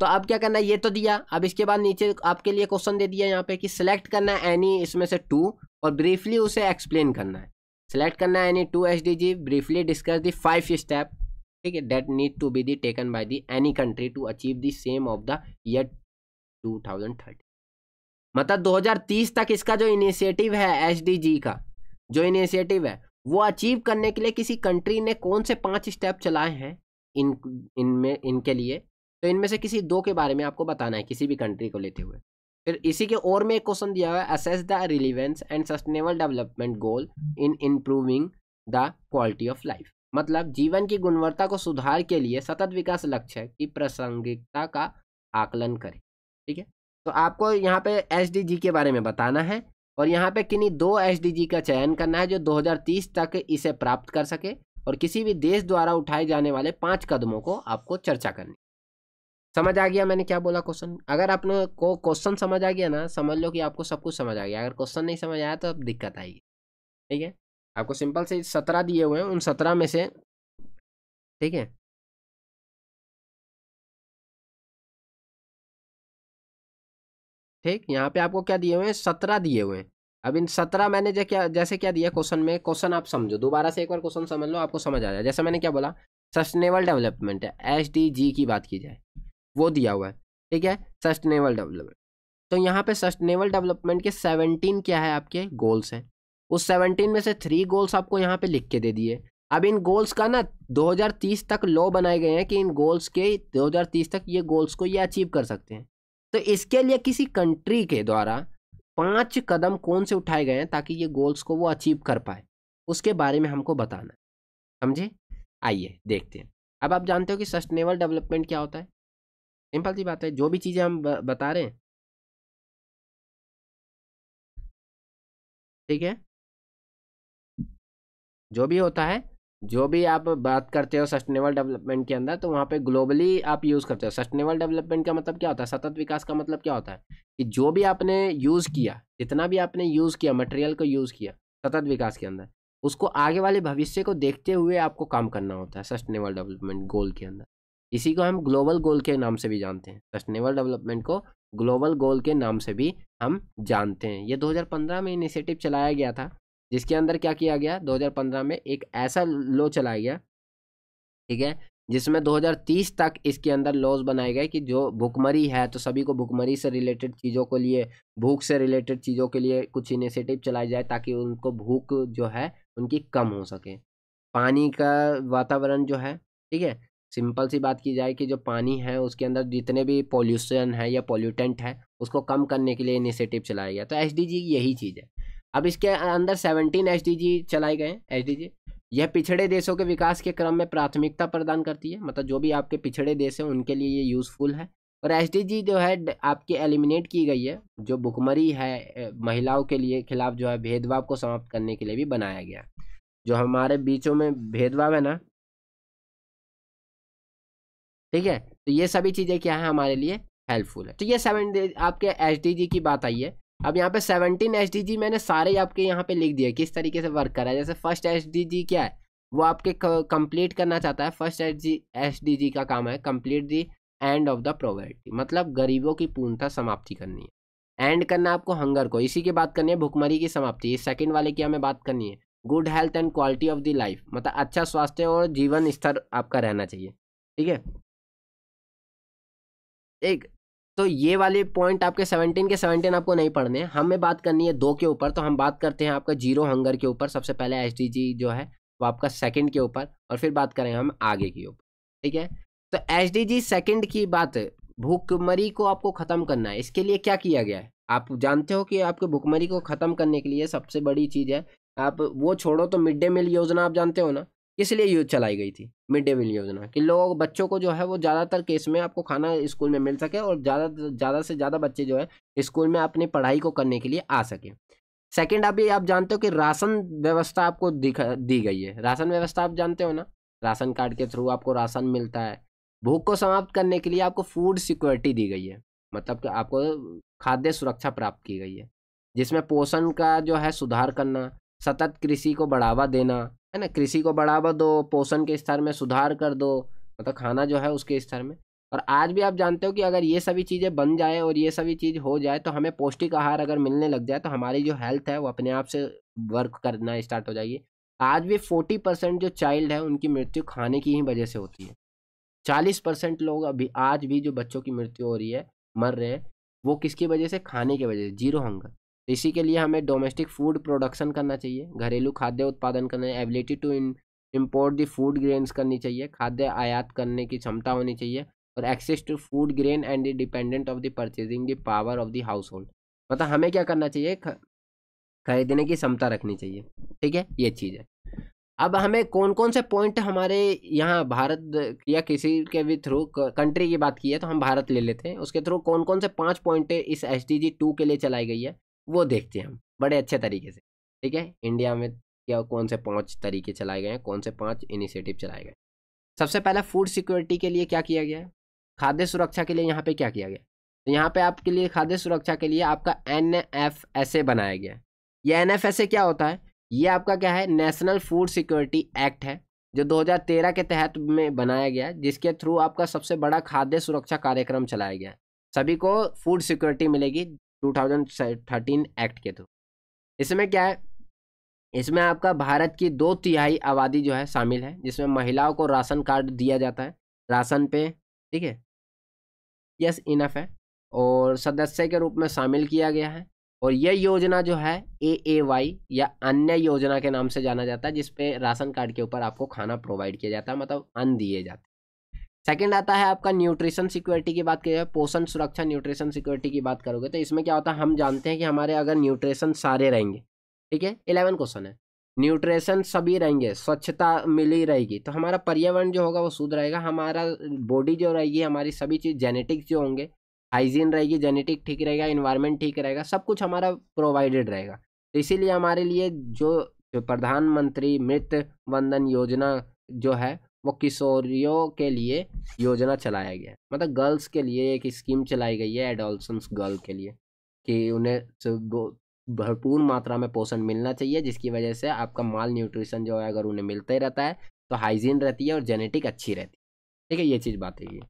तो अब क्या करना है ये तो दिया अब इसके बाद नीचे आपके लिए क्वेश्चन दे दिया यहाँ पे कि सिलेक्ट करना है एनी इसमें से टू और ब्रीफली उसे एक्सप्लेन करना है सिलेक्ट करना है any two H D G briefly discuss the five step ठीक है that need to be the taken by the any country to achieve the same of the year two thousand thirty मतलब 2030 तक इसका जो initiative है H का जो initiative है वो अचीव करने के लिए किसी कंट्री ने कौन से पांच स्टेप चलाए हैं इन इनमें इनके लिए तो इनमें से किसी दो के बारे में आपको बताना है किसी भी कंट्री को लेते हुए फिर इसी के और में एक क्वेश्चन दिया हुआ है assess the relevance and sustainable development goal in improving the quality of life मतलब जीवन की गुणवत्ता को सुधार के लिए सतत विकास लक्ष्य की प्रासंगिकता का आकलन करें ठीक है तो आपको यहाँ पे एस के बारे में बताना है और यहाँ पे किन्हीं दो एस का चयन करना है जो 2030 तक इसे प्राप्त कर सके और किसी भी देश द्वारा उठाए जाने वाले पांच कदमों को आपको चर्चा करनी समझ आ गया मैंने क्या बोला क्वेश्चन अगर आपने को क्वेश्चन समझ आ गया ना समझ लो कि आपको सब कुछ समझ आ गया अगर क्वेश्चन नहीं समझ आया तो अब दिक्कत आएगी ठीक है आपको सिंपल से सत्रह दिए हुए हैं उन सत्रह में से ठीक है ठीक यहाँ पे आपको क्या दिए हुए हैं सत्रह दिए हुए हैं अब इन सत्रह मैंने जैसे क्या जैसे क्या दिया क्वेश्चन में क्वेश्चन आप समझो दोबारा से एक बार क्वेश्चन समझ लो आपको समझ आ जाए जैसे मैंने क्या बोला सस्टेनेबल डेवलपमेंट है एस की बात की जाए वो दिया हुआ है ठीक है सस्टेनेबल डेवलपमेंट तो यहाँ पे सस्टेनेबल डेवलपमेंट के सेवनटीन क्या है आपके गोल्स हैं उस सेवनटीन में से थ्री गोल्स आपको यहाँ पे लिख के दे दिए अब इन गोल्स का ना 2030 तक लॉ बनाए गए हैं कि इन गोल्स के 2030 तक ये गोल्स को ये अचीव कर सकते हैं तो इसके लिए किसी कंट्री के द्वारा पांच कदम कौन से उठाए गए हैं ताकि ये गोल्स को वो अचीव कर पाए उसके बारे में हमको बताना समझे आइए देखते हैं अब आप जानते हो कि सस्टेनेबल डेवलपमेंट क्या होता है सिंपल सी बात है जो भी चीज़ें हम बता रहे हैं ठीक है जो भी होता है जो भी आप बात करते हो सस्टेनेबल डेवलपमेंट के अंदर तो वहाँ पे ग्लोबली आप यूज़ करते हो सस्टेनेबल डेवलपमेंट का मतलब क्या होता है सतत विकास का मतलब क्या होता है कि जो भी आपने यूज़ किया जितना भी आपने यूज़ किया मटेरियल को यूज़ किया सतत विकास के अंदर उसको आगे वाले भविष्य को देखते हुए आपको काम करना होता है सस्टेनेबल डेवलपमेंट गोल के अंदर इसी को हम ग्लोबल गोल के नाम से भी जानते हैं सस्टेनेबल डेवलपमेंट को ग्लोबल गोल के नाम से भी हम जानते हैं ये 2015 में इनिशिएटिव चलाया गया था जिसके अंदर क्या किया गया 2015 में एक ऐसा लॉ चलाया गया ठीक है जिसमें 2030 तक इसके अंदर लॉज बनाए गए कि जो भुखमरी है तो सभी को भुखमरी से रिलेटेड चीज़ों के लिए भूख से रिलेटेड चीज़ों के लिए कुछ इनिशिएटिव चलाए जाए ताकि उनको भूख जो है उनकी कम हो सके पानी का वातावरण जो है ठीक है सिंपल सी बात की जाए कि जो पानी है उसके अंदर जितने भी पॉल्यूशन है या पॉल्यूटेंट है उसको कम करने के लिए इनिशिएटिव चलाया गया तो एस यही चीज़ है अब इसके अंदर सेवनटीन एस चलाए गए हैं जी यह पिछड़े देशों के विकास के क्रम में प्राथमिकता प्रदान करती है मतलब जो भी आपके पिछड़े देश हैं उनके लिए ये यूज़फुल है और एस जो है आपकी एलिमिनेट की गई है जो भुखमरी है महिलाओं के लिए खिलाफ जो है भेदभाव को समाप्त करने के लिए भी बनाया गया जो हमारे बीचों में भेदभाव है ना ठीक है तो ये सभी चीज़ें क्या है हमारे लिए हेल्पफुल है तो ये सेवन आपके एच की बात आई है अब यहाँ पे 17 एस मैंने सारे आपके यहाँ पे लिख दिए किस तरीके से वर्क करा है जैसे फर्स्ट एस क्या है वो आपके कंप्लीट करना चाहता है फर्स्ट एस डी का काम है complete the end of the poverty मतलब गरीबों की पूर्णता समाप्ति करनी है एंड करना आपको हंगर को इसी की बात करनी है भुखमरी की समाप्ति इस सेकंड वाले की हमें बात करनी है good health and quality of the life मतलब अच्छा स्वास्थ्य और जीवन स्तर आपका रहना चाहिए ठीक है एक तो ये वाले पॉइंट आपके 17 के 17 आपको नहीं पढ़ने हैं हमें बात करनी है दो के ऊपर तो हम बात करते हैं आपका जीरो हंगर के ऊपर सबसे पहले एच जो है वो आपका सेकंड के ऊपर और फिर बात करें हम आगे की ऊपर ठीक है तो एच डी सेकेंड की बात भूखमरी को आपको ख़त्म करना है इसके लिए क्या किया गया है आप जानते हो कि आपके भूखमरी को ख़त्म करने के लिए सबसे बड़ी चीज़ है आप वो छोड़ो तो मिड डे मील योजना आप जानते हो ना इसलिए यूज चलाई गई थी मिड डे मील योजना कि लोग बच्चों को जो है वो ज़्यादातर केस में आपको खाना स्कूल में मिल सके और ज़्यादा ज़्यादा से ज़्यादा बच्चे जो है स्कूल में अपनी पढ़ाई को करने के लिए आ सके सेकेंड अभी आप जानते हो कि राशन व्यवस्था आपको दिखा दी गई है राशन व्यवस्था आप जानते हो ना राशन कार्ड के थ्रू आपको राशन मिलता है भूख को समाप्त करने के लिए आपको फूड सिक्योरिटी दी गई है मतलब कि आपको खाद्य सुरक्षा प्राप्त की गई है जिसमें पोषण का जो है सुधार करना सतत कृषि को बढ़ावा देना है ना कृषि को बढ़ावा दो पोषण के स्तर में सुधार कर दो मतलब खाना जो है उसके स्तर में और आज भी आप जानते हो कि अगर ये सभी चीज़ें बन जाए और ये सभी चीज़ हो जाए तो हमें पौष्टिक आहार अगर मिलने लग जाए तो हमारी जो हेल्थ है वो अपने आप से वर्क करना स्टार्ट हो जाएगी आज भी फोर्टी परसेंट जो चाइल्ड है उनकी मृत्यु खाने की ही वजह से होती है चालीस परसेंट लोग अभी आज भी जो बच्चों की मृत्यु हो रही है मर रहे हैं वो किसकी वजह से खाने की वजह से जीरो हंगर इसी के लिए हमें डोमेस्टिक फूड प्रोडक्शन करना चाहिए घरेलू खाद्य उत्पादन करना है ability to import the food grains करनी चाहिए खाद्य आयात करने की क्षमता होनी चाहिए और access to food grain and the dependent of the purchasing the power of the household मतलब हमें क्या करना चाहिए खरीदने की क्षमता रखनी चाहिए ठीक है ये चीज़ है अब हमें कौन कौन से पॉइंट हमारे यहाँ भारत या किसी के भी थ्रू कंट्री की बात की है तो हम भारत ले लेते हैं उसके थ्रू कौन कौन से पांच पॉइंट इस एस डी जी टू के लिए चलाई गई है वो देखते हैं हम बड़े अच्छे तरीके से ठीक है इंडिया में क्या कौन से पाँच तरीके चलाए गए हैं कौन से पाँच इनिशिएटिव चलाए गए सबसे पहला फूड सिक्योरिटी के लिए क्या किया गया खाद्य सुरक्षा के लिए यहाँ पे क्या किया गया तो यहाँ पे आपके लिए खाद्य सुरक्षा के लिए आपका एन एफ एस ए बनाया गया ये एन एफ एस ए क्या होता है ये आपका क्या है नेशनल फूड सिक्योरिटी एक्ट है जो 2013 के तहत में बनाया गया जिसके थ्रू आपका सबसे बड़ा खाद्य सुरक्षा कार्यक्रम चलाया गया सभी को फूड सिक्योरिटी मिलेगी 2013 एक्ट के थ्रू इसमें क्या है इसमें आपका भारत की दो तिहाई आबादी जो है शामिल है जिसमें महिलाओं को राशन कार्ड दिया जाता है राशन पे ठीक है यस इनफ है और सदस्य के रूप में शामिल किया गया है और यह योजना जो है ए ए वाई या अन्य योजना के नाम से जाना जाता है जिसपे राशन कार्ड के ऊपर आपको खाना प्रोवाइड किया जाता है मतलब अन्न दिए जाते सेकंड आता है आपका न्यूट्रिशन सिक्योरिटी की बात करिए पोषण सुरक्षा न्यूट्रिशन सिक्योरिटी की बात करोगे तो इसमें क्या होता है हम जानते हैं कि हमारे अगर न्यूट्रिशन सारे रहेंगे ठीक है इलेवन क्वेश्चन है न्यूट्रिशन सभी रहेंगे स्वच्छता मिली रहेगी तो हमारा पर्यावरण जो होगा वो शुद्ध रहेगा हमारा बॉडी जो रहेगी हमारी सभी चीज़ जेनेटिक्स जो होंगे हाइजीन रहेगी जेनेटिक ठीक रहेगा इन्वायरमेंट ठीक रहेगा सब कुछ हमारा प्रोवाइडेड रहेगा तो इसीलिए हमारे लिए जो, जो प्रधानमंत्री मृत वंदन योजना जो है वो किशोरियों के लिए योजना चलाया गया है मतलब गर्ल्स के लिए एक स्कीम चलाई गई है एडोल्सन्स गर्ल के लिए कि उन्हें भरपूर मात्रा में पोषण मिलना चाहिए जिसकी वजह से आपका माल न्यूट्रिशन जो है अगर उन्हें मिलता ही रहता है तो हाइजीन रहती है और जेनेटिक अच्छी रहती है ठीक है ये चीज़ बात है ये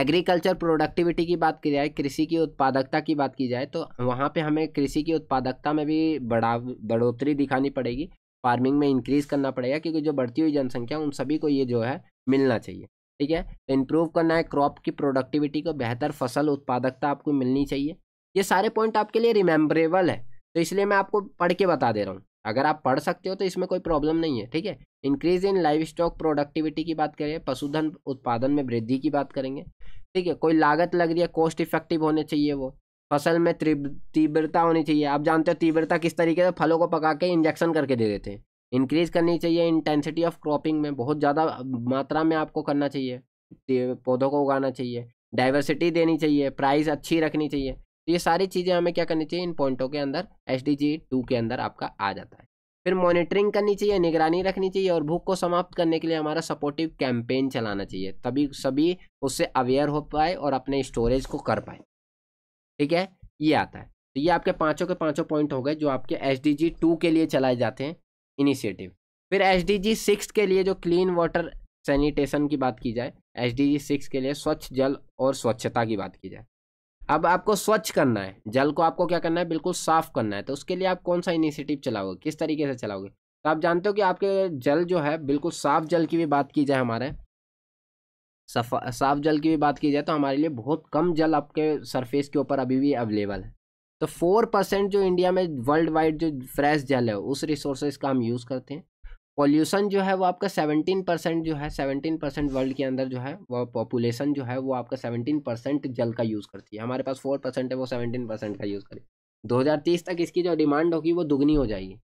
एग्रीकल्चर प्रोडक्टिविटी की बात की जाए कृषि की उत्पादकता की बात की जाए तो वहाँ पे हमें कृषि की उत्पादकता में भी बढ़ा बढ़ोतरी दिखानी पड़ेगी फार्मिंग में इंक्रीज करना पड़ेगा क्योंकि जो बढ़ती हुई जनसंख्या उन सभी को ये जो है मिलना चाहिए ठीक है तो इम्प्रूव करना है क्रॉप की प्रोडक्टिविटी को बेहतर फसल उत्पादकता आपको मिलनी चाहिए ये सारे पॉइंट आपके लिए रिमेम्बरेबल है तो इसलिए मैं आपको पढ़ के बता दे रहा हूँ अगर आप पढ़ सकते हो तो इसमें कोई प्रॉब्लम नहीं है ठीक है increase in livestock productivity की बात करें पशुधन उत्पादन में वृद्धि की बात करेंगे ठीक है कोई लागत लग रही है कॉस्ट इफेक्टिव होने चाहिए वो फसल में तीव्रता होनी चाहिए आप जानते हो तीव्रता किस तरीके से फलों को पका के इंजेक्शन करके दे देते हैं इंक्रीज करनी चाहिए इंटेंसिटी ऑफ क्रॉपिंग में बहुत ज़्यादा मात्रा में आपको करना चाहिए पौधों को उगाना चाहिए डाइवर्सिटी देनी चाहिए प्राइस अच्छी रखनी चाहिए तो ये सारी चीज़ें हमें क्या करनी चाहिए इन पॉइंटों के अंदर एस डी जी टू के अंदर आपका आ जाता है फिर मॉनिटरिंग करनी चाहिए निगरानी रखनी चाहिए और भूख को समाप्त करने के लिए हमारा सपोर्टिव कैंपेन चलाना चाहिए तभी सभी उससे अवेयर हो पाए और अपने स्टोरेज को कर पाए ठीक है ये आता है तो ये आपके पाँचों के पाँचों पॉइंट हो गए जो आपके एस डी जी टू के लिए चलाए जाते हैं इनिशिएटिव फिर एस डी जी सिक्स के लिए जो क्लीन वाटर सैनिटेशन की बात की जाए एस डी जी सिक्स के लिए स्वच्छ जल और स्वच्छता की बात की जाए अब आपको स्वच्छ करना है जल को आपको क्या करना है बिल्कुल साफ करना है तो उसके लिए आप कौन सा इनिशिएटिव चलाओगे किस तरीके से चलाओगे तो आप जानते हो कि आपके जल जो है बिल्कुल साफ जल की भी बात की जाए हमारे सफा साफ जल की भी बात की जाए तो हमारे लिए बहुत कम जल आपके सरफेस के ऊपर अभी भी अवेलेबल है तो फोर परसेंट जो इंडिया में वर्ल्ड वाइड जो फ्रेश जल है उस रिसोर्सेज का हम यूज़ करते हैं पॉल्यूशन जो है वो आपका सेवनटीन परसेंट जो है सेवनटीन परसेंट वर्ल्ड के अंदर जो है वो पॉपुलेशन जो है वो आपका सेवनटीन परसेंट जल का यूज़ करती है हमारे पास फोर परसेंट है वो सेवनटीन परसेंट का यूज़ करेगी तीस तक इसकी जो डिमांड होगी वो दुगनी हो जाएगी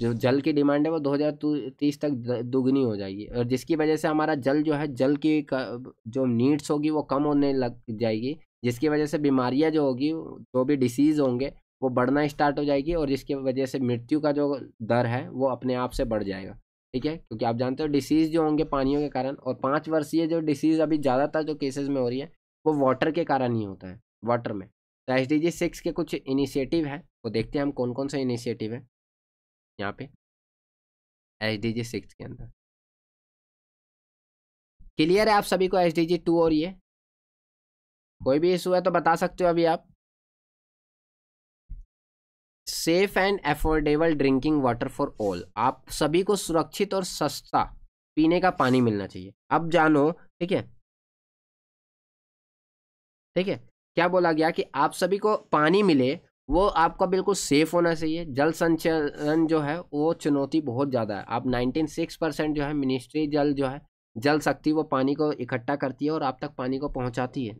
जो जल की डिमांड है वो 2030 तक दुगनी हो जाएगी और जिसकी वजह से हमारा जल जो है जल की जो नीड्स होगी वो कम होने लग जाएगी जिसकी वजह से बीमारियां जो होगी जो भी डिसीज़ होंगे वो बढ़ना स्टार्ट हो जाएगी और जिसकी वजह से मृत्यु का जो दर है वो अपने आप से बढ़ जाएगा ठीक है क्योंकि आप जानते हो डिसीज़ जो होंगे पानियों के कारण और पाँच वर्षीय जो डिसीज़ अभी ज़्यादातर जो केसेज में हो रही है वो वाटर के कारण ही होता है वाटर में तो एस डी जी सिक्स के कुछ इनिशिएटिव है वो देखते हैं हम कौन कौन सा इनिशिएटिव है यहाँ पे एच डी जी सिक्स के अंदर क्लियर है आप सभी को एच डी जी टू और ये कोई भी इशू है तो बता सकते हो अभी आप safe and affordable drinking water for all आप सभी को सुरक्षित और सस्ता पीने का पानी मिलना चाहिए अब जानो ठीक है ठीक है क्या बोला गया कि आप सभी को पानी मिले वो आपका बिल्कुल सेफ होना चाहिए जल संचयन जो है वो चुनौती बहुत ज़्यादा है आप सिक्स परसेंट जो है मिनिस्ट्री जल जो है जल शक्ति वो पानी को इकट्ठा करती है और आप तक पानी को पहुंचाती है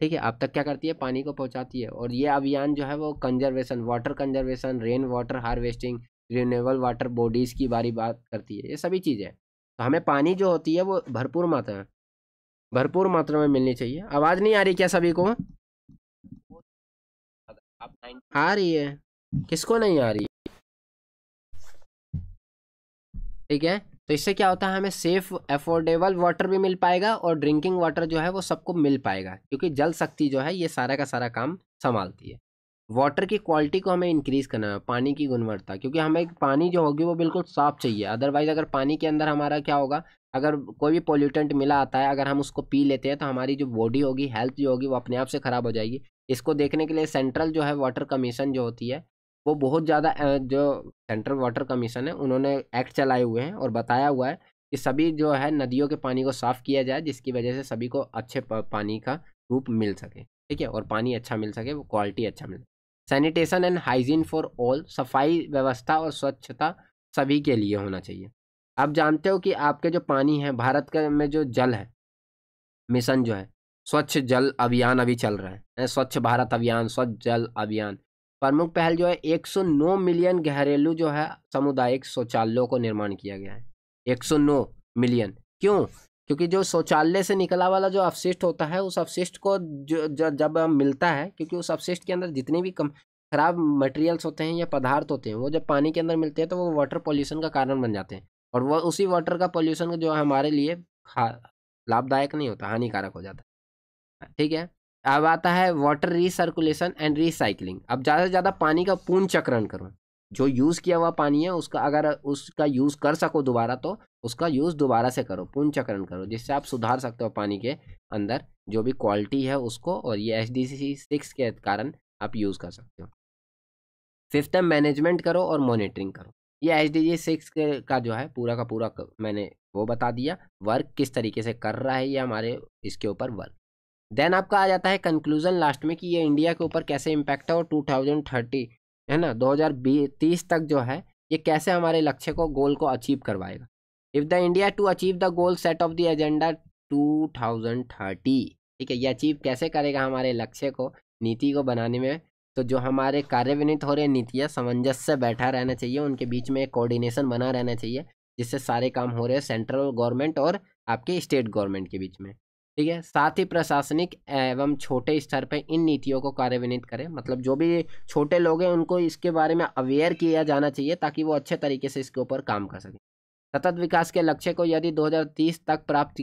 ठीक है आप तक क्या करती है पानी को पहुंचाती है और ये अभियान जो है वो conservation water conservation rain water harvesting renewable water bodies की बारी बात करती है ये सभी चीज़ें तो हमें पानी जो होती है वो भरपूर मात्रा में भरपूर मात्रा में मिलनी चाहिए आवाज़ नहीं आ रही क्या सभी को आ रही है किसको नहीं आ रही ठीक है तो इससे क्या होता है हमें सेफ एफोर्डेबल वाटर भी मिल पाएगा और ड्रिंकिंग वाटर जो है वो सबको मिल पाएगा क्योंकि जल शक्ति जो है ये सारा का सारा काम संभालती है वाटर की क्वालिटी को हमें इंक्रीज़ करना है पानी की गुणवत्ता क्योंकि हमें पानी जो होगी वो बिल्कुल साफ चाहिए अदरवाइज़ अगर पानी के अंदर हमारा क्या होगा अगर कोई भी पोल्यूटेंट मिला आता है अगर हम उसको पी लेते हैं तो हमारी जो बॉडी होगी हेल्थ जो होगी वो अपने आप से ख़राब हो जाएगी इसको देखने के लिए सेंट्रल जो है वाटर कमीशन जो होती है वो बहुत ज़्यादा जो सेंट्रल वाटर कमीशन है उन्होंने एक्ट चलाए हुए हैं और बताया हुआ है कि सभी जो है नदियों के पानी को साफ़ किया जाए जिसकी वजह से सभी को अच्छे पानी का रूप मिल सके ठीक है और पानी अच्छा मिल सके वो क्वालिटी अच्छा मिले sanitation and hygiene for all सफाई व्यवस्था और स्वच्छता सभी के लिए होना चाहिए आप जानते हो कि आपके जो पानी है भारत का में जो जल है मिशन जो है स्वच्छ जल अभियान अभी चल रहा है स्वच्छ भारत अभियान स्वच्छ जल अभियान प्रमुख पहल जो है 109 मिलियन घरेलू जो है सामुदायिक शौचालयों को निर्माण किया गया है 109 मिलियन क्यों क्योंकि जो शौचालय से निकला वाला जो अवशिष्ट होता है उस अवशिष्ट को जो, जो जब मिलता है क्योंकि उस अवशिष्ट के अंदर जितने भी कम खराब मटेरियल्स होते हैं या पदार्थ होते हैं वो जब पानी के अंदर मिलते हैं तो वो वाटर पॉल्यूशन का कारण बन जाते हैं और वह उसी वाटर का पॉल्यूशन जो हमारे लिए लाभदायक नहीं होता हानिकारक हो जाता ठीक है अब आता है वाटर रिसर्कुलेशन एंड रिसाइकलिंग अब ज़्यादा से ज़्यादा पानी का पूर्ण चक्रण करो जो यूज़ किया हुआ पानी है उसका अगर उसका यूज़ कर सको दोबारा तो उसका यूज़ दोबारा से करो पूर्ण चक्रण करो जिससे आप सुधार सकते हो पानी के अंदर जो भी क्वालिटी है उसको और ये एच डी सी सिक्स के कारण आप यूज़ कर सकते हो फिफ्थ है मैनेजमेंट करो और मॉनिटरिंग करो ये एच डी सी सिक्स का जो है पूरा का पूरा मैंने वो बता दिया वर्क किस तरीके से कर रहा है ये हमारे इसके ऊपर वर्क देन आपका आ जाता है कंक्लूजन लास्ट में कि ये इंडिया के ऊपर कैसे इम्पैक्ट है और 2030 है ना 2030 तक जो है ये कैसे हमारे लक्ष्य को गोल को अचीव करवाएगा if the India to achieve the goal set of the agenda 2030 ठीक है ये अचीव कैसे करेगा हमारे लक्ष्य को नीति को बनाने में तो जो हमारे कार्यविनित हो रहे नीतियाँ सामंजस्य से बैठा रहना चाहिए उनके बीच में एक कोऑर्डिनेशन बना रहना चाहिए जिससे सारे काम हो रहे हैं सेंट्रल गवर्नमेंट और आपके स्टेट गवर्नमेंट के बीच में ठीक है साथ ही प्रशासनिक एवं छोटे स्तर पर इन नीतियों को कार्यान्वित करें मतलब जो भी छोटे लोग हैं उनको इसके बारे में अवेयर किया जाना चाहिए ताकि वो अच्छे तरीके से इसके ऊपर काम कर सकें सतत विकास के लक्ष्य को यदि 2030 तक प्राप्त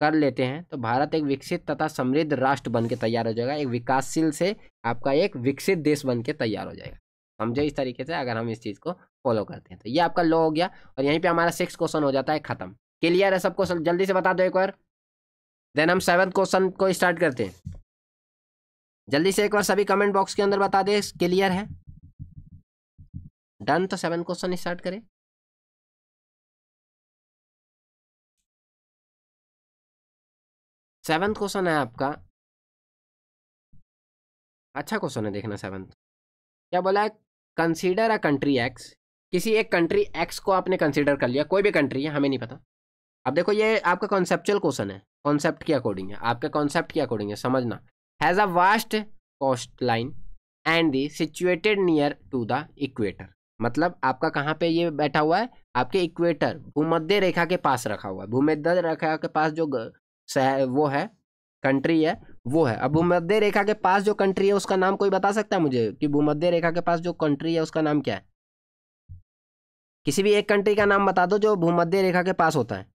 कर लेते हैं तो भारत एक विकसित तथा समृद्ध राष्ट्र बन के तैयार हो जाएगा एक विकासशील से आपका एक विकसित देश बन के तैयार हो जाएगा समझे इस तरीके से अगर हम इस चीज़ को फॉलो करते हैं तो ये आपका लो हो गया और यहीं पर हमारा सिक्स क्वेश्चन हो जाता है खत्म क्लियर है सब जल्दी से बता दो एक बार देन हम सेवन्थ क्वेश्चन को स्टार्ट करते हैं जल्दी से एक बार सभी कमेंट बॉक्स के अंदर बता दें क्लियर है डन तो सेवन क्वेश्चन स्टार्ट करें सेवन्थ क्वेश्चन है आपका अच्छा क्वेश्चन है देखना सेवन्थ क्या बोला है कंसीडर अ कंट्री एक्स किसी एक कंट्री एक्स को आपने कंसीडर कर लिया कोई भी कंट्री है हमें नहीं पता अब देखो ये आपका कॉन्सेप्चुअल क्वेश्चन है कॉन्सेप्ट के अकॉर्डिंग है आपके कॉन्सेप्ट के अकॉर्डिंग है समझना has a vast coastline and the situated near to the equator मतलब आपका कहाँ पे ये बैठा हुआ है आपके इक्वेटर भूमध्य रेखा के पास रखा हुआ है भूमध्य रेखा के पास जो वो है कंट्री है वो है अब भूमध्य रेखा के पास जो कंट्री है उसका नाम कोई बता सकता है मुझे कि भूमध्य रेखा के पास जो कंट्री है उसका नाम क्या है किसी भी एक कंट्री का नाम बता दो जो भूमध्य रेखा के पास होता है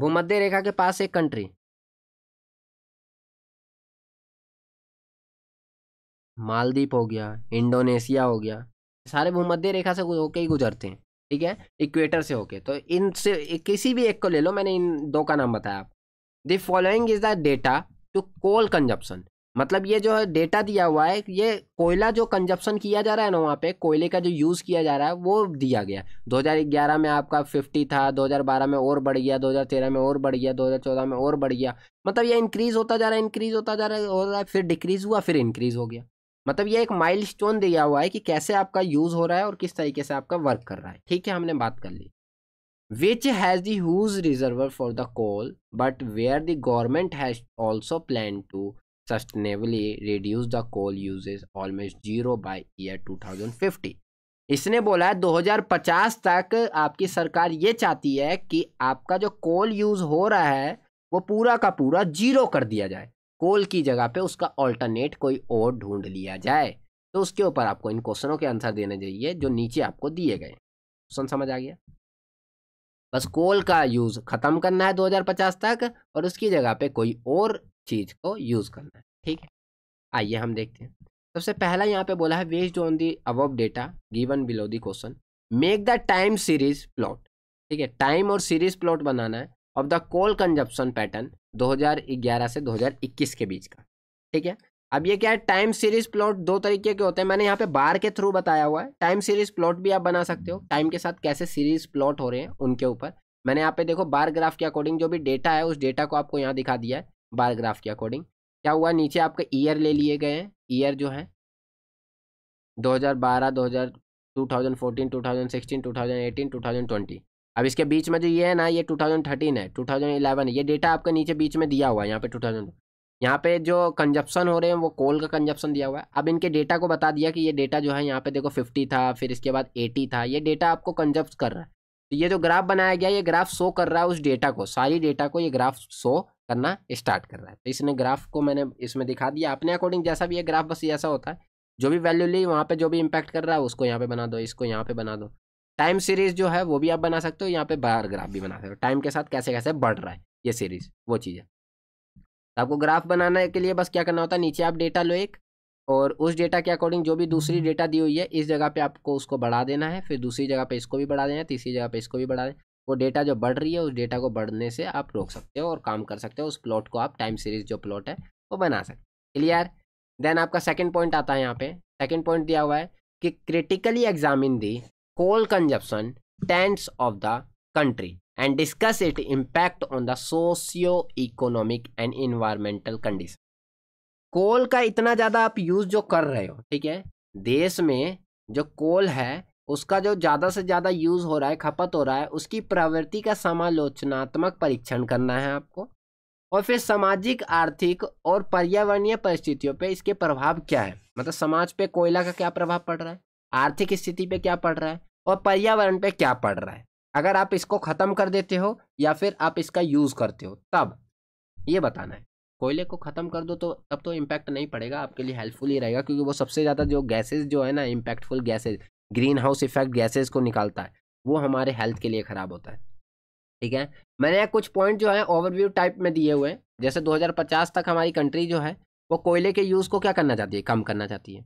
भूमध्य रेखा के पास एक कंट्री मालदीप हो गया इंडोनेशिया हो गया सारे भूमध्य रेखा से होके ही गुजरते हैं ठीक है इक्वेटर से होके तो इन से किसी भी एक को ले लो मैंने इन दो का नाम बताया आप the following is the data to coal consumption मतलब ये जो डेटा दिया हुआ है ये कोयला जो कंजप्शन किया जा रहा है ना वहाँ पे कोयले का जो यूज़ किया जा रहा है वो दिया गया 2011 में आपका 50 था 2012 में और बढ़ गया 2013 में और बढ़ गया 2014 में और बढ़ गया मतलब ये इंक्रीज़ होता जा रहा है इंक्रीज़ होता जा रहा है और रहा है फिर डिक्रीज़ हुआ फिर इंक्रीज़ हो गया मतलब ये एक माइल दिया हुआ है कि कैसे आपका यूज़ हो रहा है और किस तरीके से आपका वर्क कर रहा है ठीक है हमने बात कर ली which has those reservoir for the coal but where the government has also plan to sustainably reduce the coal usage almost zero by year 2050 इसने बोला है 2050 तक आपकी सरकार ये चाहती है कि आपका जो कोल यूज हो रहा है वो पूरा का पूरा जीरो कर दिया जाए कोल की जगह पे उसका ऑल्टरनेट कोई और ढूंढ लिया जाए तो उसके ऊपर आपको इन क्वेश्चनों के आंसर देने चाहिए जो नीचे आपको दिए गए क्वेश्चन समझ आ गया बस कोल का यूज़ ख़त्म करना है 2050 तक और उसकी जगह पे कोई और चीज़ को यूज़ करना है ठीक है आइए हम देखते हैं सबसे पहला यहाँ पे बोला है based on the above data given below the question make the time series plot ठीक है टाइम और सीरीज प्लॉट बनाना है of the coal consumption pattern 2011 से 2021 के बीच का ठीक है अब ये क्या है टाइम सीरीज प्लॉट दो तरीके के होते हैं मैंने यहाँ पे बार के थ्रू बताया हुआ है टाइम सीरीज प्लॉट भी आप बना सकते हो टाइम के साथ कैसे सीरीज प्लॉट हो रहे हैं उनके ऊपर मैंने यहाँ पे देखो बार ग्राफ के अकॉर्डिंग जो भी डेटा है उस डेटा को आपको यहाँ दिखा दिया है बार ग्राफ के अकॉर्डिंग क्या हुआ नीचे आपका ईयर ले लिए गए हैं ईयर जो है 2012 2000 2014 2016 2018 2020 अब इसके बीच में जो ये है ना ये 2013 है 2011 है ये डेटा आपका नीचे बीच में दिया हुआ है यहाँ पे 2000 यहाँ पे जो कंजप्शन हो रहे हैं वो कोल का कंजप्शन दिया हुआ है अब इनके डेटा को बता दिया कि ये डेटा जो है यहाँ पे देखो फिफ्टी था फिर इसके बाद एटी था ये डेटा आपको कंजप्ट कर रहा है तो ये जो ग्राफ बनाया गया ये ग्राफ शो कर रहा है उस डेटा को सारी डेटा को ये ग्राफ शो करना स्टार्ट कर रहा है तो इसने ग्राफ को मैंने इसमें दिखा दिया अपने अकॉर्डिंग जैसा भी है ग्राफ बस ऐसा होता है जो भी वैल्यू ली वहाँ पे जो भी इम्पैक्ट कर रहा है उसको यहाँ पे बना दो इसको यहाँ पे बना दो टाइम सीरीज जो है वो भी आप बना सकते हो यहाँ पे बार ग्राफ भी बना सकते हो टाइम के साथ कैसे कैसे बढ़ रहा है ये सीरीज वो चीज़ है तो आपको ग्राफ बनाने के लिए बस क्या करना होता है नीचे आप डेटा लो एक और उस डेटा के अकॉर्डिंग जो भी दूसरी डेटा दी हुई है इस जगह पे आपको उसको बढ़ा देना है फिर दूसरी जगह पे इसको भी बढ़ा देना है तीसरी जगह पे इसको भी बढ़ा देना वो डेटा जो बढ़ रही है उस डेटा को बढ़ने से आप रोक सकते हो और काम कर सकते हो उस प्लॉट को आप टाइम सीरीज जो प्लॉट है वो बना सकते हो क्लियर देन आपका सेकेंड पॉइंट आता है यहाँ पे सेकेंड पॉइंट दिया हुआ है कि critically examine the coal consumption trends of the country and discuss it impact on the socio economic and environmental condition coal का इतना ज़्यादा आप यूज़ जो कर रहे हो ठीक है देश में जो कोल है उसका जो ज़्यादा से ज़्यादा यूज़ हो रहा है खपत हो रहा है उसकी प्रवृत्ति का समालोचनात्मक परीक्षण करना है आपको और फिर सामाजिक आर्थिक और पर्यावरणीय परिस्थितियों पे इसके प्रभाव क्या है मतलब समाज पे कोयला का क्या प्रभाव पड़ रहा है आर्थिक स्थिति पे क्या पड़ रहा है और पर्यावरण पे क्या पड़ रहा है अगर आप इसको ख़त्म कर देते हो या फिर आप इसका यूज़ करते हो तब ये बताना है कोयले को ख़त्म कर दो तो तब तो इम्पैक्ट नहीं पड़ेगा आपके लिए हेल्पफुल ही रहेगा क्योंकि वो सबसे ज़्यादा जो गैसेज जो है ना impactful gases greenhouse effect gases को निकालता है वो हमारे हेल्थ के लिए ख़राब होता है ठीक है मैंने कुछ पॉइंट जो है ओवरव्यू टाइप में दिए हुए हैं जैसे 2050 तक हमारी कंट्री जो है वो कोयले के यूज़ को क्या करना चाहती है कम करना चाहती है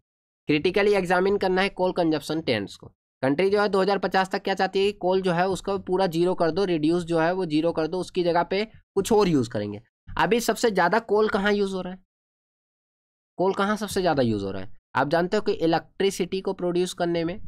क्रिटिकली एग्जामिन करना है कोल कंजप्शन टेंट्स को कंट्री जो है 2050 तक क्या चाहती है कि कोल जो है उसको पूरा जीरो कर दो रिड्यूस जो है वो जीरो कर दो उसकी जगह पे कुछ और यूज़ करेंगे अभी सबसे ज़्यादा कोल कहाँ यूज़ हो रहा है कोल कहाँ सबसे ज़्यादा यूज़ हो रहा है आप जानते हो कि इलेक्ट्रिसिटी को प्रोड्यूस करने में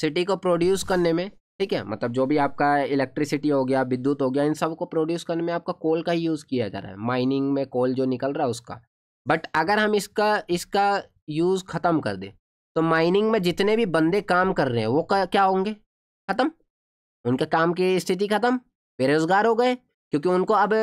सिटी को प्रोड्यूस करने में ठीक है मतलब जो भी आपका इलेक्ट्रिसिटी हो गया विद्युत हो गया इन सब को प्रोड्यूस करने में आपका कोल का ही यूज़ किया जा रहा है माइनिंग में कोल जो निकल रहा है उसका बट अगर हम इसका इसका यूज़ ख़त्म कर दें तो माइनिंग में जितने भी बंदे काम कर रहे हैं वो क्या होंगे ख़त्म उनके काम की स्थिति ख़त्म बेरोजगार हो गए क्योंकि उनको अब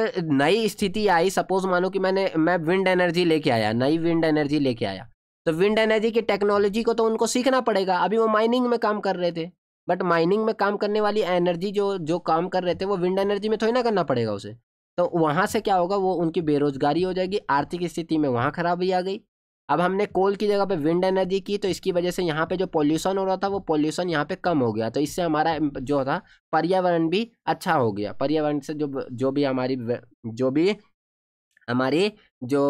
नई स्थिति आई सपोज मानो कि मैंने मैं विंड एनर्जी लेके आया नई विंड एनर्जी लेके आया तो विंड एनर्जी की टेक्नोलॉजी को तो उनको सीखना पड़ेगा अभी वो माइनिंग में काम कर रहे थे बट माइनिंग में काम करने वाली एनर्जी जो जो काम कर रहे थे वो विंड एनर्जी में थोड़ी ना करना पड़ेगा उसे तो वहाँ से क्या होगा वो उनकी बेरोजगारी हो जाएगी आर्थिक स्थिति में वहाँ खराबी आ गई अब हमने कोल की जगह पे विंड एनर्जी की तो इसकी वजह से यहाँ पे जो पोल्यूशन हो रहा था वो पोल्यूशन यहाँ पे कम हो गया तो इससे हमारा जो था पर्यावरण भी अच्छा हो गया पर्यावरण से जो जो भी हमारी जो भी हमारी जो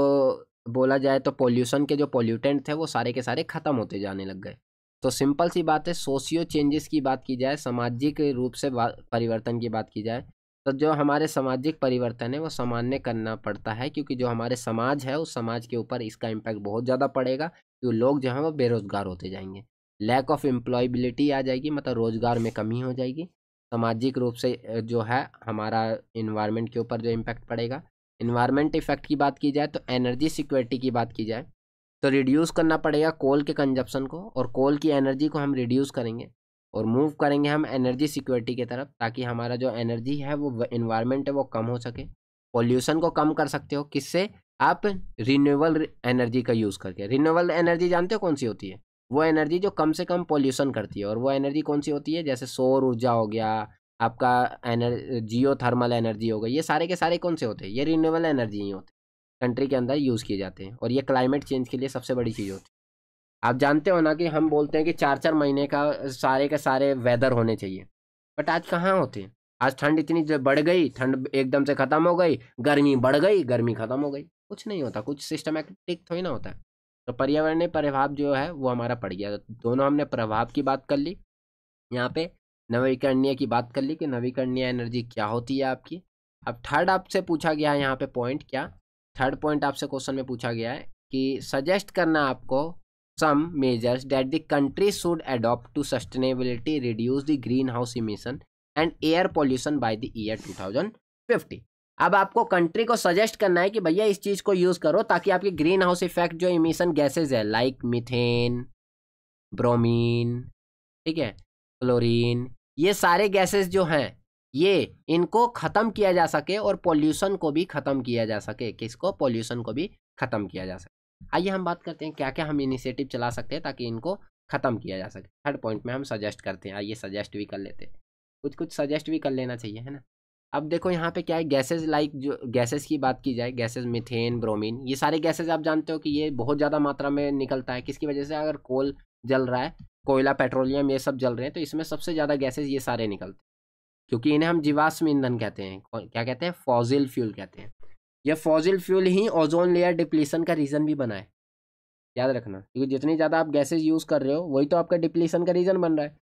बोला जाए तो पोल्यूशन के जो पोल्यूटेंट थे वो सारे के सारे ख़त्म होते जाने लग गए तो सिंपल सी बात है सोशियो चेंजेस की बात की जाए सामाजिक रूप से परिवर्तन की बात की जाए तो जो हमारे सामाजिक परिवर्तन है वो सामान्य करना पड़ता है क्योंकि जो हमारे समाज है उस समाज के ऊपर इसका इम्पैक्ट बहुत ज़्यादा पड़ेगा क्योंकि लोग जो हैं वो बेरोजगार होते जाएंगे लैक ऑफ एम्प्लॉयबिलिटी आ जाएगी मतलब रोजगार में कमी हो जाएगी सामाजिक रूप से जो है हमारा इन्वायरमेंट के ऊपर जो इम्पैक्ट पड़ेगा इन्वायरमेंट इफेक्ट की बात की जाए तो एनर्जी सिक्योरिटी की बात की जाए तो रिड्यूस करना पड़ेगा कोल के कंजप्शन को और कोल की एनर्जी को हम रिड्यूस करेंगे और मूव करेंगे हम एनर्जी सिक्योरिटी की तरफ ताकि हमारा जो एनर्जी है वो इन्वायरमेंट है वो कम हो सके पॉल्यूशन को कम कर सकते हो किससे आप रिन्यूएबल एनर्जी का यूज़ करके रिन्यूएबल एनर्जी जानते हो कौन सी होती है वो एनर्जी जो कम से कम पॉल्यूशन करती है और वो एनर्जी कौन सी होती है जैसे सौर ऊर्जा हो गया आपका एनर्जी जियो थर्मल एनर्जी होगा ये सारे के सारे कौन से होते हैं ये रिन्यूएबल एनर्जी ही होते कंट्री के अंदर यूज़ किए जाते हैं और ये क्लाइमेट चेंज के लिए सबसे बड़ी चीज़ होती है आप जानते हो ना कि हम बोलते हैं कि चार चार महीने का सारे के सारे वेदर होने चाहिए बट आज कहाँ होते हैं आज ठंड इतनी बढ़ गई ठंड एकदम से ख़त्म हो गई गर्मी बढ़ गई गर्मी ख़त्म हो गई कुछ नहीं होता कुछ सिस्टमेटिक थोड़ी ना होता है तो पर्यावरणीय प्रभाव जो है वो हमारा पड़ गया दोनों हमने प्रभाव की बात कर ली यहाँ पे नवीकरणीय की बात कर ली कि नवीकरणीय एनर्जी क्या होती है आपकी अब थर्ड आपसे पूछा गया है यहाँ पे पॉइंट क्या थर्ड पॉइंट आपसे क्वेश्चन में पूछा गया है कि सजेस्ट करना आपको some measures that the country should adopt to sustainability reduce the greenhouse emission and air pollution by the year two अब आपको कंट्री को सजेस्ट करना है कि भैया इस चीज़ को यूज़ करो ताकि आपकी ग्रीन हाउस इफेक्ट जो इमिशन गैसेज है लाइक मिथेन ब्रोमीन ठीक है क्लोरीन ये सारे गैसेस जो हैं ये इनको ख़त्म किया जा सके और पॉल्यूशन को भी ख़त्म किया जा सके किसको पॉल्यूशन को भी ख़त्म किया जा सके आइए हम बात करते हैं क्या क्या हम इनिशिएटिव चला सकते हैं ताकि इनको ख़त्म किया जा सके थर्ड पॉइंट में हम सजेस्ट करते हैं आइए सजेस्ट भी कर लेते हैं कुछ कुछ सजेस्ट भी कर लेना चाहिए है ना अब देखो यहाँ पे क्या है गैसेज लाइक जो गैसेज की बात की जाए गैसेज मिथेन ब्रोमीन ये सारे गैसेज आप जानते हो कि ये बहुत ज़्यादा मात्रा में निकलता है किसकी वजह से अगर कोल जल रहा है कोयला पेट्रोलियम ये सब जल रहे हैं तो इसमें सबसे ज़्यादा गैसेज ये सारे निकलते हैं क्योंकि इन्हें हम जीवाश्म ईंधन कहते हैं क्या कहते हैं फॉजिल फ्यूल कहते हैं यह फॉजिल फ्यूल ही ओजोन लेयर डिप्लीसन का रीज़न भी बना है याद रखना क्योंकि जितनी ज़्यादा आप गैसेज यूज़ कर रहे हो वही तो आपका डिप्लीसन का रीज़न बन रहा है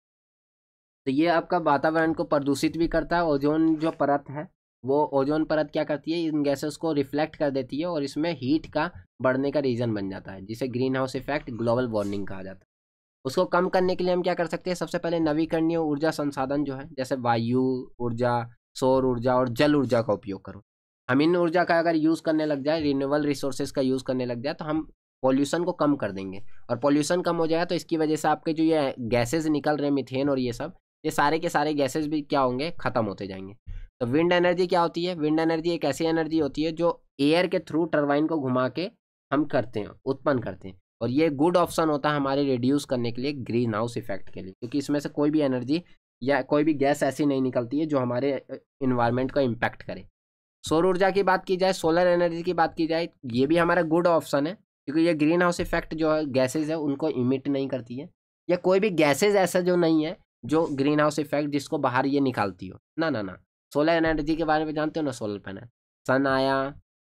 तो ये आपका वातावरण को प्रदूषित भी करता है ओजोन जो परत है वो ओजोन परत क्या करती है इन गैसेस को रिफ्लेक्ट कर देती है और इसमें हीट का बढ़ने का रीज़न बन जाता है जिसे greenhouse effect global warming कहा जाता है उसको कम करने के लिए हम क्या कर सकते हैं सबसे पहले नवीकरणीय ऊर्जा संसाधन जो है जैसे वायु ऊर्जा सौर ऊर्जा और जल ऊर्जा का उपयोग करो हम इन ऊर्जा का अगर यूज़ करने लग जाए रिन्यूबल रिसोर्सेज का यूज़ करने लग जाए तो हम पॉल्यूशन को कम कर देंगे और पॉल्यूशन कम हो जाए तो इसकी वजह से आपके जो ये गैसेज निकल रहे हैं मिथेन और ये सब ये सारे के सारे गैसेज भी क्या होंगे ख़त्म होते जाएंगे तो विंड एनर्जी क्या होती है विंड एनर्जी एक ऐसी एनर्जी होती है जो एयर के थ्रू टर्बाइन को घुमा के हम करते हैं उत्पन्न करते हैं और ये गुड ऑप्शन होता है हमारे रिड्यूस करने के लिए ग्रीन हाउस इफेक्ट के लिए क्योंकि इसमें से कोई भी एनर्जी या कोई भी गैस ऐसी नहीं निकलती है जो हमारे इन्वायरमेंट को इम्पैक्ट करे सौर ऊर्जा की बात की जाए सोलर एनर्जी की बात की जाए ये भी हमारा गुड ऑप्शन है क्योंकि ये ग्रीन हाउस इफेक्ट जो है गैसेज है उनको इमिट नहीं करती है या कोई भी गैसेज ऐसा जो नहीं है जो ग्रीन हाउस इफेक्ट जिसको बाहर ये निकालती हो ना ना ना सोलर एनर्जी के बारे में जानते हो ना सोलर पैनल सन आया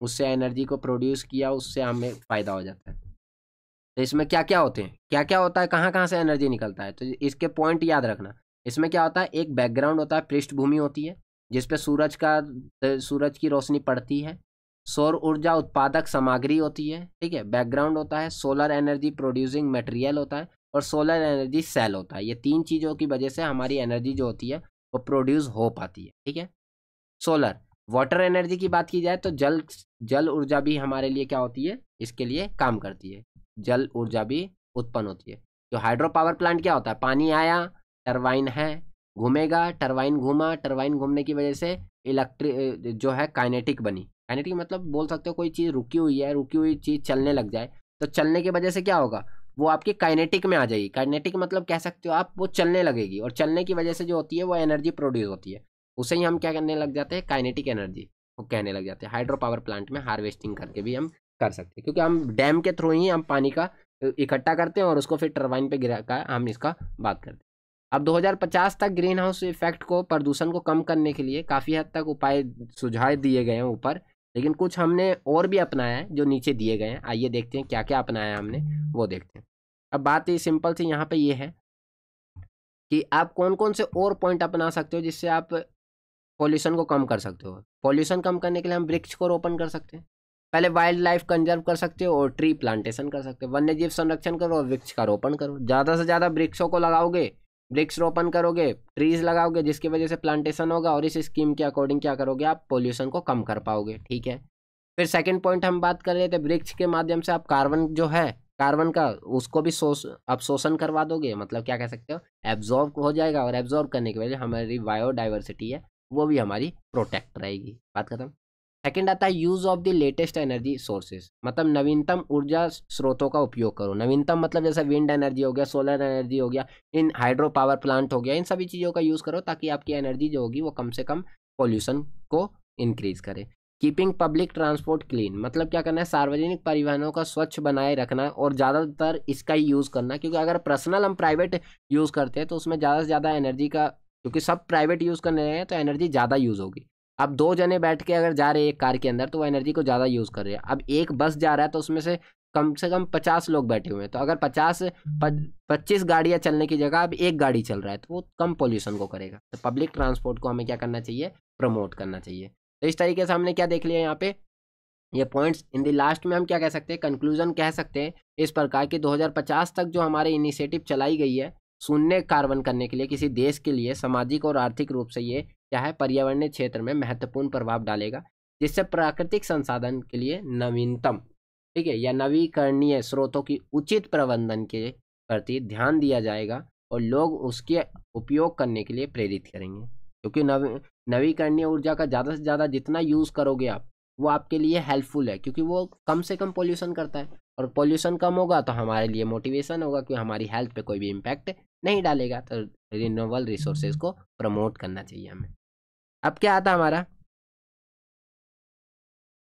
उससे एनर्जी को प्रोड्यूस किया उससे हमें फ़ायदा हो जाता है तो इसमें क्या क्या होते हैं क्या क्या होता है कहाँ कहाँ से एनर्जी निकलता है तो इसके पॉइंट याद रखना इसमें क्या होता है एक बैकग्राउंड होता है पृष्ठभूमि होती है जिसपे सूरज का सूरज की रोशनी पड़ती है सौर ऊर्जा उत्पादक सामग्री होती है ठीक है बैकग्राउंड होता है सोलर एनर्जी प्रोड्यूसिंग मटेरियल होता है और सोलर एनर्जी सेल होता है ये तीन चीज़ों की वजह से हमारी एनर्जी जो होती है वो प्रोड्यूस हो पाती है ठीक है सोलर वाटर एनर्जी की बात की जाए तो जल जल ऊर्जा भी हमारे लिए क्या होती है इसके लिए काम करती है जल ऊर्जा भी उत्पन्न होती है जो हाइड्रो पावर प्लांट क्या होता है पानी आया टरबाइन है घूमेगा टरबाइन घूमा टरबाइन घूमने की वजह से इलेक्ट्रिक जो है काइनेटिक बनी काइनेटिक मतलब बोल सकते हो कोई चीज़ रुकी हुई है रुकी हुई चीज़ चलने लग जाए तो चलने की वजह से क्या होगा वो आपकी काइनेटिक में आ जाएगी काइनेटिक मतलब कह सकते हो आप वो चलने लगेगी और चलने की वजह से जो होती है वो एनर्जी प्रोड्यूस होती है उसे ही हम क्या करने लग जाते हैं काइनेटिक एनर्जी वो कहने लग जाते हैं हाइड्रो पावर प्लांट में हार्वेस्टिंग करके भी हम कर सकते हैं क्योंकि हम डैम के थ्रू ही हम पानी का इकट्ठा करते हैं और उसको फिर टर्बाइन पे गिरा का हम इसका बात करते हैं अब 2050 तक ग्रीन हाउस इफेक्ट को प्रदूषण को कम करने के लिए काफ़ी हद तक उपाय सुझाए दिए गए हैं ऊपर लेकिन कुछ हमने और भी अपनाया है जो नीचे दिए गए हैं आइए देखते हैं क्या क्या अपनाया हमने वो देखते हैं अब बात ये सिंपल सी यहाँ पे ये है कि आप कौन कौन से और पॉइंट अपना सकते हो जिससे आप पॉल्यूशन को कम कर सकते हो पॉल्यूशन कम करने के लिए हम वृक्ष को रोपण कर सकते हैं पहले वाइल्ड लाइफ कंजर्व कर सकते हो और ट्री प्लांटेशन कर सकते हो वन्य जीव संरक्षण करो और वृक्ष का रोपण करो ज़्यादा से ज़्यादा वृक्षों को लगाओगे वृक्ष रोपण करोगे ट्रीज लगाओगे जिसकी वजह से प्लांटेशन होगा और इस स्कीम के अकॉर्डिंग क्या करोगे आप पोल्यूशन को कम कर पाओगे ठीक है फिर सेकेंड पॉइंट हम बात कर रहे थे वृक्ष के माध्यम से आप कार्बन जो है कार्बन का उसको भी शोष आप शोषण करवा दोगे मतलब क्या कह सकते हो एब्जॉर्ब हो जाएगा और एब्जॉर्ब करने की वजह हमारी बायोडाइवर्सिटी है वो भी हमारी प्रोटेक्ट रहेगी बात खत्म सेकेंड आता है use of the latest energy sources मतलब नवीनतम ऊर्जा स्रोतों का उपयोग करो नवीनतम मतलब जैसे विंड एनर्जी हो गया सोलर एनर्जी हो गया इन हाइड्रो पावर प्लांट हो गया इन सभी चीज़ों का यूज़ करो ताकि आपकी एनर्जी जो होगी वो कम से कम पॉल्यूशन को इनक्रीज करे कीपिंग पब्लिक ट्रांसपोर्ट क्लीन मतलब क्या करना है सार्वजनिक परिवहनों का स्वच्छ बनाए रखना और ज़्यादातर इसका ही यूज़ करना क्योंकि अगर पर्सनल हम प्राइवेट यूज़ करते हैं तो उसमें ज़्यादा से ज़्यादा एनर्जी का क्योंकि सब प्राइवेट यूज़ करने हैं तो एनर्जी ज़्यादा यूज़ होगी अब दो जने बैठ के अगर जा रहे हैं एक कार के अंदर तो वो एनर्जी को ज़्यादा यूज़ कर रहे हैं अब एक बस जा रहा है तो उसमें से कम से कम पचास लोग बैठे हुए हैं तो अगर पचास हम्म। पच्चीस गाड़ियाँ चलने की जगह अब एक गाड़ी चल रहा है तो वो कम पोल्यूशन को करेगा तो पब्लिक ट्रांसपोर्ट को हमें क्या करना चाहिए प्रमोट करना चाहिए तो इस तरीके से हमने क्या देख लिया यहाँ पे ये पॉइंट्स इन द लास्ट में हम क्या कह सकते हैं कंक्लूजन कह सकते हैं इस प्रकार कि 2050 तक जो हमारे इनिशिएटिव चलाई गई है शून्य कार्बन करने के लिए किसी देश के लिए सामाजिक और आर्थिक रूप से ये क्या है पर्यावरणीय क्षेत्र में महत्वपूर्ण प्रभाव डालेगा जिससे प्राकृतिक संसाधन के लिए नवीनतम ठीक है या नवीकरणीय स्रोतों की उचित प्रबंधन के प्रति ध्यान दिया जाएगा और लोग उसके उपयोग करने के लिए प्रेरित करेंगे क्योंकि नव नवीकरणीय ऊर्जा का ज़्यादा से ज़्यादा जितना यूज़ करोगे आप वो आपके लिए हेल्पफुल है क्योंकि वो कम से कम पोल्यूशन करता है और पोल्यूशन कम होगा तो हमारे लिए मोटिवेशन होगा कि हमारी हेल्थ पे कोई भी इम्पैक्ट नहीं डालेगा तो रिन्यूएबल रिसोर्सेज को प्रमोट करना चाहिए हमें अब क्या आता हमारा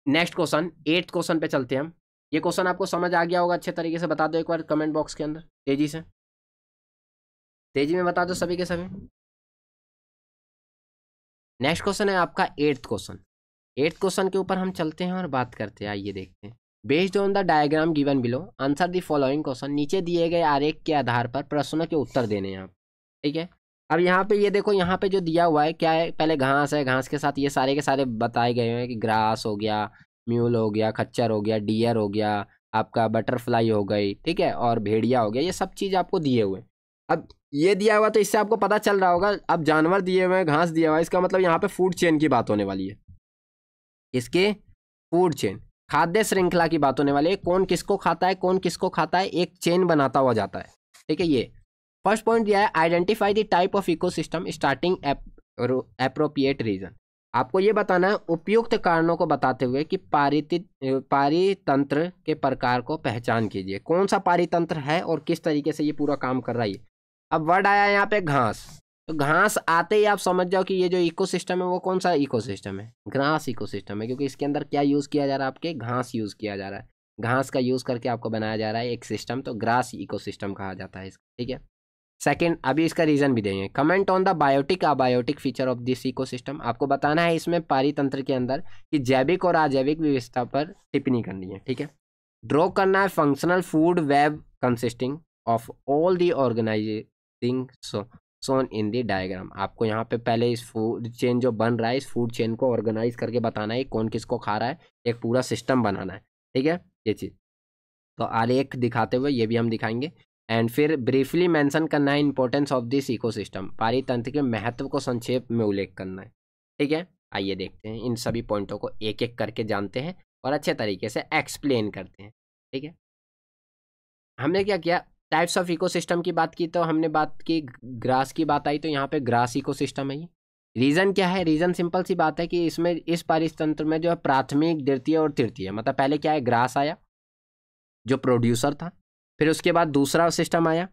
नेक्स्ट क्वेश्चन एट्थ क्वेश्चन पे चलते हैं हम ये क्वेश्चन आपको समझ आ गया होगा अच्छे तरीके से बता दो एक बार कमेंट बॉक्स के अंदर तेजी से तेजी में बता दो सभी के सभी नेक्स्ट क्वेश्चन है आपका एट्थ क्वेश्चन एट्थ क्वेश्चन के ऊपर हम चलते हैं और बात करते हैं आइए देखते हैं based on the diagram given below answer the following question नीचे दिए गए आरेख के आधार पर प्रश्नों के उत्तर देने हैं आप ठीक है अब यहाँ पे ये देखो यहाँ पे जो दिया हुआ है क्या है पहले घास है घास के साथ ये सारे के सारे बताए गए हैं कि ग्रास हो गया म्यूल हो गया खच्चर हो गया डियर हो गया आपका बटरफ्लाई हो गई ठीक है और भेड़िया हो गया ये सब चीज़ आपको दिए हुए अब ये दिया हुआ तो इससे आपको पता चल रहा होगा अब जानवर दिए हुए हैं घास दिया हुआ है इसका मतलब यहाँ पे फूड चेन की बात होने वाली है इसके फूड चेन खाद्य श्रृंखला की बात होने वाली है कौन किसको खाता है कौन किसको खाता है एक चेन बनाता हुआ जाता है ठीक है ये फर्स्ट पॉइंट दिया है identify the type of ecosystem starting appropriate region आपको ये बताना है उपयुक्त कारणों को बताते हुए कि पारिति पारितंत्र के प्रकार को पहचान कीजिए कौन सा पारितंत्र है और किस तरीके से ये पूरा काम कर रहा है अब वर्ड आया यहाँ पे घास तो घास आते ही आप समझ जाओ कि ये जो इकोसिस्टम है वो कौन सा इकोसिस्टम है घास इकोसिस्टम है क्योंकि इसके अंदर क्या यूज़ किया जा रहा है आपके घास यूज़ किया जा रहा है घास का यूज़ करके आपको बनाया जा रहा है एक सिस्टम तो ग्रास इकोसिस्टम कहा जाता है इसका ठीक है सेकेंड अभी इसका रीज़न भी देंगे comment on the biotic abiotic feature of this ecosystem आपको बताना है इसमें पारितंत्र के अंदर कि जैविक और अजैविक विविधता पर टिप्पणी करनी है ठीक है ड्रॉ करना है functional food web consisting of all the organizing zone in the diagram आपको यहाँ पे पहले इस फूड चेन जो बन रहा है इस फूड चेन को ऑर्गेनाइज करके बताना है कौन किसको खा रहा है एक पूरा सिस्टम बनाना है ठीक है ये चीज़ तो आलेख दिखाते हुए ये भी हम दिखाएंगे एंड फिर ब्रीफली मेंशन करना है इंपॉर्टेंस ऑफ दिस इकोसिस्टम पारितंत्र के महत्व को संक्षेप में उल्लेख करना है ठीक है आइए देखते हैं इन सभी पॉइंटों को एक एक करके जानते हैं और अच्छे तरीके से एक्सप्लेन करते हैं ठीक है हमने क्या किया टाइप्स ऑफ इकोसिस्टम की बात की तो हमने बात की ग्रास की बात आई तो यहाँ पे ग्रास इकोसिस्टम है ये रीज़न क्या है रीज़न सिंपल सी बात है कि इसमें इस पारितंत्र में जो है प्राथमिक द्वितीय और तृतीय मतलब पहले क्या है ग्रास आया जो प्रोड्यूसर था फिर उसके बाद दूसरा सिस्टम आया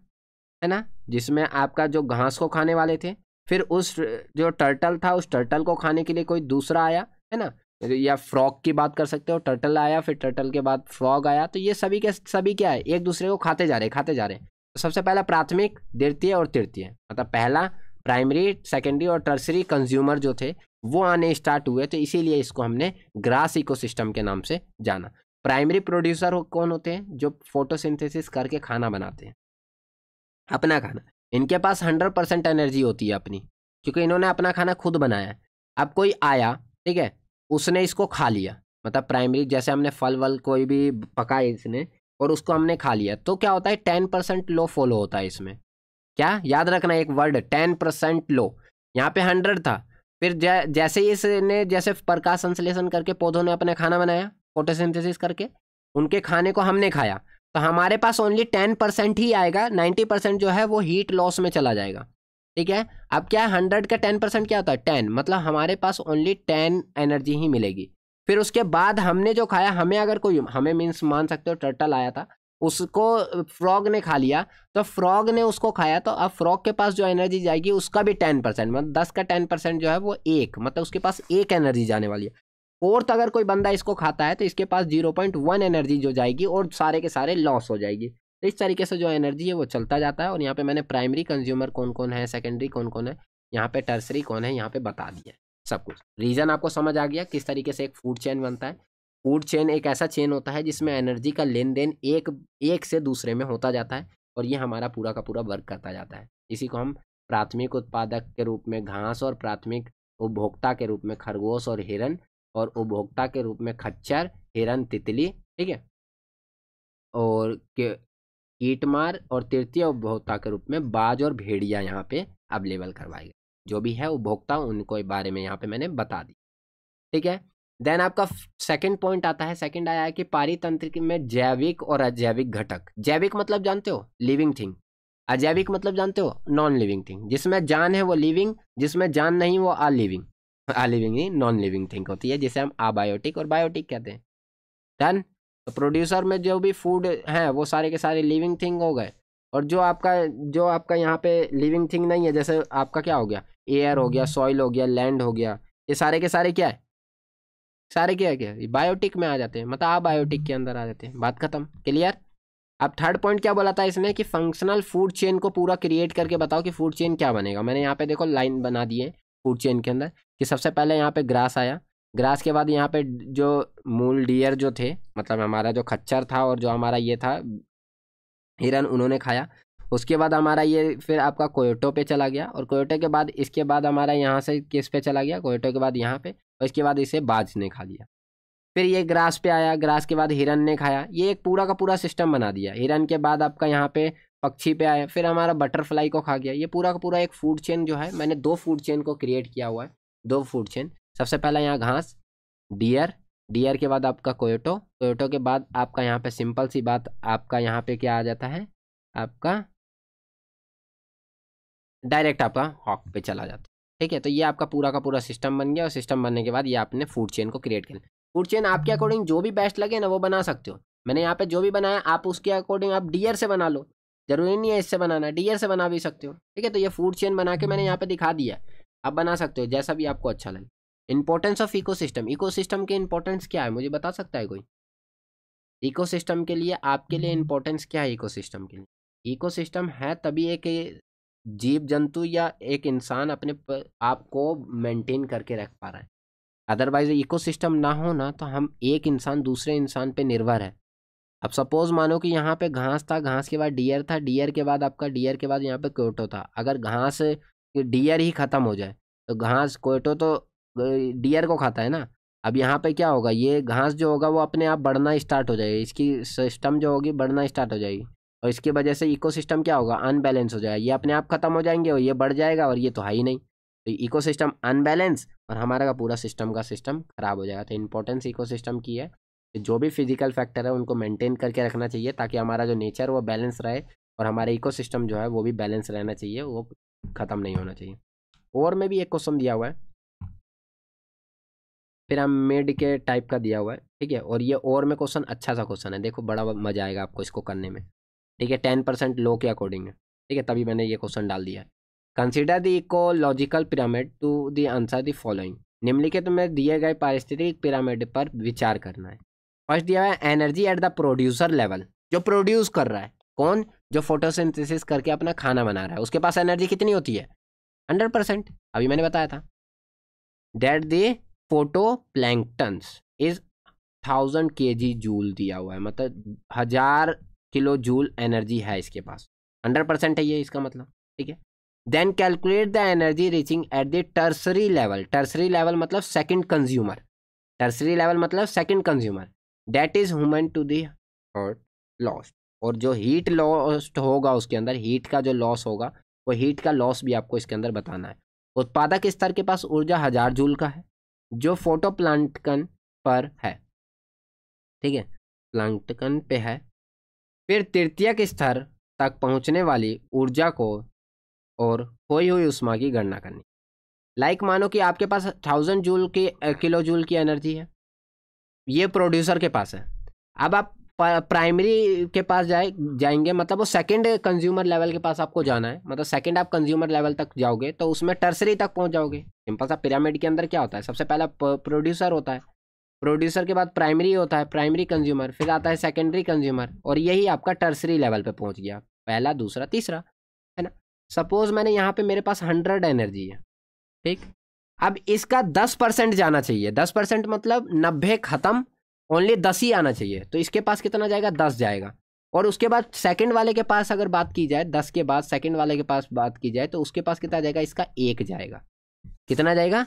है ना जिसमें आपका जो घास को खाने वाले थे फिर उस जो टर्टल था उस टर्टल को खाने के लिए कोई दूसरा आया है ना या फ्रॉग की बात कर सकते हो टर्टल आया फिर टर्टल के बाद फ्रॉग आया तो ये सभी के सभी क्या है एक दूसरे को खाते जा रहे खाते जा रहे हैं तो सबसे पहला प्राथमिक द्वितीय और तृतीय मतलब पहला प्राइमरी सेकेंडरी और टर्सरी कंज्यूमर जो थे वो आने स्टार्ट हुए तो इसीलिए इसको हमने ग्रास इकोसिस्टम के नाम से जाना प्राइमरी प्रोड्यूसर कौन होते हैं जो फोटोसिंथेसिस करके खाना बनाते हैं अपना खाना इनके पास हंड्रेड परसेंट एनर्जी होती है अपनी क्योंकि इन्होंने अपना खाना खुद बनाया अब कोई आया ठीक है उसने इसको खा लिया मतलब प्राइमरी जैसे हमने फल वल कोई भी पकाए इसने और उसको हमने खा लिया तो क्या होता है टेन परसेंट लो फॉलो होता है इसमें क्या याद रखना एक वर्ड टेन परसेंट लो यहाँ पे हंड्रेड था फिर जै, जैसे ही इसने जैसे प्रकाश संश्लेषण करके पौधों ने अपना खाना बनाया फोटोसिंथेसिस करके उनके खाने को हमने खाया तो हमारे पास ओनली टेन परसेंट ही आएगा नाइन्टी परसेंट जो है वो हीट लॉस में चला जाएगा ठीक है अब क्या है हंड्रेड का टेन परसेंट क्या होता है टेन मतलब हमारे पास ओनली टेन एनर्जी ही मिलेगी फिर उसके बाद हमने जो खाया हमें अगर कोई हमें मीन्स मान सकते हो टर्टल आया था उसको फ्रॉग ने खा लिया तो फ्रॉग ने उसको खाया तो अब फ्रॉग के पास जो एनर्जी जाएगी उसका भी टेन परसेंट मतलब दस का टेन परसेंट जो है वो एक मतलब उसके पास एक एनर्जी जाने वाली है फोर्थ अगर कोई बंदा इसको खाता है तो इसके पास जीरो पॉइंट वन एनर्जी जो जाएगी और सारे के सारे लॉस हो जाएगी तो इस तरीके से जो एनर्जी है वो चलता जाता है और यहाँ पे मैंने प्राइमरी कंज्यूमर कौन कौन है सेकेंडरी कौन कौन है यहाँ पे टर्सरी कौन है यहाँ पे बता दिया सब कुछ रीज़न आपको समझ आ गया किस तरीके से एक फूड चेन बनता है फूड चेन एक ऐसा चेन होता है जिसमें एनर्जी का लेन देन एक एक से दूसरे में होता जाता है और ये हमारा पूरा का पूरा वर्क करता जाता है इसी को हम प्राथमिक उत्पादक के रूप में घास और प्राथमिक उपभोक्ता के रूप में खरगोश और हिरन और उपभोक्ता के रूप में खच्चर हिरन तितली ठीक है और कीटमार और तृतीय उपभोक्ता के रूप में बाज और भेड़िया यहाँ पे अवेलेबल करवाए गए जो भी है उपभोक्ता उनको बारे में यहाँ पे मैंने बता दी ठीक है देन आपका सेकंड पॉइंट आता है सेकंड आया है कि पारितंत्र में जैविक और अजैविक घटक जैविक मतलब जानते हो लिविंग थिंग अजैविक मतलब जानते हो नॉन लिविंग थिंग जिसमें जान है वो लिविंग जिसमें जान नहीं वो a living living non living thing होती है जिसे हम आबायोटिक और बायोटिक कहते हैं डन तो प्रोड्यूसर में जो भी फूड हैं वो सारे के सारे लिविंग थिंग हो गए और जो आपका जो आपका यहाँ पे लिविंग थिंग नहीं है जैसे आपका क्या हो गया एयर हो गया सॉइल हम्म। हो गया लैंड हो गया ये सारे के सारे क्या है सारे क्या है क्या ये बायोटिक में आ जाते हैं मतलब आबायोटिक के अंदर आ जाते हैं बात खत्म क्लियर अब थर्ड पॉइंट क्या बोला था इसमें कि फंक्शनल फूड चेन को पूरा क्रिएट करके बताओ कि फूड चेन क्या बनेगा मैंने यहाँ पे देखो लाइन बना दिए फूड चेन के अंदर कि सबसे पहले यहाँ पे ग्रास आया ग्रास के बाद यहाँ पे जो मूल डियर जो थे मतलब हमारा जो खच्चर था और जो हमारा ये था हिरन उन्होंने खाया उसके बाद हमारा ये फिर आपका कोयोटो पे चला गया और कोयोटो के बाद इसके बाद हमारा यहाँ से किस पे चला गया कोयोटो के बाद यहाँ पे और इसके बाद इसे बाज ने खा लिया फिर ये ग्रास पे आया ग्रास के बाद हिरन ने खाया ये एक पूरा का पूरा सिस्टम बना दिया हिरन के बाद आपका यहाँ पे पक्षी पे आया फिर हमारा बटरफ्लाई को खा गया ये पूरा का पूरा एक फूड चेन जो है मैंने दो फूड चेन को क्रिएट किया हुआ है दो फूड चेन सबसे पहला यहाँ घास डियर डियर के बाद आपका कोयटो कोयटो के बाद आपका यहाँ पे सिंपल सी बात आपका यहाँ पे क्या आ जाता है आपका डायरेक्ट आपका हॉक पे चला जाता है ठीक है तो ये आपका पूरा का पूरा सिस्टम बन गया और सिस्टम बनने के बाद ये आपने फूड चेन को क्रिएट लिया फूड चेन आपके अकॉर्डिंग जो भी बेस्ट लगे ना वो बना सकते हो मैंने यहाँ पे जो भी बनाया आप उसके अकॉर्डिंग आप डियर से बना लो जरूरी नहीं है इससे बनाना डियर से बना भी सकते हो ठीक है तो ये फूड चेन बना के मैंने यहाँ पे दिखा दिया आप बना सकते हो जैसा भी आपको अच्छा लगे इंपॉर्टेंस ऑफ इकोसिस्टम इकोसिस्टम के इंपॉर्टेंस क्या है मुझे बता सकता है कोई इकोसिस्टम के लिए आपके लिए इंपॉर्टेंस क्या है इकोसिस्टम के लिए इकोसिस्टम है तभी एक जीव जंतु या एक इंसान अपने आप को मेंटेन करके रख पा रहा है अदरवाइज इकोसिस्टम ना हो ना तो हम एक इंसान दूसरे इंसान पे निर्भर है अब सपोज मानो कि यहाँ पे घास था घास के बाद डियर था डियर के बाद आपका डियर के बाद यहाँ पे क्योटो था अगर घास कि डियर ही ख़त्म हो जाए तो घास कोयटो तो डियर को खाता है ना अब यहाँ पे क्या होगा ये घास जो होगा वो अपने आप बढ़ना स्टार्ट हो जाएगी इसकी सिस्टम जो होगी बढ़ना स्टार्ट हो जाएगी और इसकी वजह से इको क्या होगा अनबैलेंस हो जाएगा ये अपने आप ख़त्म हो जाएंगे और ये बढ़ जाएगा और ये तो है ही नहीं तो सिस्टम अनबैलेंस और हमारा का पूरा सिस्टम का सिस्टम ख़राब हो जाएगा तो इंपॉर्टेंस सिस्टम की है जो भी फिजिकल फैक्टर है उनको मेंटेन करके रखना चाहिए ताकि हमारा जो नेचर वो बैलेंस रहे और हमारा इकोसिस्टम जो है वो भी बैलेंस रहना चाहिए वो ख़त्म नहीं होना चाहिए और में भी एक क्वेश्चन दिया हुआ है फिर हम मेड के टाइप का दिया हुआ है ठीक है और ये और में क्वेश्चन अच्छा सा क्वेश्चन है देखो बड़ा मजा आएगा आपको इसको करने में ठीक है टेन परसेंट लो के अकॉर्डिंग है ठीक है तभी मैंने ये क्वेश्चन डाल दिया है consider the ecological pyramid to the answer the following निम्नलिखित में दिए गए पारिस्थितिक पिरामिड पर विचार करना है फर्स्ट दिया हुआ है energy at the producer level जो प्रोड्यूस कर रहा है कौन जो फोटोसिंथेसिस करके अपना खाना बना रहा है उसके पास एनर्जी कितनी होती है हंड्रेड परसेंट अभी मैंने बताया था that the phytoplanktons is thousand k j joule दिया हुआ है मतलब हजार किलो जूल एनर्जी है इसके पास हंड्रेड परसेंट है ये इसका मतलब ठीक है then calculate the energy reaching at the tertiary level tertiary level मतलब सेकेंड कंज्यूमर टर्सरी लेवल मतलब second consumer that is human to the lost और जो हीट लॉस्ट होगा उसके अंदर हीट का जो लॉस होगा वो हीट का लॉस भी आपको इसके अंदर बताना है उत्पादक स्तर के पास ऊर्जा हजार जूल का है जो फोटो प्लांटकन पर है ठीक है प्लांटकन पे है फिर तृतीय स्तर तक पहुंचने वाली ऊर्जा को और खोई हुई उष्मा की गणना करनी लाइक मानो कि आपके पास थाउजेंड जूल की किलो जूल की एनर्जी है ये प्रोड्यूसर के पास है अब आप प्राइमरी के पास जाए जाएंगे मतलब वो सेकंड कंज्यूमर लेवल के पास आपको जाना है मतलब सेकंड आप कंज्यूमर लेवल तक जाओगे तो उसमें टर्सरी तक पहुंच जाओगे सिंपल सा पिरामिड के अंदर क्या होता है सबसे पहला प्रोड्यूसर होता है प्रोड्यूसर के बाद प्राइमरी होता है प्राइमरी कंज्यूमर फिर आता है सेकेंडरी कंज्यूमर और यही आपका टर्सरी लेवल पर पहुँच गया पहला दूसरा तीसरा है ना सपोज मैंने यहाँ पर मेरे पास हंड्रेड एनर्जी है ठीक अब इसका दस परसेंट जाना चाहिए दस परसेंट मतलब नब्बे खत्म ओनली दस ही आना चाहिए तो इसके पास कितना जाएगा दस जाएगा और उसके बाद सेकंड वाले के पास अगर बात की जाए दस के बाद सेकंड वाले के पास बात की जाए तो उसके पास कितना जाएगा इसका एक जाएगा कितना जाएगा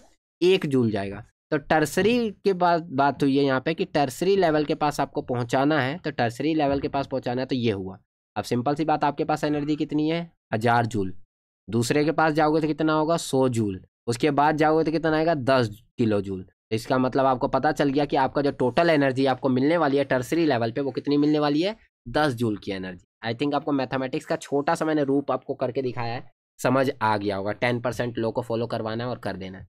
एक जूल जाएगा तो टर्सरी के बाद बात हुई है यहाँ पे कि टर्सरी लेवल के पास आपको पहुँचाना है तो टर्सरी लेवल के पास पहुँचाना है तो ये हुआ अब सिंपल सी बात आपके पास एनर्जी कितनी है हज़ार जूल दूसरे के पास जाओगे तो कितना होगा सौ जूल उसके बाद जाओगे तो कितना आएगा दस किलो जूल इसका मतलब आपको पता चल गया कि आपका जो टोटल एनर्जी आपको मिलने वाली है टर्सरी लेवल पे वो कितनी मिलने वाली है दस जूल की एनर्जी आई थिंक आपको मैथमेटिक्स का छोटा सा मैंने रूप आपको करके दिखाया है समझ आ गया होगा टेन परसेंट लोग को फॉलो करवाना है और कर देना है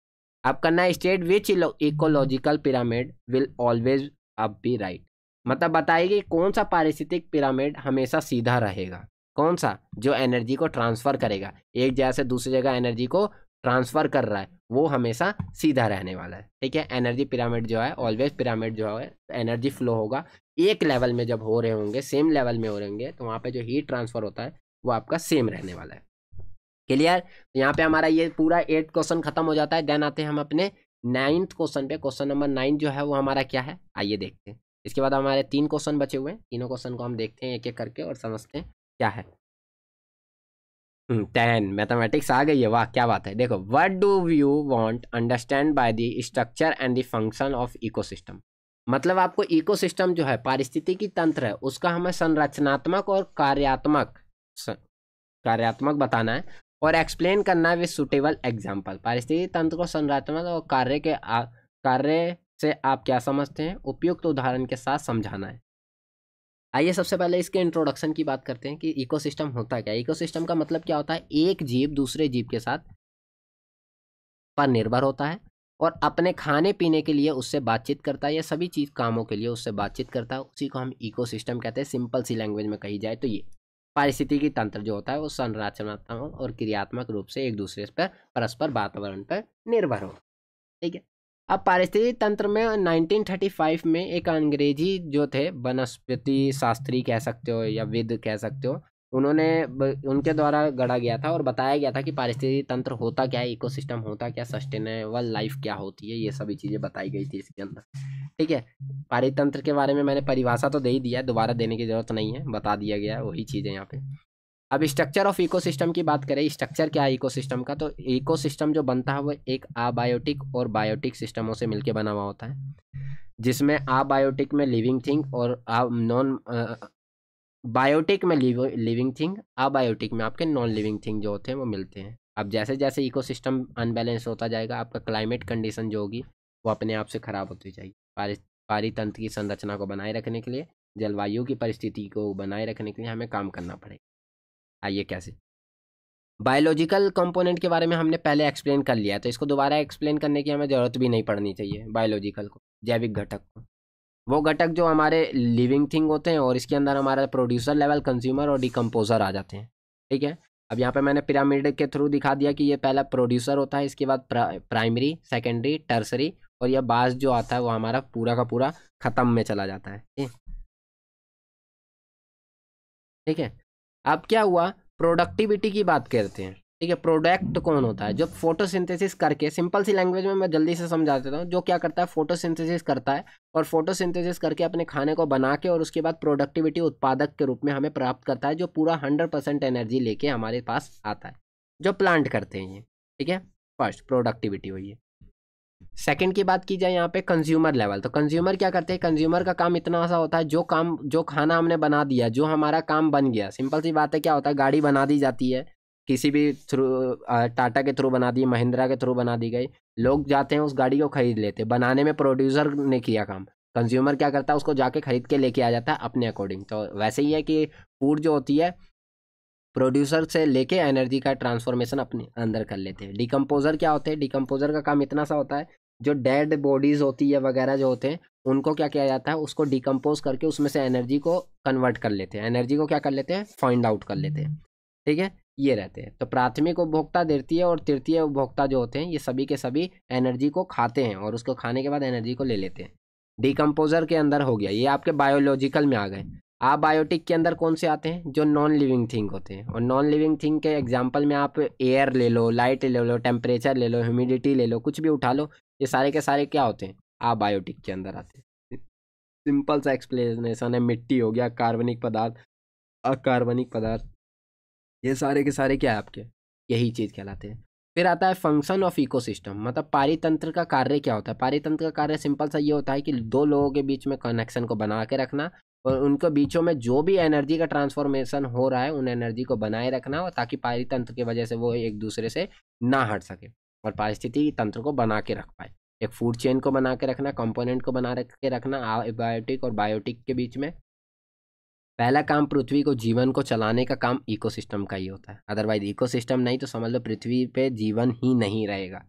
अब करना है state which ecological pyramid will always up be right मतलब बताइए कि कौन सा पारिस्थितिक पिरामिड हमेशा सीधा रहेगा कौन सा जो एनर्जी को ट्रांसफ़र करेगा एक जगह से दूसरी जगह एनर्जी को ट्रांसफ़र कर रहा है वो हमेशा सीधा रहने वाला है ठीक है एनर्जी पिरामिड जो है ऑलवेज पिरामिड जो है एनर्जी फ्लो होगा एक लेवल में जब हो रहे होंगे सेम लेवल में हो रहे होंगे तो वहाँ पे जो हीट ट्रांसफर होता है वो आपका सेम रहने वाला है क्लियर तो यहाँ पे हमारा ये पूरा एट क्वेश्चन खत्म हो जाता है देन आते हैं हम अपने नाइन्थ क्वेश्चन पे क्वेश्चन नंबर नाइन जो है वो हमारा क्या है आइए देखते हैं इसके बाद हमारे तीन क्वेश्चन बचे हुए हैं तीनों क्वेश्चन को हम देखते हैं एक एक करके और समझते हैं क्या है टेन hmm. मैथमेटिक्स आ गई है वाह क्या बात है देखो what do you want understand by the structure and the function of system मतलब आपको सिस्टम जो है पारिस्थितिकी तंत्र है उसका हमें संरचनात्मक और कार्यात्मक कार्यात्मक बताना है और एक्सप्लेन करना है विद सुटेबल एग्जाम्पल पारिस्थितिक तंत्र को संरचनात्मक और कार्य के कार्य से आप क्या समझते हैं उपयुक्त उदाहरण के साथ समझाना है आइए सबसे पहले इसके इंट्रोडक्शन की बात करते हैं कि इकोसिस्टम होता क्या इको इकोसिस्टम का मतलब क्या होता है एक जीव दूसरे जीव के साथ पर निर्भर होता है और अपने खाने पीने के लिए उससे बातचीत करता है या सभी चीज़ कामों के लिए उससे बातचीत करता है उसी को हम इकोसिस्टम कहते हैं सिंपल सी लैंग्वेज में कही जाए तो ये पारिस्थितिकी तंत्र जो होता है वो संरचनात्मक और क्रियात्मक रूप से एक दूसरे पर परस्पर वातावरण पर निर्भर हो ठीक है अब पारिस्थितिक तंत्र में 1935 में एक अंग्रेजी जो थे वनस्पति शास्त्री कह सकते हो या विद कह सकते हो उन्होंने उनके द्वारा गढ़ा गया था और बताया गया था कि पारिस्थितिक तंत्र होता क्या है इकोसिस्टम होता क्या सस्टेनेबल लाइफ क्या होती है ये सभी चीज़ें बताई गई थी इसके अंदर ठीक है पारितंत्र के बारे में मैंने परिभाषा तो दे ही दिया दोबारा देने की जरूरत नहीं है बता दिया गया वही चीज़ें यहाँ पे अब स्ट्रक्चर ऑफ इकोसिस्टम की बात करें स्ट्रक्चर क्या है इकोसिस्टम का तो इकोसिस्टम जो बनता है वो एक आबायोटिक और बायोटिक सिस्टमों से मिलकर बना हुआ होता है जिसमें आबायोटिक में लिविंग थिंग और नॉन बायोटिक में लिविंग थिंग आबायोटिक में आपके नॉन लिविंग थिंग जो होते हैं वो मिलते हैं अब जैसे जैसे इकोसिस्टम अनबैलेंस होता जाएगा आपका क्लाइमेट कंडीशन जो होगी वो अपने आप से खराब होती जाएगी पारितंत्र की संरचना को बनाए रखने के लिए जलवायु की परिस्थिति को बनाए रखने के लिए हमें काम करना पड़ेगा आइए कैसे बायोलॉजिकल कंपोनेंट के बारे में हमने पहले एक्सप्लेन कर लिया तो इसको दोबारा एक्सप्लेन करने की हमें ज़रूरत भी नहीं पड़नी चाहिए बायोलॉजिकल को जैविक घटक को वो घटक जो हमारे लिविंग थिंग होते हैं और इसके अंदर हमारा प्रोड्यूसर लेवल कंज्यूमर और डिकम्पोजर आ जाते हैं ठीक है अब यहाँ पे मैंने पिरामिड के थ्रू दिखा दिया कि ये पहला प्रोड्यूसर होता है इसके बाद प्राइमरी सेकेंडरी टर्सरी और यह बास जो आता है वो हमारा पूरा का पूरा ख़त्म में चला जाता है ठीक है अब क्या हुआ प्रोडक्टिविटी की बात करते हैं ठीक है प्रोडक्ट कौन होता है जो फोटोसिंथेसिस करके सिंपल सी लैंग्वेज में मैं जल्दी से समझा देता हूँ जो क्या करता है फोटोसिंथेसिस करता है और फोटोसिंथेसिस करके अपने खाने को बना के और उसके बाद प्रोडक्टिविटी उत्पादक के रूप में हमें प्राप्त करता है जो पूरा हंड्रेड परसेंट एनर्जी लेके हमारे पास आता है जो प्लांट करते हैं ये ठीक है फर्स्ट प्रोडक्टिविटी हुई है सेकंड की बात की जाए यहाँ पे कंज्यूमर लेवल तो कंज्यूमर क्या करते हैं कंज्यूमर का काम इतना सा होता है जो काम जो खाना हमने बना दिया जो हमारा काम बन गया सिंपल सी बात है क्या होता है गाड़ी बना दी जाती है किसी भी थ्रू टाटा के थ्रू बना दी महिंद्रा के थ्रू बना दी गई लोग जाते हैं उस गाड़ी को खरीद लेते बनाने में प्रोड्यूसर ने किया काम कंज्यूमर क्या करता है उसको जाके खरीद के लेके आ जाता है अपने अकॉर्डिंग तो वैसे ही है कि फूड जो होती है प्रोड्यूसर से लेके एनर्जी का ट्रांसफॉर्मेशन अपने अंदर कर लेते हैं डिकम्पोजर क्या होते हैं डिकम्पोजर का काम इतना सा होता है जो डेड बॉडीज होती है वगैरह जो होते हैं उनको क्या किया जाता है उसको डिकम्पोज करके उसमें से एनर्जी को कन्वर्ट कर लेते हैं एनर्जी को क्या कर लेते हैं फाइंड आउट कर लेते हैं ठीक है ये रहते हैं तो प्राथमिक उपभोक्ता द्वितीय और तृतीय उपभोक्ता जो होते हैं ये सभी के सभी एनर्जी को खाते हैं और उसको खाने के बाद एनर्जी को ले लेते हैं डिकम्पोजर के अंदर हो गया ये आपके बायोलॉजिकल में आ गए आबायोटिक के अंदर कौन से आते हैं जो नॉन लिविंग थिंग होते हैं और नॉन लिविंग थिंग के एग्जाम्पल में आप एयर ले लो लाइट ले लो टेम्परेचर ले लो ह्यूमिडिटी ले लो कुछ भी उठा लो ये सारे के सारे क्या होते हैं आबायोटिक के अंदर आते हैं सिंपल सा एक्सप्लेनेशन है मिट्टी हो गया कार्बनिक पदार्थ अकार्बनिक पदार्थ ये सारे के सारे क्या है आपके यही चीज़ कहलाते हैं फिर आता है फंक्शन ऑफ इकोसिस्टम मतलब पारितंत्र का कार्य क्या होता है पारितंत्र का कार्य सिंपल सा ये होता है कि दो लोगों के बीच में कनेक्शन को बना के रखना और उनको बीचों में जो भी एनर्जी का ट्रांसफॉर्मेशन हो रहा है उन एनर्जी को बनाए रखना हो ताकि पारितंत्र की वजह से वो एक दूसरे से ना हट सके और पारिस्थिति तंत्र को बना के रख पाए एक फूड चेन को बना के रखना कंपोनेंट को बना के रखना बायोटिक और बायोटिक के बीच में पहला काम पृथ्वी को जीवन को चलाने का काम इकोसिस्टम का ही होता है अदरवाइज इकोसिस्टम नहीं तो समझ लो पृथ्वी पे जीवन ही नहीं रहेगा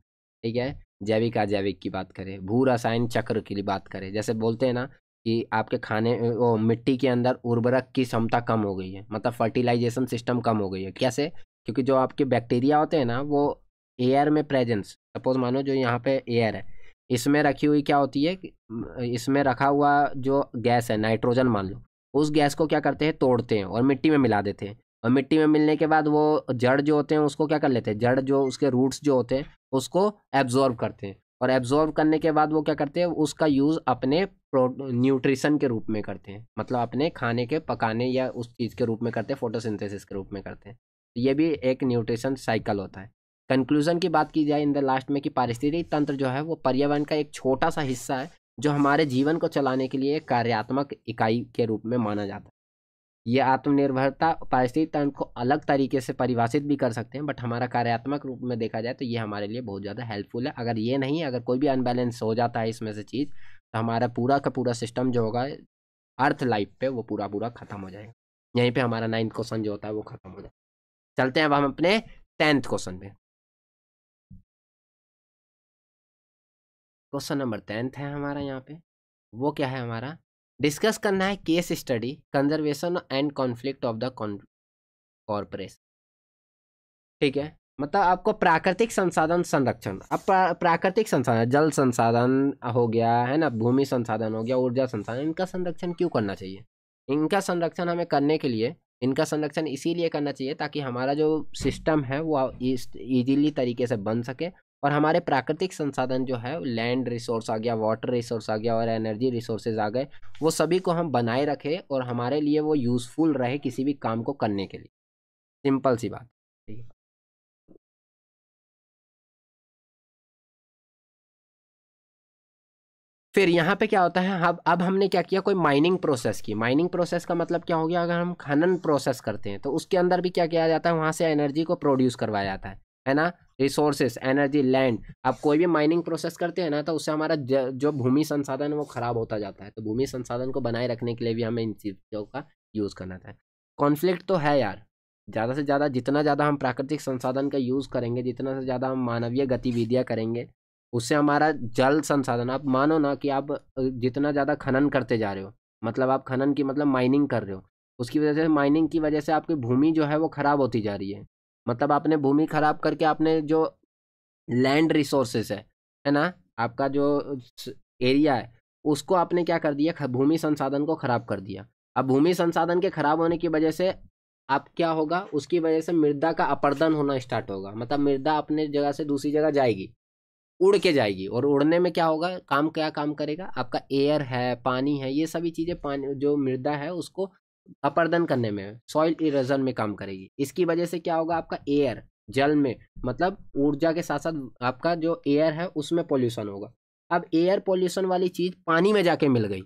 ठीक है जैविक अजैविक की बात करें भू रसायन चक्र की बात करें जैसे बोलते हैं ना कि आपके खाने वो मिट्टी के अंदर उर्वरक की क्षमता कम हो गई है मतलब फर्टिलाइजेशन सिस्टम कम हो गई है कैसे क्योंकि जो आपके बैक्टीरिया होते हैं ना वो एयर में प्रेजेंस सपोज मानो जो यहाँ पे एयर है इसमें रखी हुई क्या होती है इसमें रखा हुआ जो गैस है नाइट्रोजन मान लो उस गैस को क्या करते हैं तोड़ते हैं और मिट्टी में मिला देते हैं और मिट्टी में मिलने के बाद वो जड़ जो होते हैं उसको क्या कर लेते हैं जड़ जो उसके रूट्स जो होते हैं उसको एब्जॉर्ब करते हैं और एब्ज़ॉर्ब करने के बाद वो क्या करते हैं उसका यूज़ अपने न्यूट्रिशन के रूप में करते हैं मतलब अपने खाने के पकाने या उस चीज़ के रूप में करते हैं फोटोसिंथेसिस के रूप में करते हैं तो ये भी एक न्यूट्रिशन साइकिल होता है कंक्लूजन की बात की जाए इन द लास्ट में कि पारिस्थितिक तंत्र जो है वो पर्यावरण का एक छोटा सा हिस्सा है जो हमारे जीवन को चलाने के लिए कार्यात्मक इकाई के रूप में माना जाता है ये आत्मनिर्भरता पारिस्थितिक तंत्र को अलग तरीके से परिभाषित भी कर सकते हैं बट हमारा कार्यात्मक रूप में देखा जाए तो ये हमारे लिए बहुत ज़्यादा हेल्पफुल है अगर ये नहीं अगर कोई भी अनबैलेंस हो जाता है इसमें से चीज़ तो हमारा पूरा का पूरा सिस्टम जो होगा अर्थ लाइफ पे वो पूरा पूरा ख़त्म हो जाएगा यहीं पे हमारा नाइन्थ क्वेश्चन जो होता है वो ख़त्म हो जाएगा चलते हैं अब हम अपने टेंथ क्वेश्चन पे क्वेश्चन नंबर टेंथ है हमारा यहाँ पे वो क्या है हमारा डिस्कस करना है case study conservation and conflict of the corporation ठीक है मतलब आपको प्राकृतिक संसाधन संरक्षण अब प्रा, प्राकृतिक संसाधन जल संसाधन हो गया है ना भूमि संसाधन हो गया ऊर्जा संसाधन इनका संरक्षण क्यों करना चाहिए इनका संरक्षण हमें करने के लिए इनका संरक्षण इसीलिए करना चाहिए ताकि हमारा जो सिस्टम है वो ईजिली तरीके से बन सके और हमारे प्राकृतिक संसाधन जो है लैंड रिसोर्स आ गया वाटर रिसोर्स आ गया और एनर्जी रिसोर्सेज आ गए वो सभी को हम बनाए रखें और हमारे लिए वो यूज़फुल रहे किसी भी काम को करने के लिए सिंपल सी बात ठीक है फिर यहाँ पे क्या होता है अब अब हमने क्या किया कोई माइनिंग प्रोसेस की माइनिंग प्रोसेस का मतलब क्या हो गया अगर हम खनन प्रोसेस करते हैं तो उसके अंदर भी क्या किया जाता है वहाँ से एनर्जी को प्रोड्यूस करवाया जाता है है ना रिसोर्सेस एनर्जी लैंड अब कोई भी माइनिंग प्रोसेस करते हैं ना तो उससे हमारा जो भूमि संसाधन है वो खराब होता जाता है तो भूमि संसाधन को बनाए रखने के लिए भी हमें इन चीज़ों का यूज़ करना था कॉन्फ्लिक्ट तो है यार ज़्यादा से ज़्यादा जितना ज़्यादा हम प्राकृतिक संसाधन का यूज़ करेंगे जितना से ज़्यादा हम मानवीय गतिविधियाँ करेंगे उससे हमारा जल संसाधन आप मानो ना कि आप जितना ज़्यादा खनन करते जा रहे हो मतलब आप खनन की मतलब माइनिंग कर रहे हो उसकी वजह से माइनिंग की वजह से आपकी भूमि जो है वो ख़राब होती जा रही है मतलब आपने भूमि ख़राब करके आपने जो लैंड रिसोर्सेस है है ना आपका जो एरिया है उसको आपने क्या कर दिया भूमि संसाधन को ख़राब कर दिया अब भूमि संसाधन के ख़राब होने की वजह से आप क्या होगा उसकी वजह से मृदा का अपर्दन होना स्टार्ट होगा मतलब मृदा अपने जगह से दूसरी जगह जाएगी उड़ के जाएगी और उड़ने में क्या होगा काम क्या काम करेगा आपका एयर है पानी है ये सभी चीज़ें पानी जो मृदा है उसको अपर्दन करने में सॉइल इरेजन में काम करेगी इसकी वजह से क्या होगा आपका एयर जल में मतलब ऊर्जा के साथ साथ आपका जो एयर है उसमें पोल्यूशन होगा अब एयर पोल्यूशन वाली चीज़ पानी में जाके मिल गई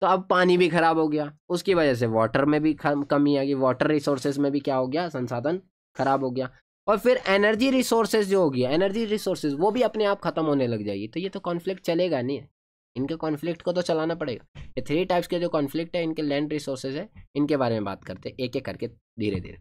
तो अब पानी भी खराब हो गया उसकी वजह से वाटर में भी कमी आ गई वाटर रिसोर्सेज में भी क्या हो गया संसाधन खराब हो गया और फिर एनर्जी रिसोर्सेज जो होगी एनर्जी रिसोर्सेज वो भी अपने आप खत्म होने लग जाएगी तो ये तो कॉन्फ्लिक्ट चलेगा नहीं है इनके कॉन्फ्लिक्ट को तो चलाना पड़ेगा ये थ्री टाइप्स के जो कॉन्फ्लिक्ट है इनके लैंड रिसोर्सेज है इनके बारे में बात करते एक एक करके धीरे धीरे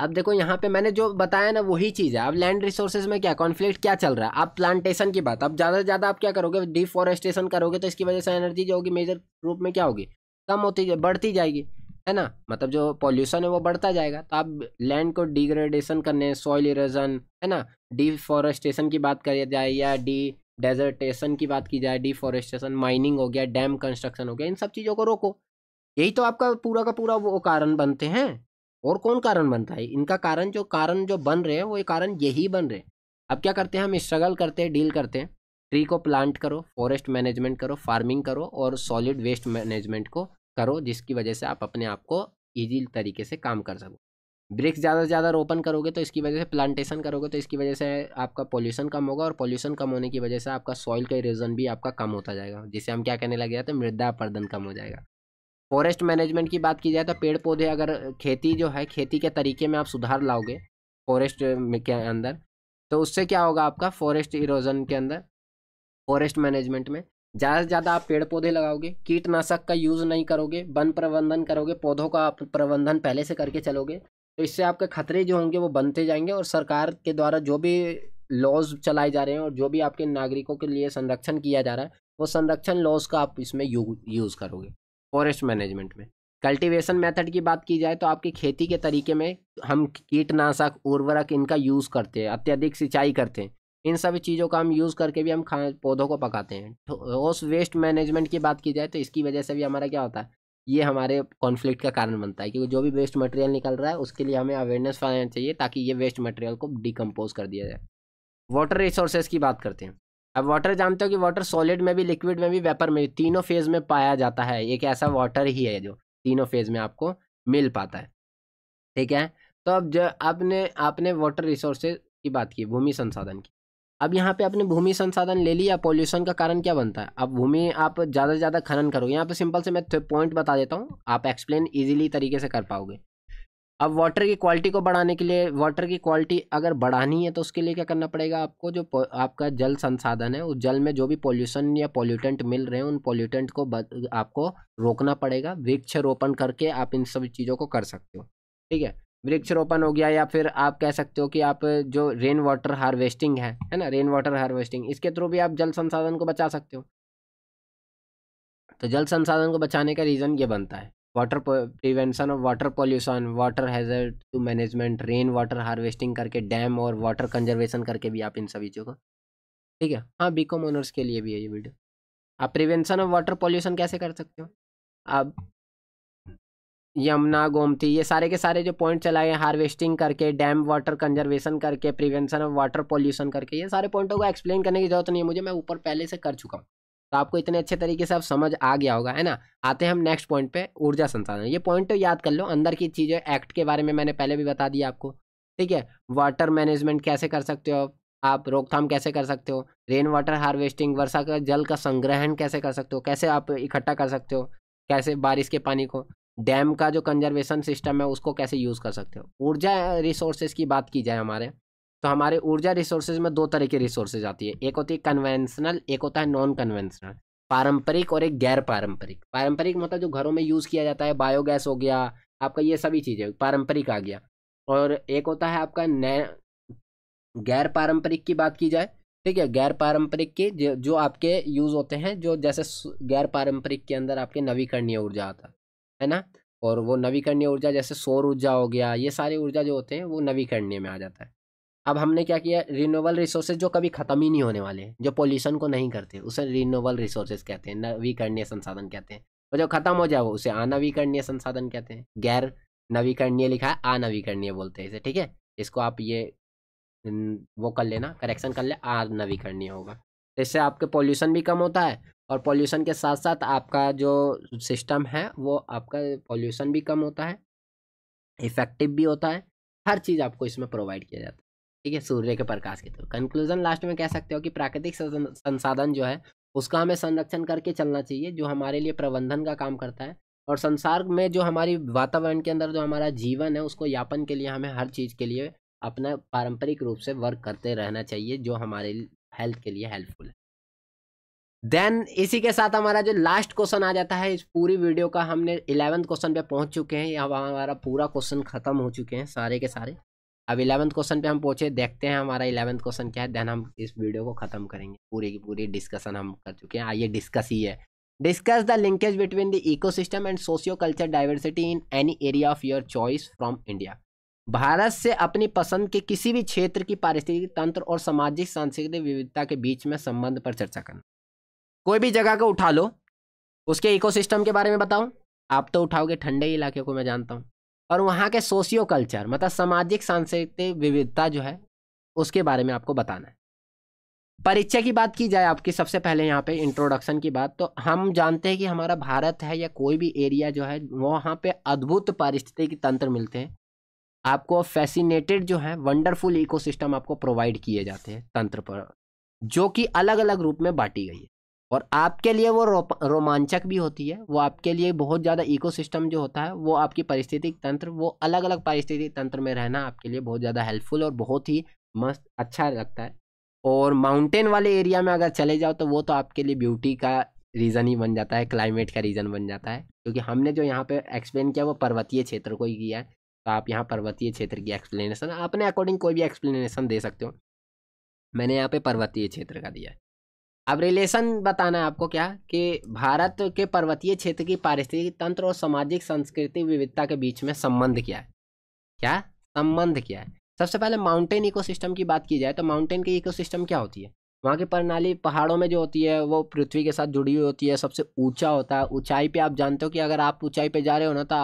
अब देखो यहाँ पे मैंने जो बताया ना वही चीज़ है अब लैंड रिसोर्सेज में क्या कॉन्फ्लिक्ट क्या चल रहा है आप प्लांटेशन की बात अब ज़्यादा से ज़्यादा आप क्या करोगे डिफॉरेस्टेशन करोगे तो इसकी वजह से एनर्जी जो होगी मेजर रूप में क्या होगी कम होती बढ़ती जाएगी है ना मतलब जो पॉल्यूशन है वो बढ़ता जाएगा तो आप लैंड को डिग्रेडेशन करने सॉइल इरोजन है ना डिफॉरेस्टेशन की बात करी जाए या डी डेजर्टेशन की बात की जाए डिफॉरेस्टेशन माइनिंग हो गया डैम कंस्ट्रक्शन हो गया इन सब चीज़ों को रोको यही तो आपका पूरा का पूरा वो कारण बनते हैं और कौन कारण बनता है इनका कारण जो कारण जो बन रहे हैं वो ये कारण यही बन रहे हैं अब क्या करते हैं हम स्ट्रगल करते हैं डील करते हैं ट्री को प्लांट करो फॉरेस्ट मैनेजमेंट करो फार्मिंग करो और सॉलिड वेस्ट मैनेजमेंट को करो जिसकी वजह से आप अपने आप को ईजी तरीके से काम कर सको ब्रिक्स ज़्यादा से ज़्यादा रोपन करोगे तो इसकी वजह से प्लांटेशन करोगे तो इसकी वजह से आपका पोल्यूशन कम होगा और पोल्यूशन कम होने की वजह से आपका सॉइल का इरोजन भी आपका कम होता जाएगा जिसे हम क्या कहने लगे जाते तो मृदा अपर्दन कम हो जाएगा फॉरेस्ट मैनेजमेंट की बात की जाए तो पेड़ पौधे अगर खेती जो है खेती के तरीके में आप सुधार लाओगे फॉरेस्ट के अंदर तो उससे क्या होगा आपका फॉरेस्ट इरोजन के अंदर फॉरेस्ट मैनेजमेंट में ज़्यादा से ज़्यादा आप पेड़ पौधे लगाओगे कीटनाशक का यूज़ नहीं करोगे वन प्रबंधन करोगे पौधों का आप प्रबंधन पहले से करके चलोगे तो इससे आपके खतरे जो होंगे वो बनते जाएंगे और सरकार के द्वारा जो भी लॉज चलाए जा रहे हैं और जो भी आपके नागरिकों के लिए संरक्षण किया जा रहा है वो संरक्षण लॉज का आप इसमें यू, यूज़ करोगे फॉरेस्ट मैनेजमेंट में कल्टीवेशन मेथड की बात की जाए तो आपकी खेती के तरीके में हम कीटनाशक उर्वरक इनका यूज़ करते हैं अत्यधिक सिंचाई करते हैं इन सभी चीज़ों का हम यूज़ करके भी हम खा पौधों को पकाते हैं ठोस वेस्ट मैनेजमेंट की बात की जाए तो इसकी वजह से भी हमारा क्या होता है ये हमारे कॉन्फ्लिक्ट का कारण बनता है क्योंकि जो भी वेस्ट मटेरियल निकल रहा है उसके लिए हमें अवेयरनेस फैलाना चाहिए ताकि ये वेस्ट मटेरियल को डिकम्पोज कर दिया जाए वाटर रिसोर्सेज की बात करते हैं अब वाटर जानते हो कि वाटर सॉलिड में भी लिक्विड में भी वेपर में भी तीनों फेज़ में पाया जाता है एक ऐसा वाटर ही है जो तीनों फेज़ में आपको मिल पाता है ठीक है तो अब जो आपने आपने वाटर रिसोर्सेज की बात की भूमि संसाधन की अब यहाँ पे आपने भूमि संसाधन ले लिया पॉल्यूशन का कारण क्या बनता है अब भूमि आप ज़्यादा से ज़्यादा खनन करोगे यहाँ पे सिंपल से मैं पॉइंट बता देता हूँ आप एक्सप्लेन इजीली तरीके से कर पाओगे अब वाटर की क्वालिटी को बढ़ाने के लिए वाटर की क्वालिटी अगर बढ़ानी है तो उसके लिए क्या करना पड़ेगा आपको जो आपका जल संसाधन है उस जल में जो भी पॉल्यूशन या पॉल्यूटेंट मिल रहे हैं उन पॉल्यूटेंट को आपको रोकना पड़ेगा वृक्षारोपण करके आप इन सभी चीज़ों को कर सकते हो ठीक है वृक्षरोपण हो गया या फिर आप कह सकते हो कि आप जो रेन वाटर हार्वेस्टिंग है है ना रेन वाटर हार्वेस्टिंग इसके थ्रू भी आप जल संसाधन को बचा सकते हो तो जल संसाधन को बचाने का रीज़न ये बनता है water prevention of water pollution water hazard to management rain water harvesting करके डैम और वाटर कंजर्वेशन करके भी आप इन सभी चीज़ों को ठीक है हाँ कॉम ओनर्स के लिए भी है ये वीडियो आप प्रिवेंशन ऑफ वाटर पॉल्यूशन कैसे कर सकते हो आप यमुना गोमती ये सारे के सारे जो पॉइंट चलाए हैं हार्वेस्टिंग करके डैम वाटर कंजर्वेशन करके प्रिवेंशन ऑफ वाटर पोल्यूशन करके ये सारे पॉइंटों को एक्सप्लेन करने की जरूरत नहीं है मुझे मैं ऊपर पहले से कर चुका हूँ तो आपको इतने अच्छे तरीके से आप समझ आ गया होगा है ना आते हैं हम नेक्स्ट पॉइंट पे ऊर्जा संसाधन ये पॉइंट तो याद कर लो अंदर की चीज़ें एक्ट के बारे में मैंने पहले भी बता दिया आपको ठीक है वाटर मैनेजमेंट कैसे कर सकते हो आप रोकथाम कैसे कर सकते हो रेन वाटर हार्वेस्टिंग वर्षा का जल का संग्रहण कैसे कर सकते हो कैसे आप इकट्ठा कर सकते हो कैसे बारिश के पानी को डैम का जो कंजर्वेशन सिस्टम है उसको कैसे यूज़ कर सकते हो ऊर्जा रिसोर्सेज की बात की जाए हमारे तो हमारे ऊर्जा रिसोर्सेज में दो तरह की रिसोर्सेज आती है एक होती है कन्वेंशनल एक होता है नॉन कन्वेंशनल पारंपरिक और एक गैर पारंपरिक पारंपरिक मतलब जो घरों में यूज़ किया जाता है बायोगैस हो गया आपका ये सभी चीज़ें पारंपरिक आ गया और एक होता है आपका नए गैर पारंपरिक की बात की जाए ठीक है गैर पारंपरिक के जो आपके यूज़ होते हैं जो जैसे गैर पारंपरिक के अंदर आपके नवीकरणीय ऊर्जा आता है है ना और वो नवीकरणीय ऊर्जा जैसे सौर ऊर्जा हो गया ये सारी ऊर्जा जो होते हैं वो नवीकरणीय में आ जाता है अब हमने क्या किया रिन्यूएबल रिसोर्सेज जो कभी ख़त्म ही नहीं होने वाले जो पोल्यूशन को नहीं करते उसे रिन्यूएबल रिसोर्सेज कहते हैं नवीकरणीय संसाधन कहते हैं और जो खत्म हो जाए वो उसे अनवीकरणीय संसाधन कहते हैं गैर नवीकरणीय लिखा है अनवीकरणीय बोलते हैं इसे ठीक है इसको आप ये वो कर लेना करेक्शन कर ले अनवीकरणीय होगा इससे आपके पॉल्यूशन भी कम होता है और पॉल्यूशन के साथ साथ आपका जो सिस्टम है वो आपका पॉल्यूशन भी कम होता है इफेक्टिव भी होता है हर चीज़ आपको इसमें प्रोवाइड किया जाता है ठीक है सूर्य के प्रकाश के थ्रू कंक्लूजन लास्ट में कह सकते हो कि प्राकृतिक संसाधन जो है उसका हमें संरक्षण करके चलना चाहिए जो हमारे लिए प्रबंधन का काम करता है और संसार में जो हमारी वातावरण के अंदर जो हमारा जीवन है उसको यापन के लिए हमें हर चीज़ के लिए अपना पारंपरिक रूप से वर्क करते रहना चाहिए जो हमारे हेल्थ के लिए हेल्पफुल है देन इसी के साथ हमारा जो लास्ट क्वेश्चन आ जाता है इस पूरी वीडियो का हमने इलेवंथ क्वेश्चन पे पहुंच चुके हैं अब हमारा पूरा क्वेश्चन खत्म हो चुके हैं सारे के सारे अब इलेवंथ क्वेश्चन पे हम पहुंचे देखते हैं हमारा इलेवंथ क्वेश्चन क्या है देन हम इस वीडियो को खत्म करेंगे पूरी की पूरी डिस्कशन हम कर चुके हैं आइए डिस्कस ही है discuss the linkage between the system and socio culture diversity in any area of your choice from India Bharat से अपनी पसंद के किसी भी क्षेत्र की पारिस्थितिक तंत्र और सामाजिक सांस्कृतिक विविधता के बीच में संबंध पर चर्चा करना कोई भी जगह को उठा लो उसके इकोसिस्टम के बारे में बताऊं आप तो उठाओगे ठंडे इलाके को मैं जानता हूँ और वहाँ के सोशियो कल्चर मतलब सामाजिक सांस्कृतिक विविधता जो है उसके बारे में आपको बताना है परीक्षा की बात की जाए आपकी सबसे पहले यहाँ पे इंट्रोडक्शन की बात तो हम जानते हैं कि हमारा भारत है या कोई भी एरिया जो है वहाँ पे अद्भुत पारिस्थितिक तंत्र मिलते हैं आपको फैसिनेटेड जो है वंडरफुल इकोसिस्टम आपको प्रोवाइड किए जाते हैं तंत्र पर जो कि अलग अलग रूप में बांटी गई है और आपके लिए वो रोमांचक भी होती है वो आपके लिए बहुत ज़्यादा इकोसिस्टम जो होता है वो आपकी पारिस्थितिक तंत्र वो अलग अलग पारिस्थितिक तंत्र में रहना आपके लिए बहुत ज़्यादा हेल्पफुल और बहुत ही मस्त अच्छा लगता है और माउंटेन वाले एरिया में अगर चले जाओ तो वो तो आपके लिए ब्यूटी का रीज़न ही बन जाता है क्लाइमेट का रीज़न बन जाता है क्योंकि हमने जो यहाँ पे एक्सप्लेन किया वो पर्वतीय क्षेत्र को ही किया है तो आप यहाँ पर्वतीय क्षेत्र की एक्सप्लेनेशन अपने अकॉर्डिंग कोई भी एक्सप्लेनेशन दे सकते हो मैंने यहाँ पे पर्वतीय क्षेत्र का दिया है अब रिलेशन बताना है आपको क्या कि भारत के पर्वतीय क्षेत्र की पारिस्थितिक तंत्र और सामाजिक संस्कृति विविधता के बीच में संबंध क्या है क्या संबंध क्या है सबसे पहले माउंटेन इकोसिस्टम की बात की जाए तो माउंटेन की इकोसिस्टम क्या होती है वहाँ की प्रणाली पहाड़ों में जो होती है वो पृथ्वी के साथ जुड़ी हुई होती है सबसे ऊंचा होता है ऊंचाई पे आप जानते हो कि अगर आप ऊंचाई पे जा रहे हो ना तो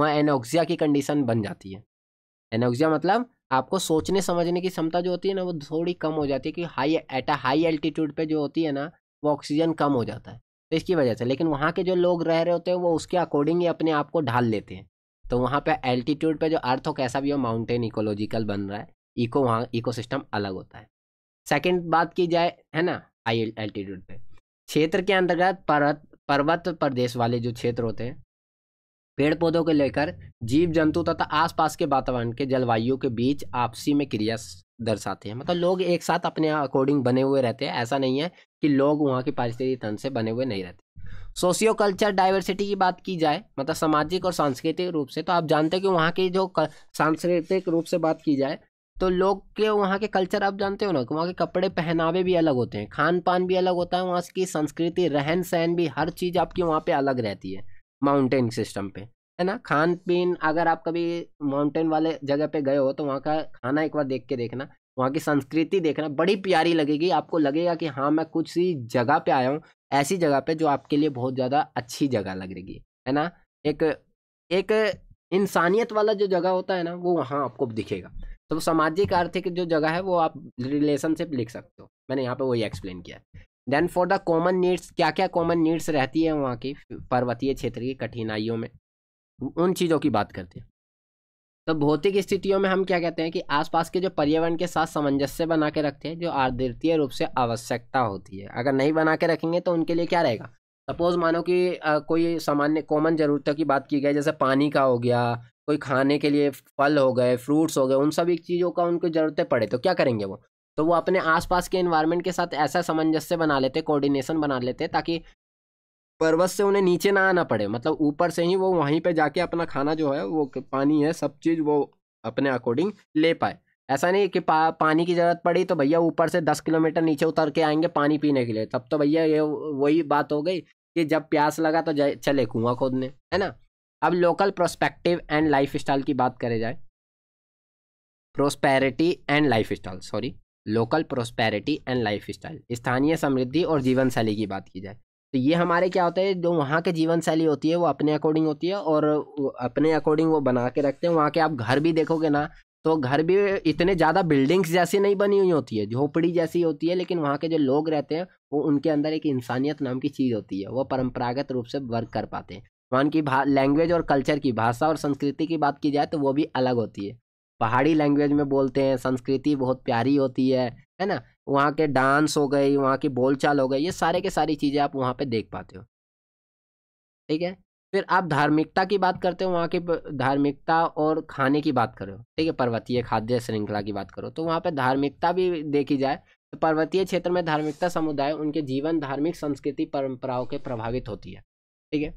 वहाँ एनोक्सिया की कंडीशन बन जाती है एनोक्सिया मतलब आपको सोचने समझने की क्षमता जो होती है ना वो थोड़ी कम हो जाती है क्योंकि high at a high altitude पे जो होती है ना वो ऑक्सीजन कम हो जाता है तो इसकी वजह से लेकिन वहाँ के जो लोग रह रहे होते हैं वो उसके अकॉर्डिंग ही अपने आप को ढाल लेते हैं तो वहाँ पर एल्टीट्यूड पर जो अर्थ हो कैसा भी हो माउंटेन इकोलॉजिकल बन रहा है इको वहाँ इको अलग होता है सेकेंड बात की जाए है ना हाई एल्टीट्यूड पे क्षेत्र के अंतर्गत पर्वत पर्वत प्रदेश वाले जो क्षेत्र होते हैं पेड़ पौधों को लेकर जीव जंतु तथा आसपास के वातावरण के जलवायु के बीच आपसी में क्रिया दर्शाते हैं मतलब लोग एक साथ अपने अकॉर्डिंग बने हुए रहते हैं ऐसा नहीं है कि लोग वहाँ के पारिस्थितिक तंत्र से बने हुए नहीं रहते सोशियो कल्चर डाइवर्सिटी की बात की जाए मतलब सामाजिक और सांस्कृतिक रूप से तो आप जानते हैं कि वहाँ की जो सांस्कृतिक रूप से बात की जाए तो लोग के वहाँ के कल्चर आप जानते हो ना कि वहाँ के कपड़े पहनावे भी अलग होते हैं खान पान भी अलग होता है वहाँ की संस्कृति रहन सहन भी हर चीज़ आपकी वहाँ पे अलग रहती है माउंटेन सिस्टम पे है ना खान पीन अगर आप कभी माउंटेन वाले जगह पे गए हो तो वहाँ का खाना एक बार देख के देखना वहाँ की संस्कृति देखना बड़ी प्यारी लगेगी आपको लगेगा कि हाँ मैं कुछ ही जगह पे आया हूँ ऐसी जगह पे जो आपके लिए बहुत ज़्यादा अच्छी जगह लग रही है ना एक एक इंसानियत वाला जो जगह होता है ना वो वहाँ आपको दिखेगा तो सामाजिक आर्थिक जो जगह है वो आप रिलेशनशिप लिख सकते हो मैंने यहाँ पे वही एक्सप्लेन किया then for the common needs क्या क्या कॉमन नीड्स रहती है वहाँ की पर्वतीय क्षेत्र की कठिनाइयों में उन चीज़ों की बात करते हैं तो भौतिक स्थितियों में हम क्या कहते हैं कि आसपास के जो पर्यावरण के साथ सामंजस्य बना के रखते हैं जो आदृतीय रूप से आवश्यकता होती है अगर नहीं बना के रखेंगे तो उनके लिए क्या रहेगा सपोज मानो कि आ, कोई सामान्य कॉमन ज़रूरतों की बात की गई जैसे पानी का हो गया कोई खाने के लिए फल हो गए फ्रूट्स हो गए उन सभी चीज़ों का उनको ज़रूरतें पड़े तो क्या करेंगे वो तो वो अपने आसपास के इन्वायरमेंट के साथ ऐसा सामंजस्य बना लेते कोऑर्डिनेशन बना लेते ताकि पर्वत से उन्हें नीचे ना आना पड़े मतलब ऊपर से ही वो वहीं पे जाके अपना खाना जो है वो पानी है सब चीज़ वो अपने अकॉर्डिंग ले पाए ऐसा नहीं कि पा, पानी की ज़रूरत पड़ी तो भैया ऊपर से दस किलोमीटर नीचे उतर के आएंगे पानी पीने के लिए तब तो भैया ये वही बात हो गई कि जब प्यास लगा तो चले कुआं खोदने है ना अब लोकल प्रोस्पेक्टिव एंड लाइफ की बात करे जाए prosperity and life sorry local prosperity and life style स्थानीय समृद्धि और जीवन शैली की बात की जाए तो ये हमारे क्या होता है जो वहाँ के जीवन शैली होती है वो अपने अकॉर्डिंग होती है और अपने अकॉर्डिंग वो बना के रखते हैं वहाँ के आप घर भी देखोगे ना तो घर भी इतने ज़्यादा बिल्डिंग्स जैसी नहीं बनी हुई होती है झोपड़ी जैसी होती है लेकिन वहाँ के जो लोग रहते हैं वो उनके अंदर एक इंसानियत नाम की चीज़ होती है वो परंपरागत रूप से वर्क कर पाते हैं वहाँ की लैंग्वेज और कल्चर की भाषा और संस्कृति की बात की जाए तो वो भी अलग होती है पहाड़ी लैंग्वेज में बोलते हैं संस्कृति बहुत प्यारी होती है है ना वहाँ के डांस हो गई वहाँ की बोलचाल हो गई ये सारे के सारी चीज़ें आप वहाँ पे देख पाते हो ठीक है फिर आप धार्मिकता की बात करते हो वहाँ की धार्मिकता और खाने की बात करो ठीक है पर्वतीय खाद्य श्रृंखला की बात करो तो वहाँ पर धार्मिकता भी देखी जाए तो पर्वतीय क्षेत्र में धार्मिकता समुदाय उनके जीवन धार्मिक संस्कृति परंपराओं के प्रभावित होती है ठीक है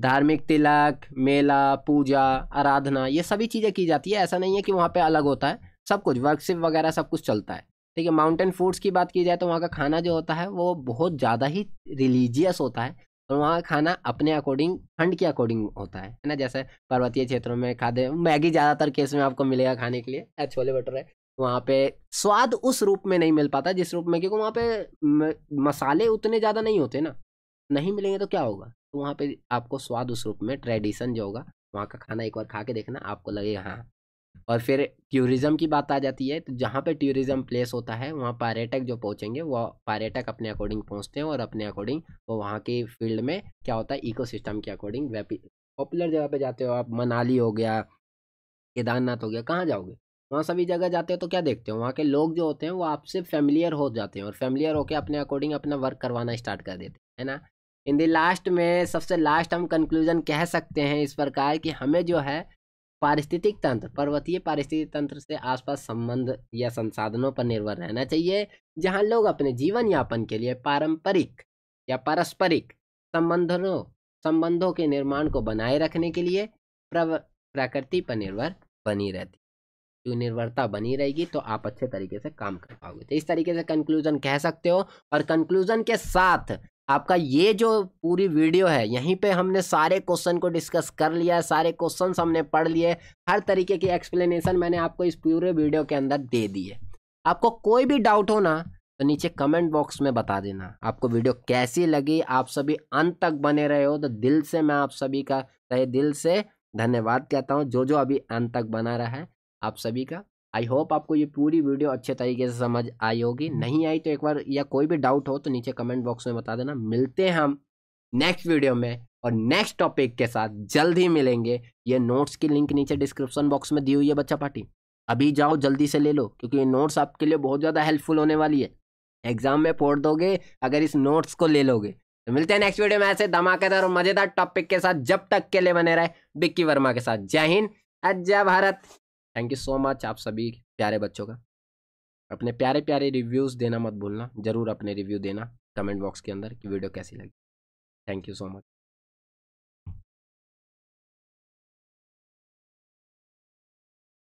धार्मिक तिलक मेला पूजा आराधना ये सभी चीज़ें की जाती है ऐसा नहीं है कि वहाँ पे अलग होता है सब कुछ वर्कशिप वगैरह सब कुछ चलता है ठीक है माउंटेन फूड्स की बात की जाए तो वहाँ का खाना जो होता है वो बहुत ज़्यादा ही रिलीजियस होता है और तो वहाँ का खाना अपने अकॉर्डिंग ठंड के अकॉर्डिंग होता है ना जैसे पर्वतीय क्षेत्रों में खाते मैगी ज़्यादातर केस में आपको मिलेगा खाने के लिए या छोले भटूरे वहाँ पे स्वाद उस रूप में नहीं मिल पाता जिस रूप में क्योंकि वहाँ पे मसाले उतने ज़्यादा नहीं होते ना नहीं मिलेंगे तो क्या होगा तो वहाँ पे आपको स्वाद उस रूप में ट्रेडिशन जो होगा वहाँ का खाना एक बार खा के देखना आपको लगेगा हाँ और फिर टूरिज़म की बात आ जाती है तो जहाँ पे टूरिज़म प्लेस होता है वहाँ पर्यटक जो पहुँचेंगे वो पर्यटक अपने अकॉर्डिंग पहुँचते हैं और अपने अकॉर्डिंग वो वहाँ की फील्ड में क्या होता है सिस्टम के अकॉर्डिंग पॉपुलर जगह पे जाते हो आप मनाली हो गया केदारनाथ हो गया कहाँ जाओगे वहाँ सभी जगह जाते हो तो क्या देखते हो वहाँ के लोग जो होते हैं वो आपसे फैमिलियर हो जाते हैं और फैमिलियर होकर अपने अकॉर्डिंग अपना वर्क करवाना स्टार्ट कर देते हैं है ना इन दी लास्ट में सबसे लास्ट हम कंक्लूजन कह सकते हैं इस प्रकार कि हमें जो है पारिस्थितिक तंत्र पर्वतीय पारिस्थितिक तंत्र से आसपास संबंध या संसाधनों पर निर्भर रहना चाहिए जहां लोग अपने जीवन यापन के लिए पारंपरिक या पारस्परिक संबंधनों संबंधों के निर्माण को बनाए रखने के लिए प्रकृति पर निर्भर बनी रहती जो निर्भरता बनी रहेगी तो आप अच्छे तरीके से काम कर पाओगे तो इस तरीके से कंक्लूजन कह सकते हो और कंक्लूजन के साथ आपका ये जो पूरी वीडियो है यहीं पे हमने सारे क्वेश्चन को डिस्कस कर लिया सारे क्वेश्चन हमने पढ़ लिए हर तरीके की एक्सप्लेनेशन मैंने आपको इस पूरे वीडियो के अंदर दे दी है आपको कोई भी डाउट हो ना तो नीचे कमेंट बॉक्स में बता देना आपको वीडियो कैसी लगी आप सभी अंत तक बने रहे हो तो दिल से मैं आप सभी का तय दिल से धन्यवाद कहता हूँ जो जो अभी अंत तक बना रहा है आप सभी का आई होप आपको ये पूरी वीडियो अच्छे तरीके से समझ आई होगी नहीं आई तो एक बार या कोई भी डाउट हो तो नीचे कमेंट बॉक्स में बता देना मिलते हैं हम नेक्स्ट वीडियो में और नेक्स्ट टॉपिक के साथ जल्द ही मिलेंगे ये नोट्स की लिंक नीचे डिस्क्रिप्शन बॉक्स में दी हुई है बच्चा पार्टी अभी जाओ जल्दी से ले लो क्योंकि ये नोट्स आपके लिए बहुत ज़्यादा हेल्पफुल होने वाली है एग्जाम में फोड़ दोगे अगर इस नोट्स को ले लोगे तो मिलते हैं नेक्स्ट वीडियो में ऐसे धमाकेदार और मज़ेदार टॉपिक के साथ जब तक के लिए बने रहे बिक्की वर्मा के साथ जय हिंद अज्जा Bharat thank you so much आप सभी प्यारे बच्चों का अपने प्यारे प्यारे रिव्यूज़ देना मत भूलना ज़रूर अपने रिव्यू देना कमेंट बॉक्स के अंदर कि वीडियो कैसी लगी थैंक यू सो मच